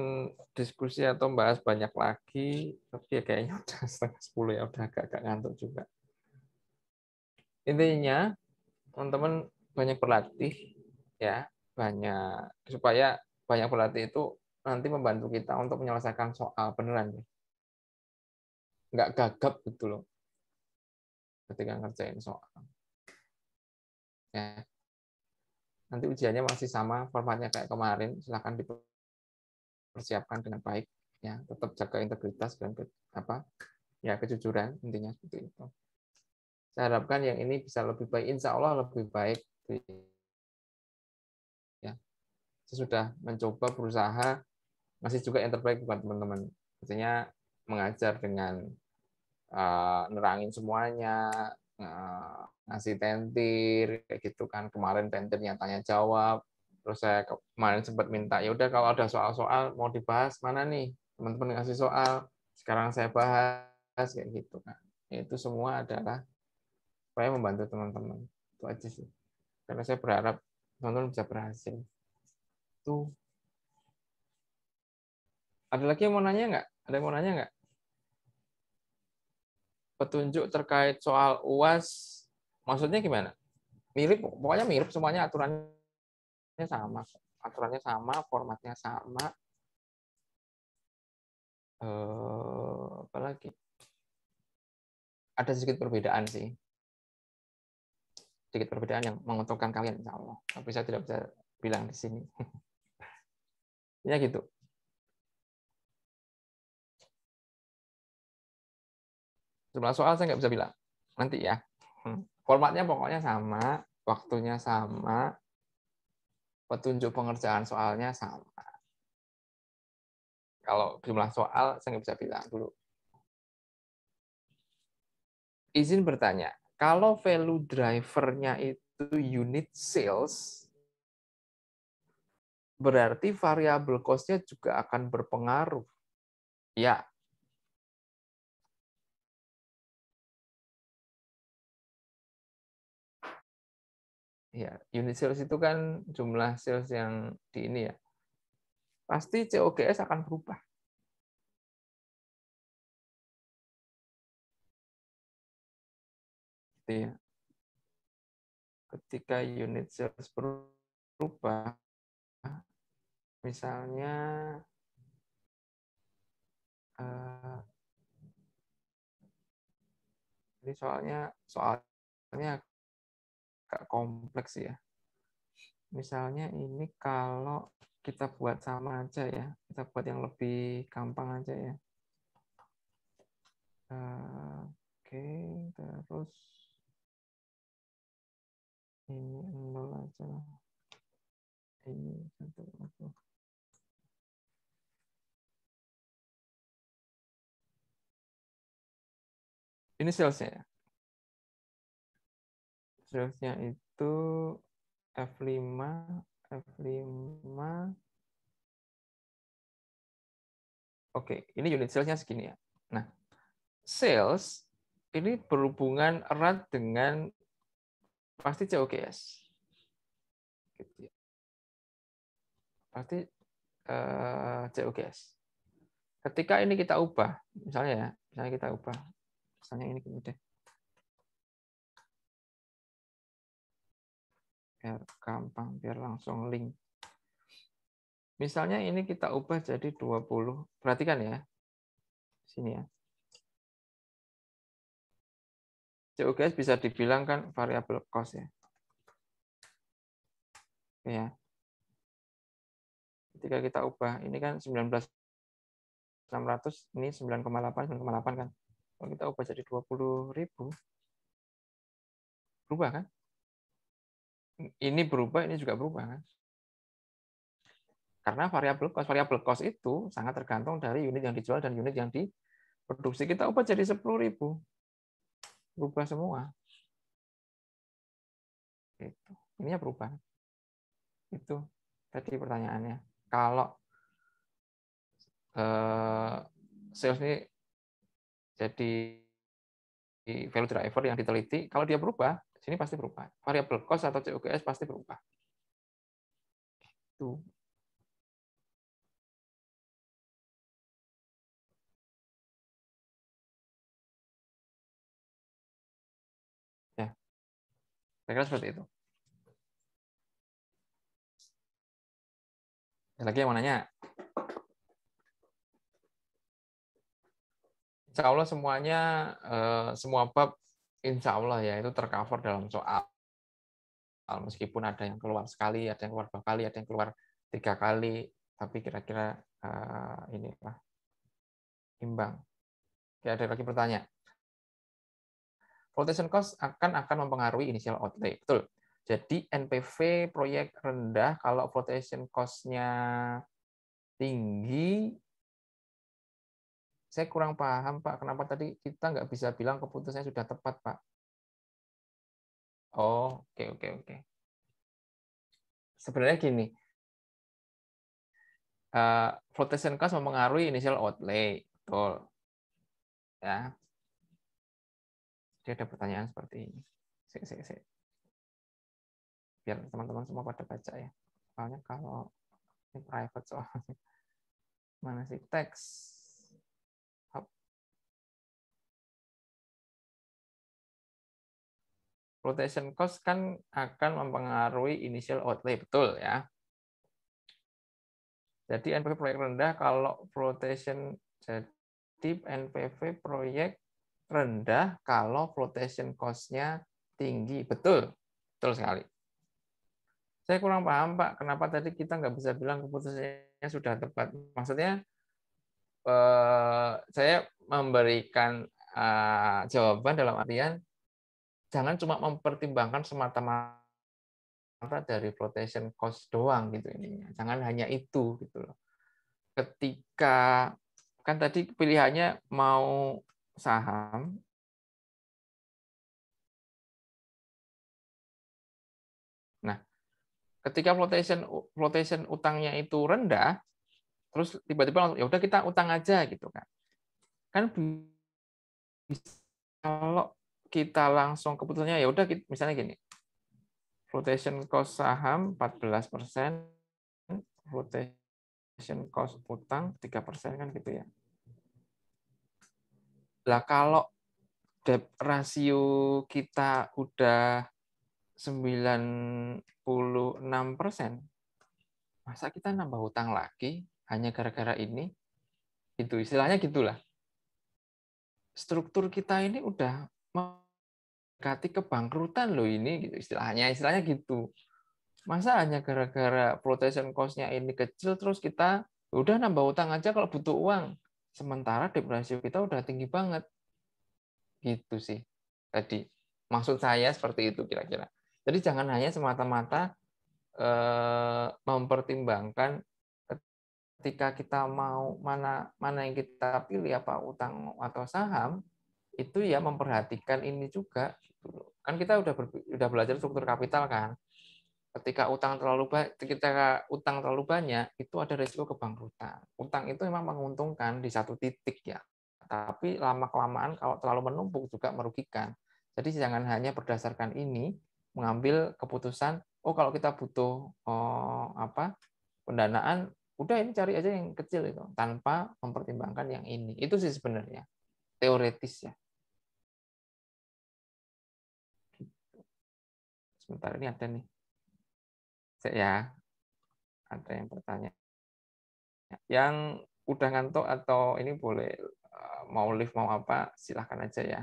diskusi atau bahas banyak lagi, tapi ya kayaknya udah setengah sepuluh ya udah agak, agak ngantuk juga. Intinya teman-teman banyak berlatih ya banyak supaya banyak berlatih itu nanti membantu kita untuk menyelesaikan soal beneran ya. Nggak gagap gitu loh ketika ngerjain soal. Ya. Nanti ujiannya masih sama formatnya kayak kemarin, silahkan dipersiapkan dengan baik ya, tetap jaga integritas dan ke, apa? Ya, kejujuran intinya seperti itu. Saya harapkan yang ini bisa lebih baik, insya Allah lebih baik. Ya. Saya sudah mencoba berusaha masih juga yang terbaik buat teman-teman maksudnya mengajar dengan uh, nerangin semuanya uh, ngasih tentir kayak gitu kan kemarin tentirnya tanya jawab terus saya kemarin sempat minta ya udah kalau ada soal-soal mau dibahas mana nih teman-teman ngasih soal sekarang saya bahas kayak gitu kan itu semua adalah supaya membantu teman-teman itu aja sih karena saya berharap teman-teman bisa berhasil itu ada lagi yang mau nanya nggak? Ada yang mau nanya nggak? Petunjuk terkait soal UAS, maksudnya gimana? Mirip, pokoknya mirip semuanya aturannya sama. Aturannya sama, formatnya sama. Eh, apa lagi? Ada sedikit perbedaan sih. Sedikit perbedaan yang menguntungkan kalian, insya Allah. Tapi saya tidak bisa bilang di sini. ya gitu. jumlah soal saya nggak bisa bilang. Nanti ya. Hmm. Formatnya pokoknya sama, waktunya sama, petunjuk pengerjaan soalnya sama. Kalau jumlah soal saya nggak bisa bilang dulu. Izin bertanya, kalau value drivernya itu unit sales, berarti variabel cost-nya juga akan berpengaruh. Ya, ya unit sales itu kan jumlah sales yang di ini ya pasti COGS akan berubah gitu ya ketika unit sales berubah misalnya eh, ini soalnya soalnya agak kompleks ya. Misalnya ini kalau kita buat sama aja ya, kita buat yang lebih gampang aja ya. Oke, terus ini nol aja ini satu satu ini salesnya ya Salesnya itu F5 F5 Oke, ini unit salesnya segini ya. Nah, sales ini berhubungan erat dengan pasti COGS. Pasti eh, COGS. Ketika ini kita ubah, misalnya ya, misalnya kita ubah, misalnya ini kemudian biar Gampang, biar langsung link. Misalnya ini kita ubah jadi 20. Perhatikan ya. Sini ya. COGS bisa dibilang kan variabel cost ya. Oke ya. Ketika kita ubah, ini kan 19 600, ini 9,8, 9,8 kan. Kalau kita ubah jadi 20.000, berubah kan? ini berubah, ini juga berubah. Kan? Karena variabel cost, variabel cost itu sangat tergantung dari unit yang dijual dan unit yang diproduksi. Kita ubah jadi 10.000. Berubah semua. Itu. Ininya berubah. Itu tadi pertanyaannya. Kalau eh, sales ini jadi value driver yang diteliti, kalau dia berubah, Sini pasti berubah. Variabel cost atau COGS pasti berubah. Itu. Ya. Saya kira seperti itu. Ada lagi yang mau nanya? Insya Allah semuanya, eh, semua bab insya Allah ya itu tercover dalam soal. Meskipun ada yang keluar sekali, ada yang keluar dua kali, ada yang keluar tiga kali, tapi kira-kira uh, eh, ini imbang. Oke, ada lagi pertanyaan. Flotation cost akan akan mempengaruhi initial outlay, betul. Jadi NPV proyek rendah kalau flotation cost-nya tinggi saya kurang paham Pak, kenapa tadi kita nggak bisa bilang keputusannya sudah tepat Pak? Oh, oke okay, oke okay, oke. Okay. Sebenarnya gini, uh, flotation cost mempengaruhi initial outlay, betul. Ya. Jadi ada pertanyaan seperti ini. Sik, sik, sik. Biar teman-teman semua pada baca ya. Soalnya kalau ini private soalnya. Mana sih teks? rotation cost kan akan mempengaruhi initial outlay, betul ya. Jadi NPV proyek rendah kalau flotation jadi NPV proyek rendah kalau flotation cost-nya tinggi. Betul. Betul sekali. Saya kurang paham, Pak, kenapa tadi kita nggak bisa bilang keputusannya sudah tepat. Maksudnya, eh, saya memberikan eh, jawaban dalam artian jangan cuma mempertimbangkan semata-mata dari flotation cost doang gitu ini. Jangan hanya itu gitu loh. Ketika kan tadi pilihannya mau saham Nah, ketika flotation flotation utangnya itu rendah, terus tiba-tiba ya udah kita utang aja gitu kan. Kan bisa, kalau kita langsung keputusannya ya udah misalnya gini. rotation cost saham 14 persen, flotation cost utang 3 persen kan gitu ya. Lah kalau debt rasio kita udah 96 persen, masa kita nambah utang lagi hanya gara-gara ini? Itu istilahnya gitulah. Struktur kita ini udah mendekati kebangkrutan loh ini gitu istilahnya istilahnya gitu masa hanya gara-gara protection cost-nya ini kecil terus kita ya udah nambah utang aja kalau butuh uang sementara depresi kita udah tinggi banget gitu sih tadi maksud saya seperti itu kira-kira jadi jangan hanya semata-mata eh, mempertimbangkan ketika kita mau mana mana yang kita pilih apa utang atau saham itu ya memperhatikan ini juga gitu kan kita udah ber, udah belajar struktur kapital kan ketika utang terlalu banyak kita utang terlalu banyak itu ada risiko kebangkrutan utang itu memang menguntungkan di satu titik ya tapi lama kelamaan kalau terlalu menumpuk juga merugikan jadi jangan hanya berdasarkan ini mengambil keputusan oh kalau kita butuh oh, apa pendanaan udah ini cari aja yang kecil itu tanpa mempertimbangkan yang ini itu sih sebenarnya teoretis ya. Gitu. Sebentar ini ada nih. Cek ya. Ada yang bertanya. Yang udah ngantuk atau ini boleh eh, mau live mau apa silahkan aja ya.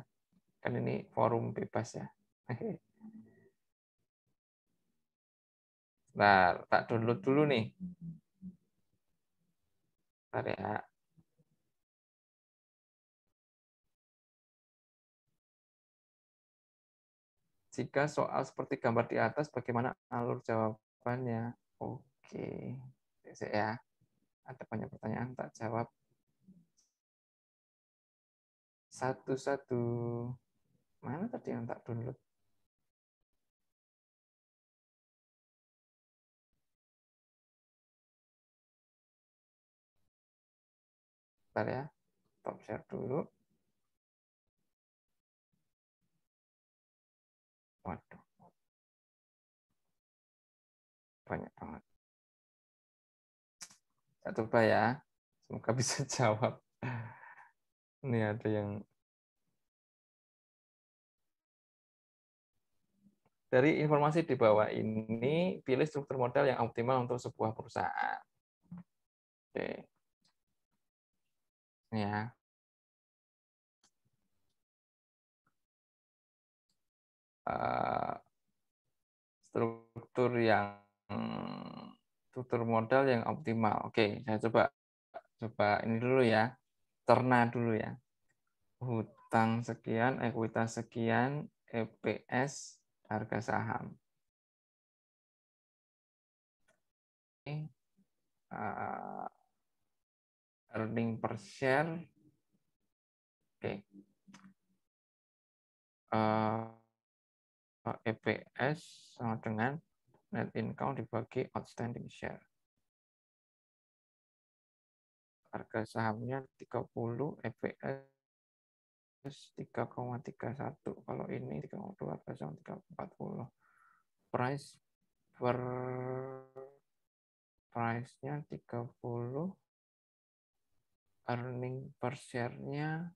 Kan ini forum bebas ya. Nah, tak download dulu nih. Bentar ya. Jika soal seperti gambar di atas, bagaimana alur jawabannya? Oke, saya ya. Ada banyak pertanyaan tak jawab. Satu-satu. Mana tadi yang tak download? Bentar ya. Top share dulu. banyak banget. Saya coba ya, semoga bisa jawab. Ini ada yang dari informasi di bawah ini pilih struktur modal yang optimal untuk sebuah perusahaan. Oke. Ya. Eh, struktur yang Hmm, tutor tutur modal yang optimal. Oke, saya coba coba ini dulu ya. Ternak dulu ya. Hutang sekian, ekuitas sekian, EPS harga saham. Uh, earning per share. Oke. Uh, eh, EPS sama dengan net income dibagi outstanding share. Harga sahamnya 30, EPS 3,31. Kalau ini 3,2 3,40. Price per price-nya 30 earning per share-nya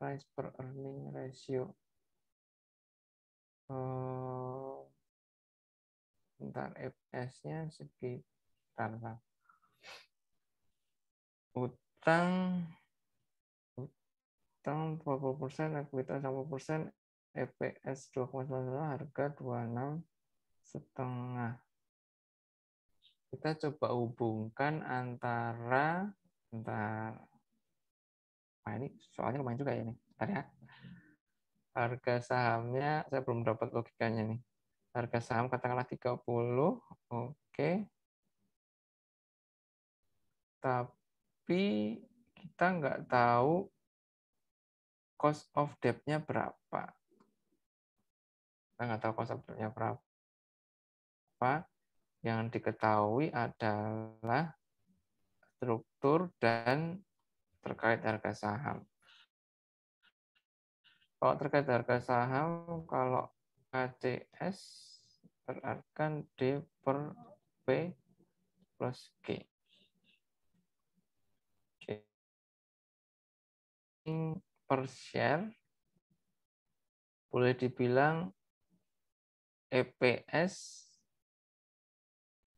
price per earning ratio eh, ntar FS-nya sekitar utang utang 20 persen, ekuitas 60 persen, EPS 2,99 harga 26 setengah. Kita coba hubungkan antara entar. Nah, ini soalnya lumayan juga ya ini, Bentar ya harga sahamnya saya belum dapat logikanya nih. Harga saham katakanlah 30, oke. Tapi kita nggak tahu cost of debt-nya berapa. Kita nggak tahu cost of debt-nya berapa. Yang diketahui adalah struktur dan terkait harga saham. Kalau terkait harga saham, kalau ATS berarti D per P plus G. G. Per share boleh dibilang EPS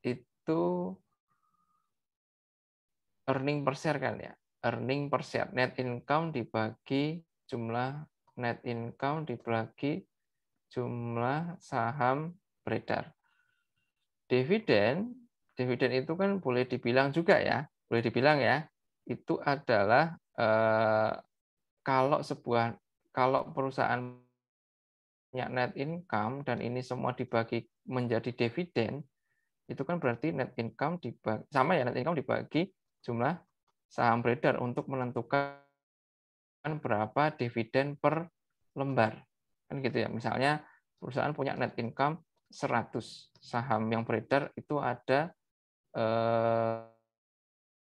itu earning per share kan ya. Earning per share net income dibagi jumlah net income dibagi jumlah saham beredar. Dividen, dividen itu kan boleh dibilang juga ya, boleh dibilang ya, itu adalah eh, kalau sebuah kalau perusahaan punya net income dan ini semua dibagi menjadi dividen, itu kan berarti net income dibagi sama ya net income dibagi jumlah saham beredar untuk menentukan berapa dividen per lembar. Kan gitu ya. Misalnya perusahaan punya net income 100 saham yang beredar itu ada eh,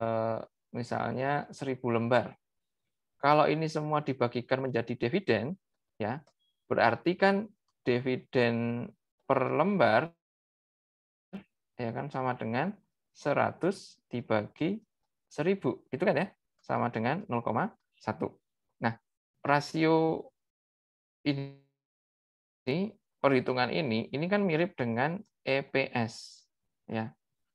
eh, misalnya 1000 lembar. Kalau ini semua dibagikan menjadi dividen, ya berarti kan dividen per lembar ya kan sama dengan 100 dibagi 1000. Itu kan ya sama dengan 0,1 rasio ini perhitungan ini ini kan mirip dengan EPS ya.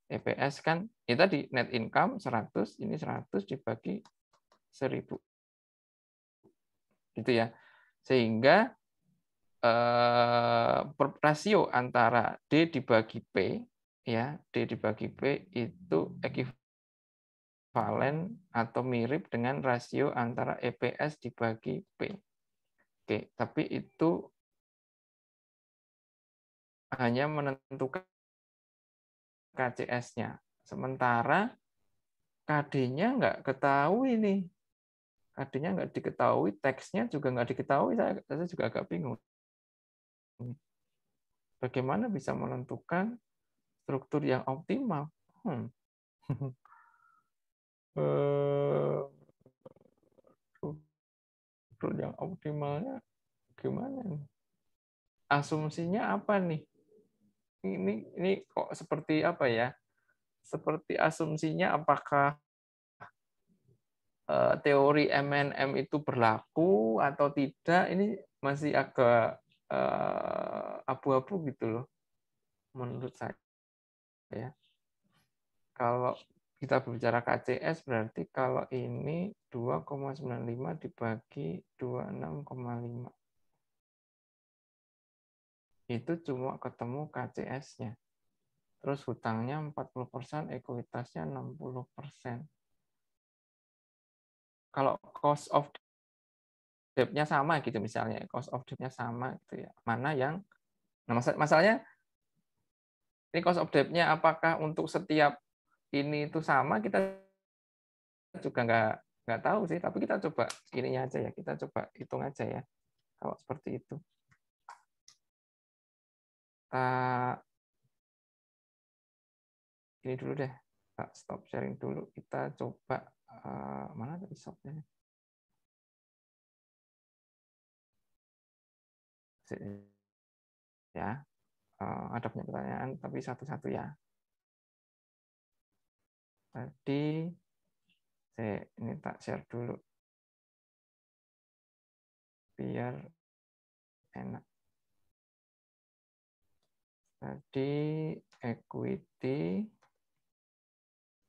EPS kan ya tadi net income 100 ini 100 dibagi 1000. Gitu ya. Sehingga eh, rasio antara D dibagi P ya, D dibagi P itu valen atau mirip dengan rasio antara EPS dibagi P. Oke, tapi itu hanya menentukan KCS-nya. Sementara KD-nya nggak ketahui nih. KD-nya nggak diketahui, teksnya juga nggak diketahui. Saya, saya juga agak bingung. Bagaimana bisa menentukan struktur yang optimal? Hmm. eh, yang optimalnya gimana nih? Asumsinya apa nih? Ini ini kok seperti apa ya? Seperti asumsinya apakah eh, teori MNM itu berlaku atau tidak? Ini masih agak eh, abu-abu gitu loh menurut saya. Ya. Kalau kita berbicara KCS berarti kalau ini 2,95 dibagi 26,5. Itu cuma ketemu KCS-nya. Terus hutangnya 40%, ekuitasnya 60%. Kalau cost of debt-nya sama gitu misalnya, cost of debt-nya sama gitu ya. Mana yang Nah, masalahnya ini cost of debt-nya apakah untuk setiap ini itu sama kita juga nggak nggak tahu sih tapi kita coba ininya aja ya kita coba hitung aja ya kalau seperti itu kita ini dulu deh tak stop sharing dulu kita coba eh, mana tadi stopnya ya uh, ada banyak pertanyaan tapi satu-satu ya Tadi saya ini tak share dulu biar enak. Tadi equity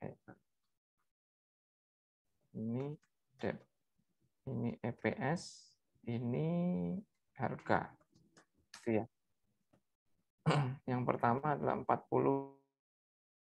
eh, ini debt, ini EPS, ini harga. Itu ya. Yang pertama adalah 40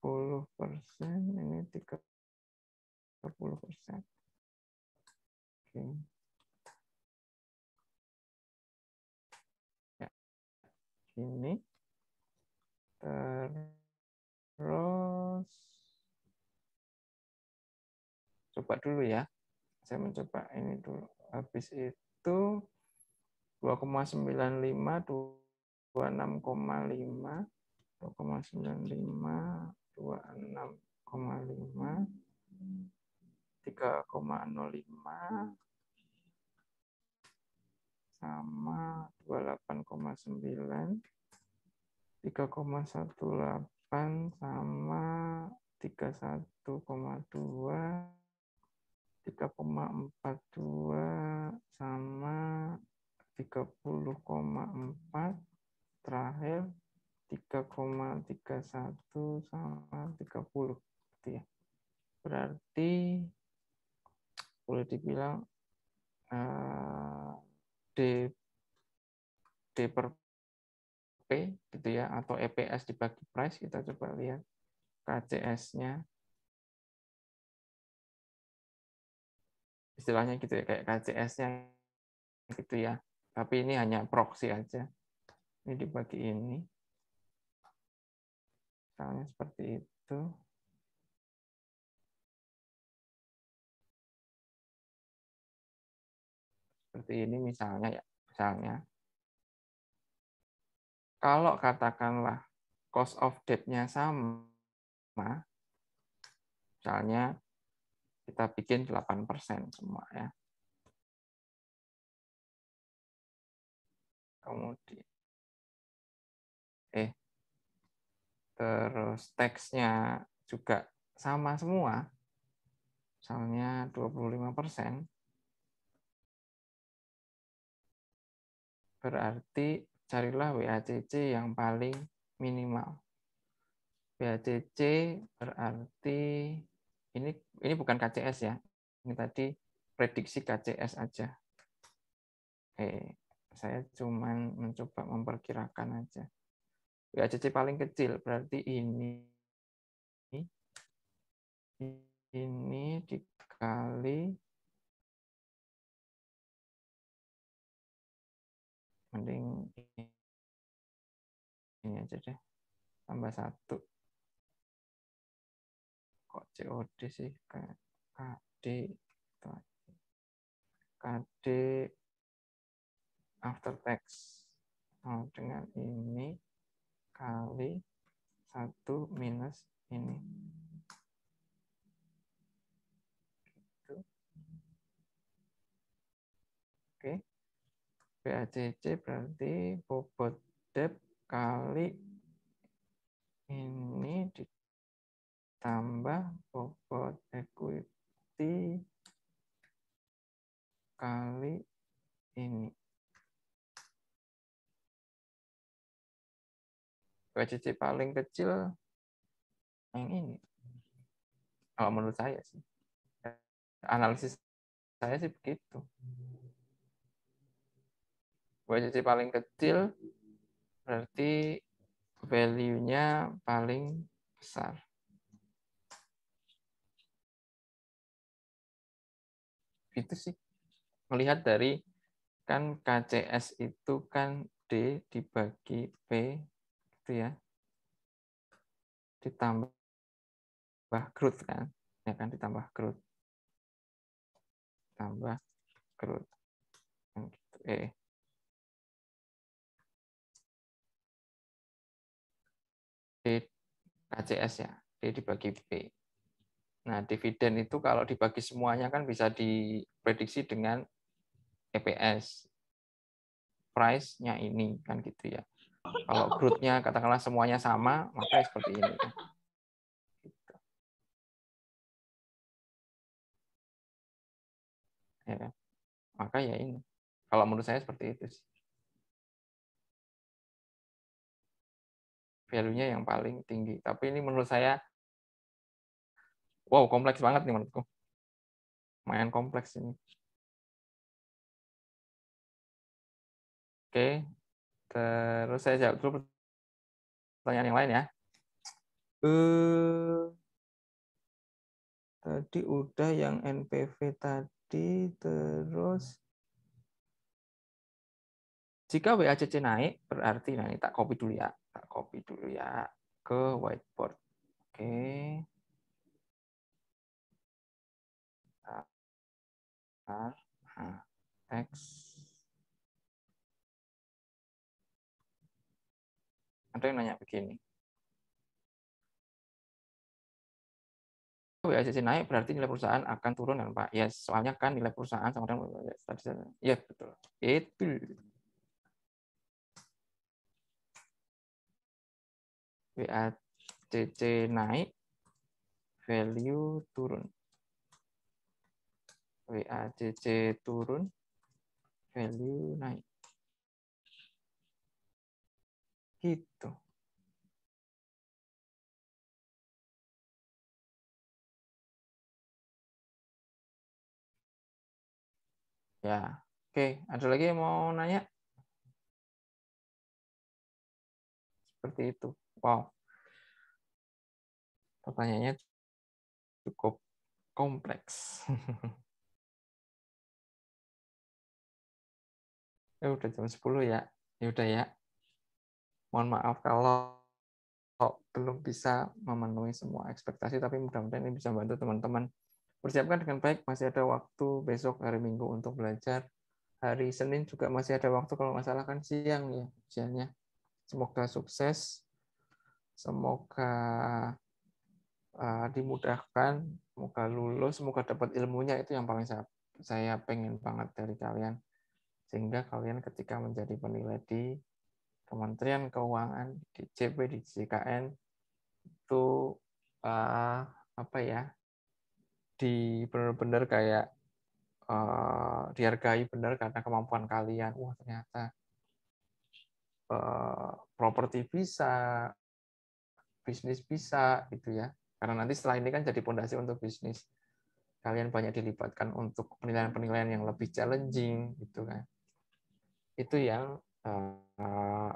persen, ini 30 persen. Oke. Ya, ini. Terus. Coba dulu ya. Saya mencoba ini dulu. Habis itu 2,95, 26,5, 2,95, sama 28,9 3,18 sama 31,2 3,42 sama 30,4 terakhir 3,31 sama 30 gitu ya. Berarti boleh dibilang uh, D D per P gitu ya atau EPS dibagi price kita coba lihat KCS-nya istilahnya gitu ya kayak KCS-nya gitu ya. Tapi ini hanya proxy aja. Ini dibagi ini misalnya seperti itu. Seperti ini misalnya ya, misalnya. Kalau katakanlah cost of debt-nya sama, misalnya kita bikin 8% semua ya. Kemudian eh terus teksnya juga sama semua, misalnya 25 persen, berarti carilah WACC yang paling minimal. WACC berarti ini ini bukan KCS ya. Ini tadi prediksi KCS aja. Oke, saya cuman mencoba memperkirakan aja. WACC paling kecil berarti ini ini dikali mending ini aja deh tambah satu kok COD sih KD KD after tax oh, dengan ini kali satu minus ini. Gitu. Oke. BACC berarti bobot dep kali ini ditambah bobot equity kali ini. WCC paling kecil yang ini. Kalau menurut saya sih. Analisis saya sih begitu. WCC paling kecil berarti value-nya paling besar. Itu sih melihat dari kan KCS itu kan D dibagi P itu ya ditambah growth kan ya kan ditambah growth tambah growth gitu, eh D KCS ya D dibagi B nah dividen itu kalau dibagi semuanya kan bisa diprediksi dengan EPS price-nya ini kan gitu ya kalau growth katakanlah semuanya sama, maka ya seperti ini. Gitu. Ya. Maka ya ini. Kalau menurut saya seperti itu sih. Value-nya yang paling tinggi. Tapi ini menurut saya, wow, kompleks banget nih menurutku. Lumayan kompleks ini. Oke, Terus saya jawab dulu pertanyaan yang lain ya. Eh, tadi udah yang NPV tadi, terus jika WACC naik, berarti nah ini tak copy dulu ya, tak copy dulu ya ke whiteboard. Oke. Nah, next. ada yang nanya begini. WACC ya, naik berarti nilai perusahaan akan turun kan Pak? Ya, soalnya kan nilai perusahaan sama dengan eh, ya betul. Itu. WACC naik, value turun. WACC turun, value naik. Gitu. Ya, oke. Ada lagi yang mau nanya? Seperti itu. Wow. Pertanyaannya cukup kompleks. ya udah jam 10 ya. Ya udah ya mohon maaf kalau belum bisa memenuhi semua ekspektasi, tapi mudah-mudahan ini bisa membantu teman-teman. Persiapkan dengan baik, masih ada waktu besok hari Minggu untuk belajar. Hari Senin juga masih ada waktu, kalau masalah salah kan siang ya ujiannya. Semoga sukses, semoga uh, dimudahkan, semoga lulus, semoga dapat ilmunya, itu yang paling saya, saya pengen banget dari kalian. Sehingga kalian ketika menjadi penilai di Kementerian Keuangan di CP di JKN itu uh, apa ya di benar-benar kayak uh, dihargai benar karena kemampuan kalian wah ternyata uh, properti bisa bisnis bisa gitu ya karena nanti setelah ini kan jadi pondasi untuk bisnis kalian banyak dilibatkan untuk penilaian-penilaian yang lebih challenging gitu kan itu yang Eh,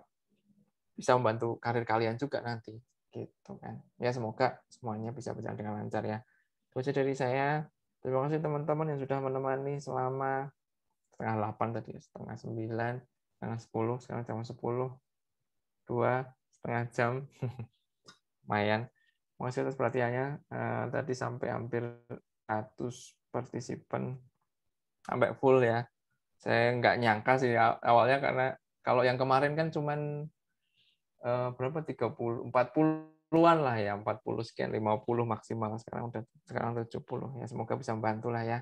bisa membantu karir kalian juga nanti gitu kan ya semoga semuanya bisa berjalan dengan lancar ya itu aja dari saya terima kasih teman-teman yang sudah menemani selama setengah delapan tadi setengah sembilan setengah sepuluh sekarang jam sepuluh dua setengah jam lumayan makasih atas perhatiannya eh, tadi sampai hampir 100 partisipan sampai full ya saya nggak nyangka sih awalnya karena kalau yang kemarin kan cuman eh, berapa 30 40-an lah ya, 40 sekian 50 maksimal sekarang udah sekarang 70 ya. Semoga bisa membantu lah ya.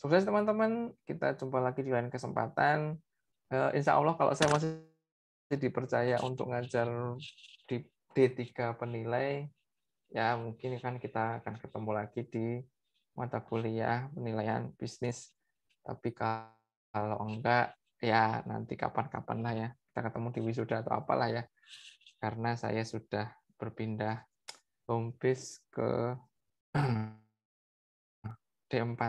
Sukses teman-teman, kita jumpa lagi di lain kesempatan. Eh, insya Allah kalau saya masih dipercaya untuk ngajar di D3 penilai, ya mungkin kan kita akan ketemu lagi di mata kuliah penilaian bisnis. Tapi kalau enggak, ya nanti kapan-kapan lah ya kita ketemu di wisuda atau apalah ya karena saya sudah berpindah home base ke D4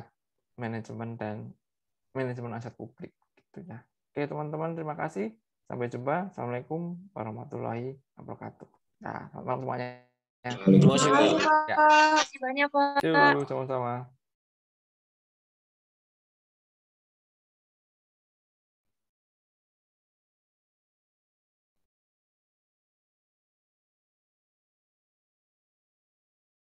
manajemen dan manajemen aset publik gitu ya. Oke teman-teman terima kasih sampai jumpa assalamualaikum warahmatullahi wabarakatuh. Nah selamat malam semuanya. Ya. Terima kasih banyak Pak. Sama-sama.